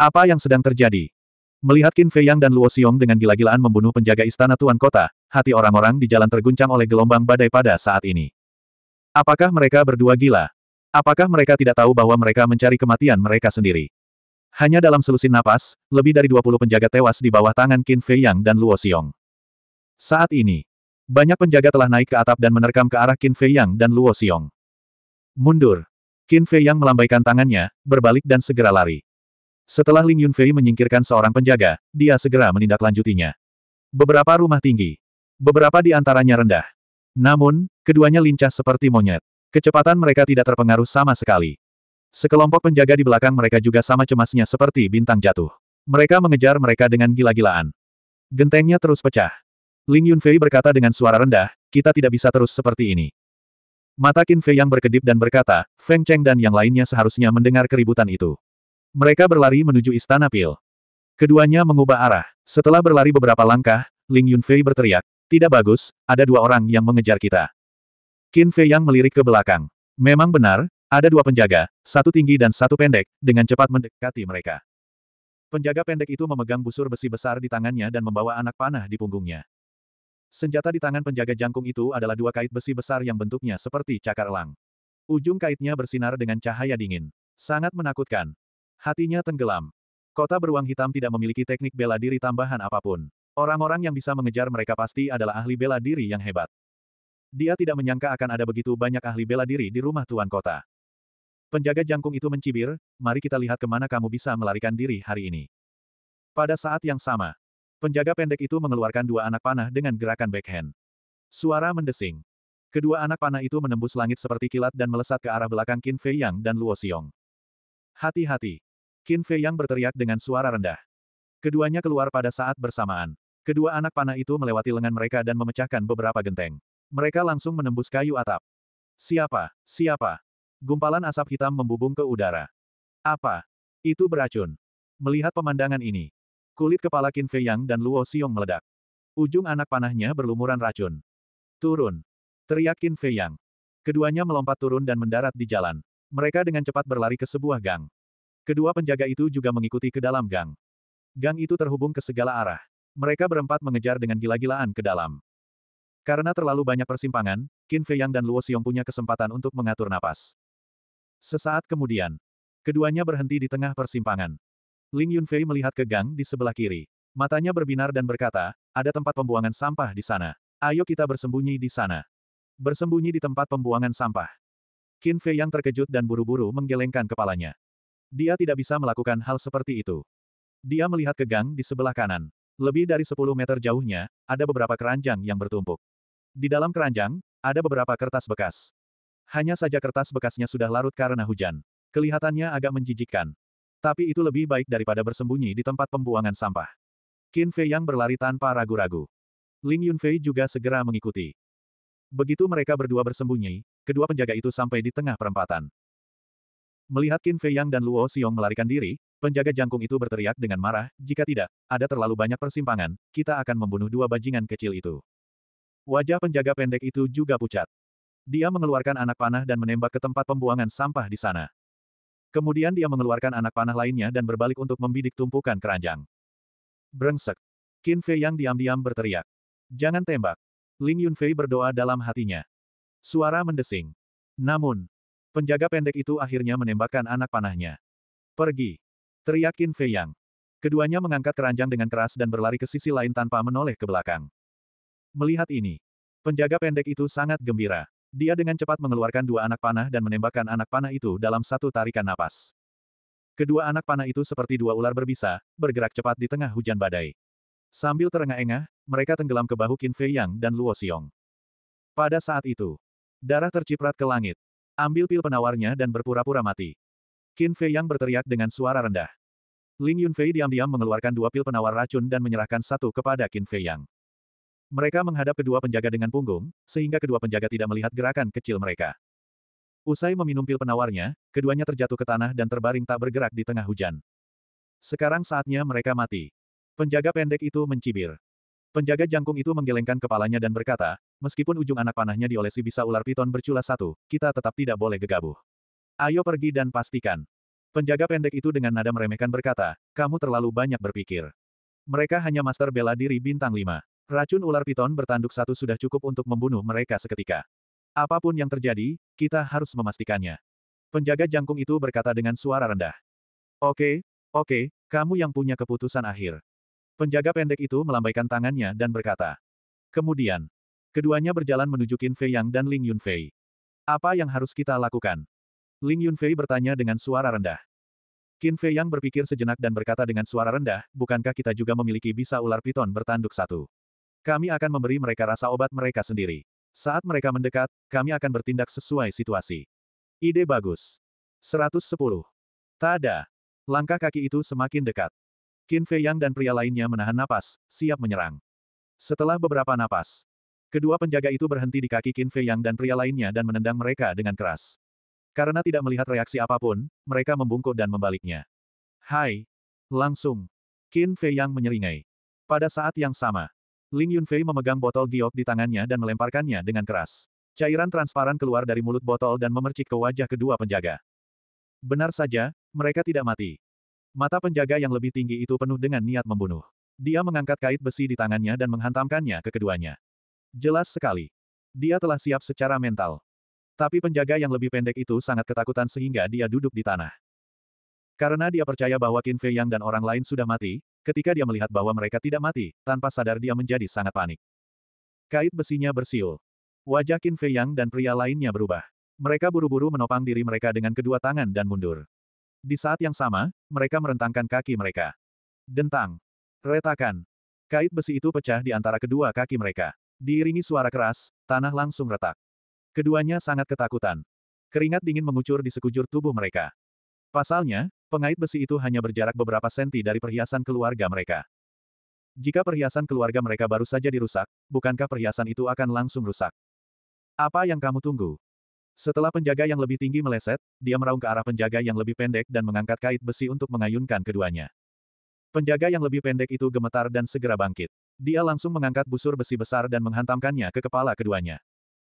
Apa yang sedang terjadi? Melihat Qin Fei Yang dan Luo Xiong dengan gila-gilaan membunuh penjaga istana Tuan Kota, hati orang-orang di jalan terguncang oleh gelombang badai pada saat ini. Apakah mereka berdua gila? Apakah mereka tidak tahu bahwa mereka mencari kematian mereka sendiri? Hanya dalam selusin napas, lebih dari 20 penjaga tewas di bawah tangan Qin Fei Yang dan Luo Xiong. Saat ini, banyak penjaga telah naik ke atap dan menerkam ke arah Qin Fei Yang dan Luo Xiong. Mundur. Qin Fei Yang melambaikan tangannya, berbalik dan segera lari. Setelah Ling Yun Fei menyingkirkan seorang penjaga, dia segera menindaklanjutinya. Beberapa rumah tinggi. Beberapa di antaranya rendah. Namun, keduanya lincah seperti monyet. Kecepatan mereka tidak terpengaruh sama sekali. Sekelompok penjaga di belakang mereka juga sama cemasnya seperti bintang jatuh. Mereka mengejar mereka dengan gila-gilaan. Gentengnya terus pecah. Ling Yunfei berkata dengan suara rendah, kita tidak bisa terus seperti ini. Mata Qin Fei yang berkedip dan berkata, Feng Cheng dan yang lainnya seharusnya mendengar keributan itu. Mereka berlari menuju Istana Pil. Keduanya mengubah arah. Setelah berlari beberapa langkah, Ling Yunfei berteriak, tidak bagus, ada dua orang yang mengejar kita. Qin Fei yang melirik ke belakang. Memang benar, ada dua penjaga, satu tinggi dan satu pendek, dengan cepat mendekati mereka. Penjaga pendek itu memegang busur besi besar di tangannya dan membawa anak panah di punggungnya. Senjata di tangan penjaga jangkung itu adalah dua kait besi besar yang bentuknya seperti cakar elang. Ujung kaitnya bersinar dengan cahaya dingin. Sangat menakutkan. Hatinya tenggelam. Kota beruang hitam tidak memiliki teknik bela diri tambahan apapun. Orang-orang yang bisa mengejar mereka pasti adalah ahli bela diri yang hebat. Dia tidak menyangka akan ada begitu banyak ahli bela diri di rumah tuan kota. Penjaga jangkung itu mencibir, mari kita lihat kemana kamu bisa melarikan diri hari ini. Pada saat yang sama, Penjaga pendek itu mengeluarkan dua anak panah dengan gerakan backhand. Suara mendesing. Kedua anak panah itu menembus langit seperti kilat dan melesat ke arah belakang Qin Fei Yang dan Luo Xiong. Hati-hati. Qin Fei Yang berteriak dengan suara rendah. Keduanya keluar pada saat bersamaan. Kedua anak panah itu melewati lengan mereka dan memecahkan beberapa genteng. Mereka langsung menembus kayu atap. Siapa? Siapa? Gumpalan asap hitam membubung ke udara. Apa? Itu beracun. Melihat pemandangan ini, Kulit kepala Qin Fei Yang dan Luo Xiong meledak. Ujung anak panahnya berlumuran racun. Turun. Teriak Qin Fei Yang. Keduanya melompat turun dan mendarat di jalan. Mereka dengan cepat berlari ke sebuah gang. Kedua penjaga itu juga mengikuti ke dalam gang. Gang itu terhubung ke segala arah. Mereka berempat mengejar dengan gila-gilaan ke dalam. Karena terlalu banyak persimpangan, Qin Fei Yang dan Luo Xiong punya kesempatan untuk mengatur napas. Sesaat kemudian, keduanya berhenti di tengah persimpangan. Ling Yunfei melihat ke gang di sebelah kiri. Matanya berbinar dan berkata, ada tempat pembuangan sampah di sana. Ayo kita bersembunyi di sana. Bersembunyi di tempat pembuangan sampah. Qin Fei yang terkejut dan buru-buru menggelengkan kepalanya. Dia tidak bisa melakukan hal seperti itu. Dia melihat ke gang di sebelah kanan. Lebih dari 10 meter jauhnya, ada beberapa keranjang yang bertumpuk. Di dalam keranjang, ada beberapa kertas bekas. Hanya saja kertas bekasnya sudah larut karena hujan. Kelihatannya agak menjijikkan. Tapi itu lebih baik daripada bersembunyi di tempat pembuangan sampah. Qin Fei yang berlari tanpa ragu-ragu. Ling Yunfei juga segera mengikuti. Begitu mereka berdua bersembunyi, kedua penjaga itu sampai di tengah perempatan. Melihat Qin Fei Yang dan Luo Xiong melarikan diri, penjaga jangkung itu berteriak dengan marah, jika tidak, ada terlalu banyak persimpangan, kita akan membunuh dua bajingan kecil itu. Wajah penjaga pendek itu juga pucat. Dia mengeluarkan anak panah dan menembak ke tempat pembuangan sampah di sana. Kemudian dia mengeluarkan anak panah lainnya dan berbalik untuk membidik tumpukan keranjang. Brengsek. Qin Fei yang diam-diam berteriak. Jangan tembak. Ling Yunfei berdoa dalam hatinya. Suara mendesing. Namun, penjaga pendek itu akhirnya menembakkan anak panahnya. Pergi. Teriak Qin Fei Yang. Keduanya mengangkat keranjang dengan keras dan berlari ke sisi lain tanpa menoleh ke belakang. Melihat ini, penjaga pendek itu sangat gembira. Dia dengan cepat mengeluarkan dua anak panah dan menembakkan anak panah itu dalam satu tarikan napas. Kedua anak panah itu seperti dua ular berbisa, bergerak cepat di tengah hujan badai. Sambil terengah-engah, mereka tenggelam ke bahu Qin Fei Yang dan Luo Xiong. Pada saat itu, darah terciprat ke langit. Ambil pil penawarnya dan berpura-pura mati. Qin Fei Yang berteriak dengan suara rendah. Ling Yunfei diam-diam mengeluarkan dua pil penawar racun dan menyerahkan satu kepada Qin Fei Yang. Mereka menghadap kedua penjaga dengan punggung, sehingga kedua penjaga tidak melihat gerakan kecil mereka. Usai meminum pil penawarnya, keduanya terjatuh ke tanah dan terbaring tak bergerak di tengah hujan. Sekarang saatnya mereka mati. Penjaga pendek itu mencibir. Penjaga jangkung itu menggelengkan kepalanya dan berkata, meskipun ujung anak panahnya diolesi bisa ular piton bercula satu, kita tetap tidak boleh gegabuh. Ayo pergi dan pastikan. Penjaga pendek itu dengan nada meremehkan berkata, kamu terlalu banyak berpikir. Mereka hanya master bela diri bintang lima. Racun ular piton bertanduk satu sudah cukup untuk membunuh mereka seketika. Apapun yang terjadi, kita harus memastikannya. Penjaga jangkung itu berkata dengan suara rendah. Oke, oke, kamu yang punya keputusan akhir. Penjaga pendek itu melambaikan tangannya dan berkata. Kemudian, keduanya berjalan menuju Qin Fei Yang dan Ling Yun Fei. Apa yang harus kita lakukan? Ling Yun Fei bertanya dengan suara rendah. Qin Fei Yang berpikir sejenak dan berkata dengan suara rendah, bukankah kita juga memiliki bisa ular piton bertanduk satu? Kami akan memberi mereka rasa obat mereka sendiri. Saat mereka mendekat, kami akan bertindak sesuai situasi. Ide bagus. 110. Tada. Langkah kaki itu semakin dekat. Qin Fei Yang dan pria lainnya menahan napas, siap menyerang. Setelah beberapa napas, kedua penjaga itu berhenti di kaki Qin Fei Yang dan pria lainnya dan menendang mereka dengan keras. Karena tidak melihat reaksi apapun, mereka membungkuk dan membaliknya. Hai! Langsung! Qin Fei Yang menyeringai. Pada saat yang sama, Ling Yunfei memegang botol giok di tangannya dan melemparkannya dengan keras. Cairan transparan keluar dari mulut botol dan memercik ke wajah kedua penjaga. Benar saja, mereka tidak mati. Mata penjaga yang lebih tinggi itu penuh dengan niat membunuh. Dia mengangkat kait besi di tangannya dan menghantamkannya ke keduanya. Jelas sekali. Dia telah siap secara mental. Tapi penjaga yang lebih pendek itu sangat ketakutan sehingga dia duduk di tanah. Karena dia percaya bahwa Qin Fei Yang dan orang lain sudah mati, ketika dia melihat bahwa mereka tidak mati, tanpa sadar dia menjadi sangat panik. Kait besinya bersiul. Wajah Qin Fei Yang dan pria lainnya berubah. Mereka buru-buru menopang diri mereka dengan kedua tangan dan mundur. Di saat yang sama, mereka merentangkan kaki mereka. Dentang. Retakan. Kait besi itu pecah di antara kedua kaki mereka. Diiringi suara keras, tanah langsung retak. Keduanya sangat ketakutan. Keringat dingin mengucur di sekujur tubuh mereka. Pasalnya, Pengait besi itu hanya berjarak beberapa senti dari perhiasan keluarga mereka. Jika perhiasan keluarga mereka baru saja dirusak, bukankah perhiasan itu akan langsung rusak? Apa yang kamu tunggu? Setelah penjaga yang lebih tinggi meleset, dia meraung ke arah penjaga yang lebih pendek dan mengangkat kait besi untuk mengayunkan keduanya. Penjaga yang lebih pendek itu gemetar dan segera bangkit. Dia langsung mengangkat busur besi besar dan menghantamkannya ke kepala keduanya.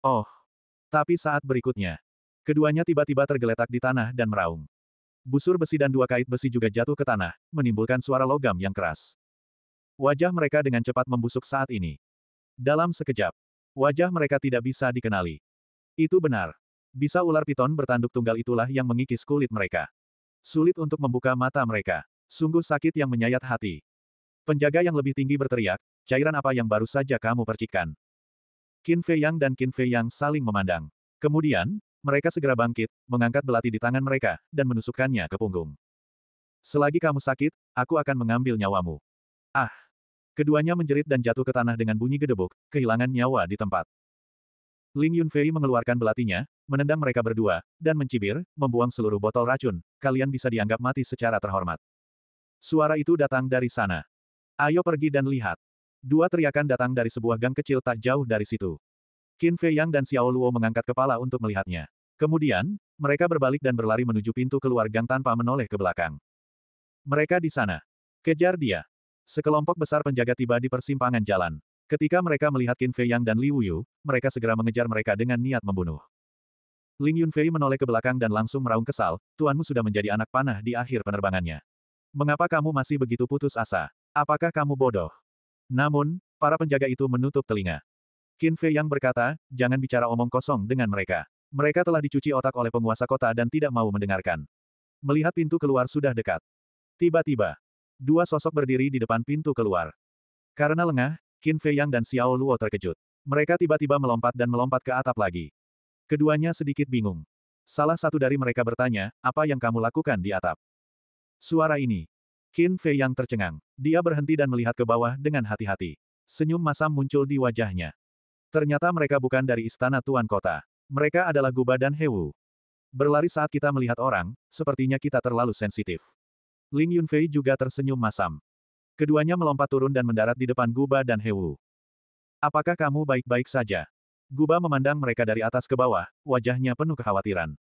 Oh! Tapi saat berikutnya, keduanya tiba-tiba tergeletak di tanah dan meraung. Busur besi dan dua kait besi juga jatuh ke tanah, menimbulkan suara logam yang keras. Wajah mereka dengan cepat membusuk saat ini. Dalam sekejap, wajah mereka tidak bisa dikenali. Itu benar. Bisa ular piton bertanduk tunggal itulah yang mengikis kulit mereka. Sulit untuk membuka mata mereka. Sungguh sakit yang menyayat hati. Penjaga yang lebih tinggi berteriak, cairan apa yang baru saja kamu percikkan. Qin Fei Yang dan Qin Fei Yang saling memandang. Kemudian, mereka segera bangkit, mengangkat belati di tangan mereka, dan menusukkannya ke punggung. Selagi kamu sakit, aku akan mengambil nyawamu. Ah! Keduanya menjerit dan jatuh ke tanah dengan bunyi gedebuk, kehilangan nyawa di tempat. Ling Yunfei mengeluarkan belatinya, menendang mereka berdua, dan mencibir, membuang seluruh botol racun, kalian bisa dianggap mati secara terhormat. Suara itu datang dari sana. Ayo pergi dan lihat. Dua teriakan datang dari sebuah gang kecil tak jauh dari situ. Qin Fei Yang dan Xiao Luo mengangkat kepala untuk melihatnya. Kemudian, mereka berbalik dan berlari menuju pintu keluar gang tanpa menoleh ke belakang. Mereka di sana. Kejar dia. Sekelompok besar penjaga tiba di persimpangan jalan. Ketika mereka melihat Qin Fei Yang dan Li Wuyu, mereka segera mengejar mereka dengan niat membunuh. Ling Yunfei menoleh ke belakang dan langsung meraung kesal, tuanmu sudah menjadi anak panah di akhir penerbangannya. Mengapa kamu masih begitu putus asa? Apakah kamu bodoh? Namun, para penjaga itu menutup telinga. Qin Fei Yang berkata, jangan bicara omong kosong dengan mereka. Mereka telah dicuci otak oleh penguasa kota dan tidak mau mendengarkan. Melihat pintu keluar sudah dekat. Tiba-tiba, dua sosok berdiri di depan pintu keluar. Karena lengah, Qin Fei Yang dan Xiao Luo terkejut. Mereka tiba-tiba melompat dan melompat ke atap lagi. Keduanya sedikit bingung. Salah satu dari mereka bertanya, apa yang kamu lakukan di atap? Suara ini. Qin Fei Yang tercengang. Dia berhenti dan melihat ke bawah dengan hati-hati. Senyum masam muncul di wajahnya. Ternyata mereka bukan dari istana tuan kota. Mereka adalah Guba dan Hewu. Berlari saat kita melihat orang, sepertinya kita terlalu sensitif. Ling Yunfei juga tersenyum masam. Keduanya melompat turun dan mendarat di depan Guba dan Hewu. Apakah kamu baik-baik saja? Guba memandang mereka dari atas ke bawah, wajahnya penuh kekhawatiran.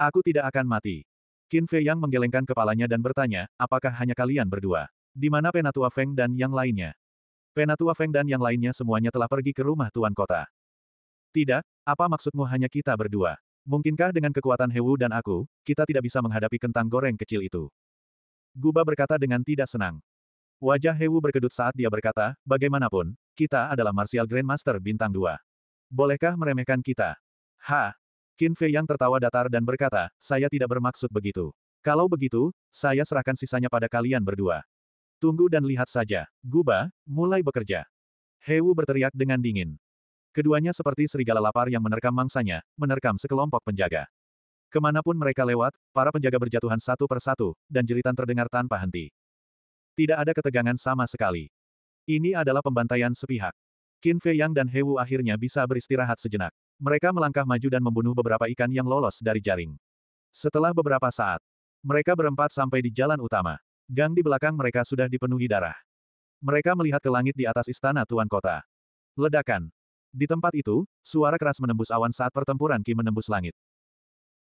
Aku tidak akan mati. Qin Fei Yang menggelengkan kepalanya dan bertanya, apakah hanya kalian berdua? Di mana Penatua Feng dan yang lainnya? Penatua Feng dan yang lainnya semuanya telah pergi ke rumah Tuan Kota. Tidak, apa maksudmu hanya kita berdua? Mungkinkah dengan kekuatan Hewu dan aku, kita tidak bisa menghadapi kentang goreng kecil itu? Guba berkata dengan tidak senang. Wajah Hewu berkedut saat dia berkata, bagaimanapun, kita adalah Martial Grandmaster bintang dua. Bolehkah meremehkan kita? Ha! Qin Fei yang tertawa datar dan berkata, saya tidak bermaksud begitu. Kalau begitu, saya serahkan sisanya pada kalian berdua. Tunggu dan lihat saja. Guba, mulai bekerja. Hewu berteriak dengan dingin. Keduanya seperti serigala lapar yang menerkam mangsanya, menerkam sekelompok penjaga. Kemanapun mereka lewat, para penjaga berjatuhan satu persatu, dan jeritan terdengar tanpa henti. Tidak ada ketegangan sama sekali. Ini adalah pembantaian sepihak. Qin Fei Yang dan He Wu akhirnya bisa beristirahat sejenak. Mereka melangkah maju dan membunuh beberapa ikan yang lolos dari jaring. Setelah beberapa saat, mereka berempat sampai di jalan utama. Gang di belakang mereka sudah dipenuhi darah. Mereka melihat ke langit di atas istana Tuan Kota. Ledakan. Di tempat itu, suara keras menembus awan saat pertempuran Ki menembus langit.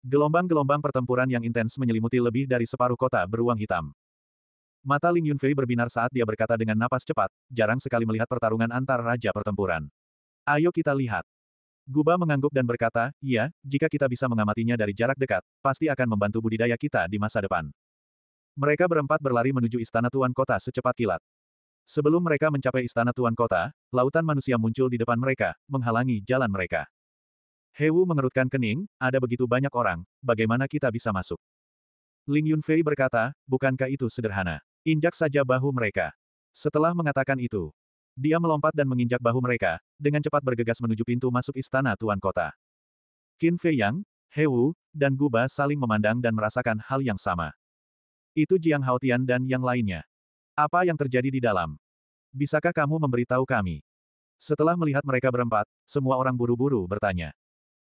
Gelombang-gelombang pertempuran yang intens menyelimuti lebih dari separuh kota beruang hitam. Mata Ling Yunfei berbinar saat dia berkata dengan napas cepat, jarang sekali melihat pertarungan antar raja pertempuran. Ayo kita lihat. Guba mengangguk dan berkata, ya, jika kita bisa mengamatinya dari jarak dekat, pasti akan membantu budidaya kita di masa depan. Mereka berempat berlari menuju istana tuan kota secepat kilat. Sebelum mereka mencapai istana tuan kota, lautan manusia muncul di depan mereka, menghalangi jalan mereka. Hewu mengerutkan kening, ada begitu banyak orang, bagaimana kita bisa masuk? Ling Yunfei berkata, bukankah itu sederhana? Injak saja bahu mereka. Setelah mengatakan itu, dia melompat dan menginjak bahu mereka, dengan cepat bergegas menuju pintu masuk istana tuan kota. Qin Fei Yang, Hewu, dan Guba saling memandang dan merasakan hal yang sama. Itu Jiang Haotian dan yang lainnya. Apa yang terjadi di dalam? Bisakah kamu memberitahu kami? Setelah melihat mereka berempat, semua orang buru-buru bertanya.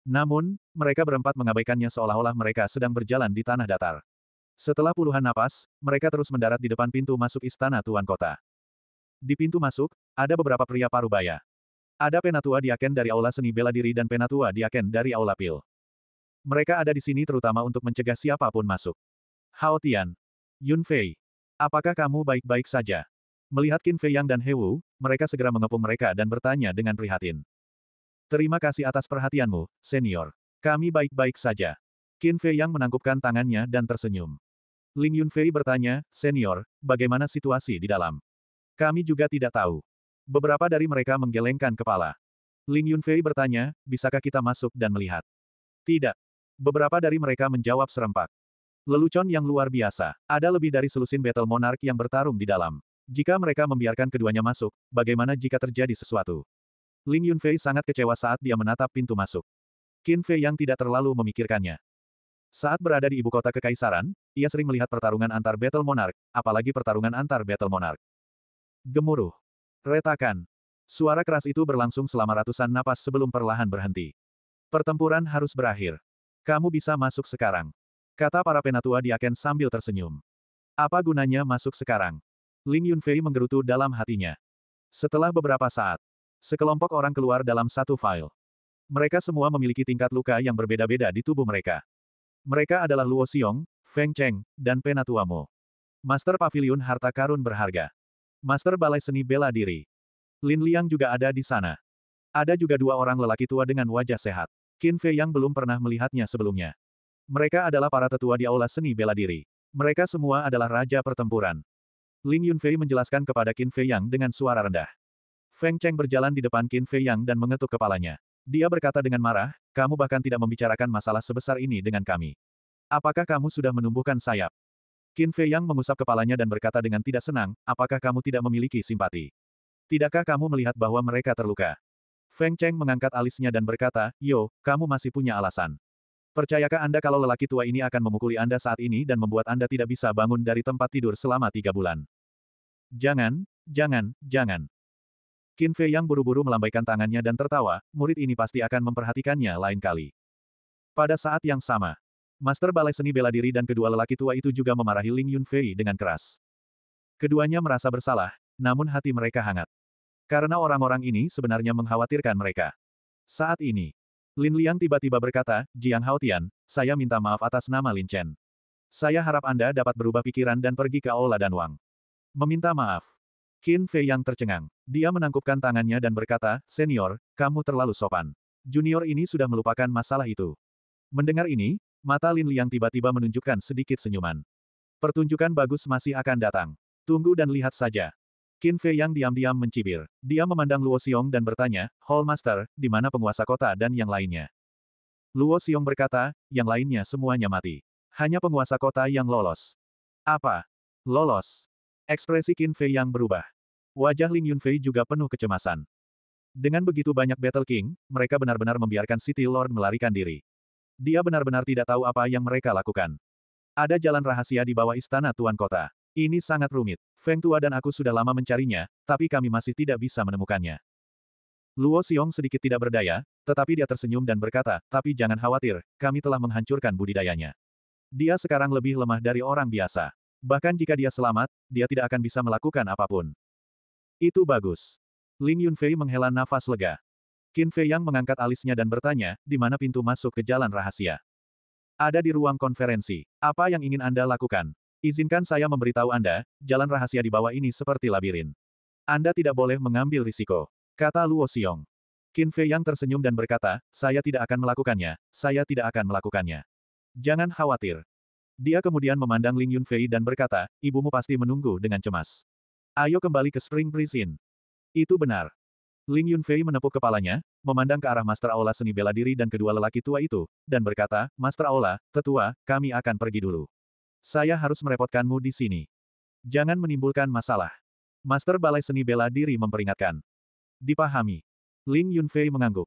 Namun, mereka berempat mengabaikannya seolah-olah mereka sedang berjalan di tanah datar. Setelah puluhan napas, mereka terus mendarat di depan pintu masuk istana Tuan Kota. Di pintu masuk, ada beberapa pria parubaya. Ada penatua diaken dari Aula Seni Bela Diri dan penatua diaken dari Aula Pil. Mereka ada di sini terutama untuk mencegah siapapun masuk. Hao Tian, Yun Fei, Apakah kamu baik-baik saja? Melihat Qin Fei Yang dan He Wu, mereka segera mengepung mereka dan bertanya dengan prihatin. Terima kasih atas perhatianmu, senior. Kami baik-baik saja. Qin Fei Yang menangkupkan tangannya dan tersenyum. Ling Yunfei bertanya, senior, bagaimana situasi di dalam? Kami juga tidak tahu. Beberapa dari mereka menggelengkan kepala. Ling Yunfei bertanya, bisakah kita masuk dan melihat? Tidak. Beberapa dari mereka menjawab serempak. Lelucon yang luar biasa. Ada lebih dari selusin Battle Monarch yang bertarung di dalam. Jika mereka membiarkan keduanya masuk, bagaimana jika terjadi sesuatu? Ling Yunfei sangat kecewa saat dia menatap pintu masuk. Qin Fei yang tidak terlalu memikirkannya. Saat berada di ibu kota kekaisaran, ia sering melihat pertarungan antar Battle Monarch, apalagi pertarungan antar Battle Monarch. Gemuruh. Retakan. Suara keras itu berlangsung selama ratusan napas sebelum perlahan berhenti. Pertempuran harus berakhir. Kamu bisa masuk sekarang. Kata para penatua di Aken sambil tersenyum. Apa gunanya masuk sekarang? Ling Yunfei menggerutu dalam hatinya. Setelah beberapa saat, sekelompok orang keluar dalam satu file. Mereka semua memiliki tingkat luka yang berbeda-beda di tubuh mereka. Mereka adalah Luo Xiong, Feng Cheng, dan Penatua Mo. Master pavilion Harta Karun Berharga. Master Balai Seni Bela Diri. Lin Liang juga ada di sana. Ada juga dua orang lelaki tua dengan wajah sehat. Qin Fei yang belum pernah melihatnya sebelumnya. Mereka adalah para tetua di aula seni bela diri. Mereka semua adalah raja pertempuran. Ling Yunfei menjelaskan kepada Qin Fei Yang dengan suara rendah. Feng Cheng berjalan di depan Qin Fei Yang dan mengetuk kepalanya. Dia berkata dengan marah, kamu bahkan tidak membicarakan masalah sebesar ini dengan kami. Apakah kamu sudah menumbuhkan sayap? Qin Fei Yang mengusap kepalanya dan berkata dengan tidak senang, apakah kamu tidak memiliki simpati? Tidakkah kamu melihat bahwa mereka terluka? Feng Cheng mengangkat alisnya dan berkata, Yo, kamu masih punya alasan. Percayakah Anda kalau lelaki tua ini akan memukuli Anda saat ini dan membuat Anda tidak bisa bangun dari tempat tidur selama tiga bulan? Jangan, jangan, jangan. Qin Fei yang buru-buru melambaikan tangannya dan tertawa, murid ini pasti akan memperhatikannya lain kali. Pada saat yang sama, Master Balai Seni Bela Diri dan kedua lelaki tua itu juga memarahi Ling Yunfei dengan keras. Keduanya merasa bersalah, namun hati mereka hangat. Karena orang-orang ini sebenarnya mengkhawatirkan mereka. Saat ini, Lin Liang tiba-tiba berkata, Jiang Haotian, saya minta maaf atas nama Lin Chen. Saya harap Anda dapat berubah pikiran dan pergi ke Aula dan Wang. Meminta maaf. Qin Fei yang tercengang. Dia menangkupkan tangannya dan berkata, Senior, kamu terlalu sopan. Junior ini sudah melupakan masalah itu. Mendengar ini, mata Lin Liang tiba-tiba menunjukkan sedikit senyuman. Pertunjukan bagus masih akan datang. Tunggu dan lihat saja. Qin Fei yang diam-diam mencibir. Dia memandang Luo Xiong dan bertanya, Hall Master, di mana penguasa kota dan yang lainnya? Luo Xiong berkata, yang lainnya semuanya mati. Hanya penguasa kota yang lolos. Apa? Lolos. Ekspresi Qin Fei yang berubah. Wajah Ling Yunfei juga penuh kecemasan. Dengan begitu banyak Battle King, mereka benar-benar membiarkan City Lord melarikan diri. Dia benar-benar tidak tahu apa yang mereka lakukan. Ada jalan rahasia di bawah istana Tuan Kota. Ini sangat rumit. Feng Tua dan aku sudah lama mencarinya, tapi kami masih tidak bisa menemukannya. Luo Xiong sedikit tidak berdaya, tetapi dia tersenyum dan berkata, tapi jangan khawatir, kami telah menghancurkan budidayanya. Dia sekarang lebih lemah dari orang biasa. Bahkan jika dia selamat, dia tidak akan bisa melakukan apapun. Itu bagus. Ling Yunfei menghela nafas lega. Qin Fei Yang mengangkat alisnya dan bertanya, di mana pintu masuk ke jalan rahasia? Ada di ruang konferensi. Apa yang ingin Anda lakukan? Izinkan saya memberitahu Anda, jalan rahasia di bawah ini seperti labirin. Anda tidak boleh mengambil risiko. Kata Luo Xiong. Qin Fei yang tersenyum dan berkata, saya tidak akan melakukannya, saya tidak akan melakukannya. Jangan khawatir. Dia kemudian memandang Ling Yunfei dan berkata, ibumu pasti menunggu dengan cemas. Ayo kembali ke Spring Prison. Itu benar. Ling Yunfei menepuk kepalanya, memandang ke arah Master Aula seni bela diri dan kedua lelaki tua itu, dan berkata, Master Aula, tetua, kami akan pergi dulu. Saya harus merepotkanmu di sini. Jangan menimbulkan masalah. Master Balai Seni Bela Diri memperingatkan. Dipahami. Ling Yunfei mengangguk.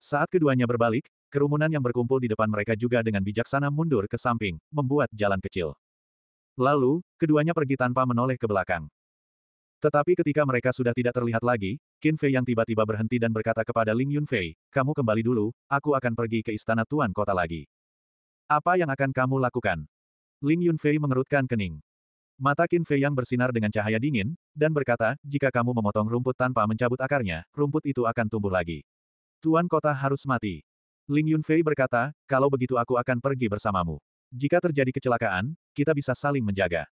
Saat keduanya berbalik, kerumunan yang berkumpul di depan mereka juga dengan bijaksana mundur ke samping, membuat jalan kecil. Lalu, keduanya pergi tanpa menoleh ke belakang. Tetapi ketika mereka sudah tidak terlihat lagi, Qin Fei yang tiba-tiba berhenti dan berkata kepada Ling Yunfei, kamu kembali dulu, aku akan pergi ke istana Tuan Kota lagi. Apa yang akan kamu lakukan? Ling Yunfei mengerutkan kening. Mata Qin Fei yang bersinar dengan cahaya dingin, dan berkata, jika kamu memotong rumput tanpa mencabut akarnya, rumput itu akan tumbuh lagi. Tuan kota harus mati. Ling Yunfei berkata, kalau begitu aku akan pergi bersamamu. Jika terjadi kecelakaan, kita bisa saling menjaga.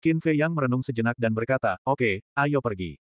Qin Fei yang merenung sejenak dan berkata, oke, okay, ayo pergi.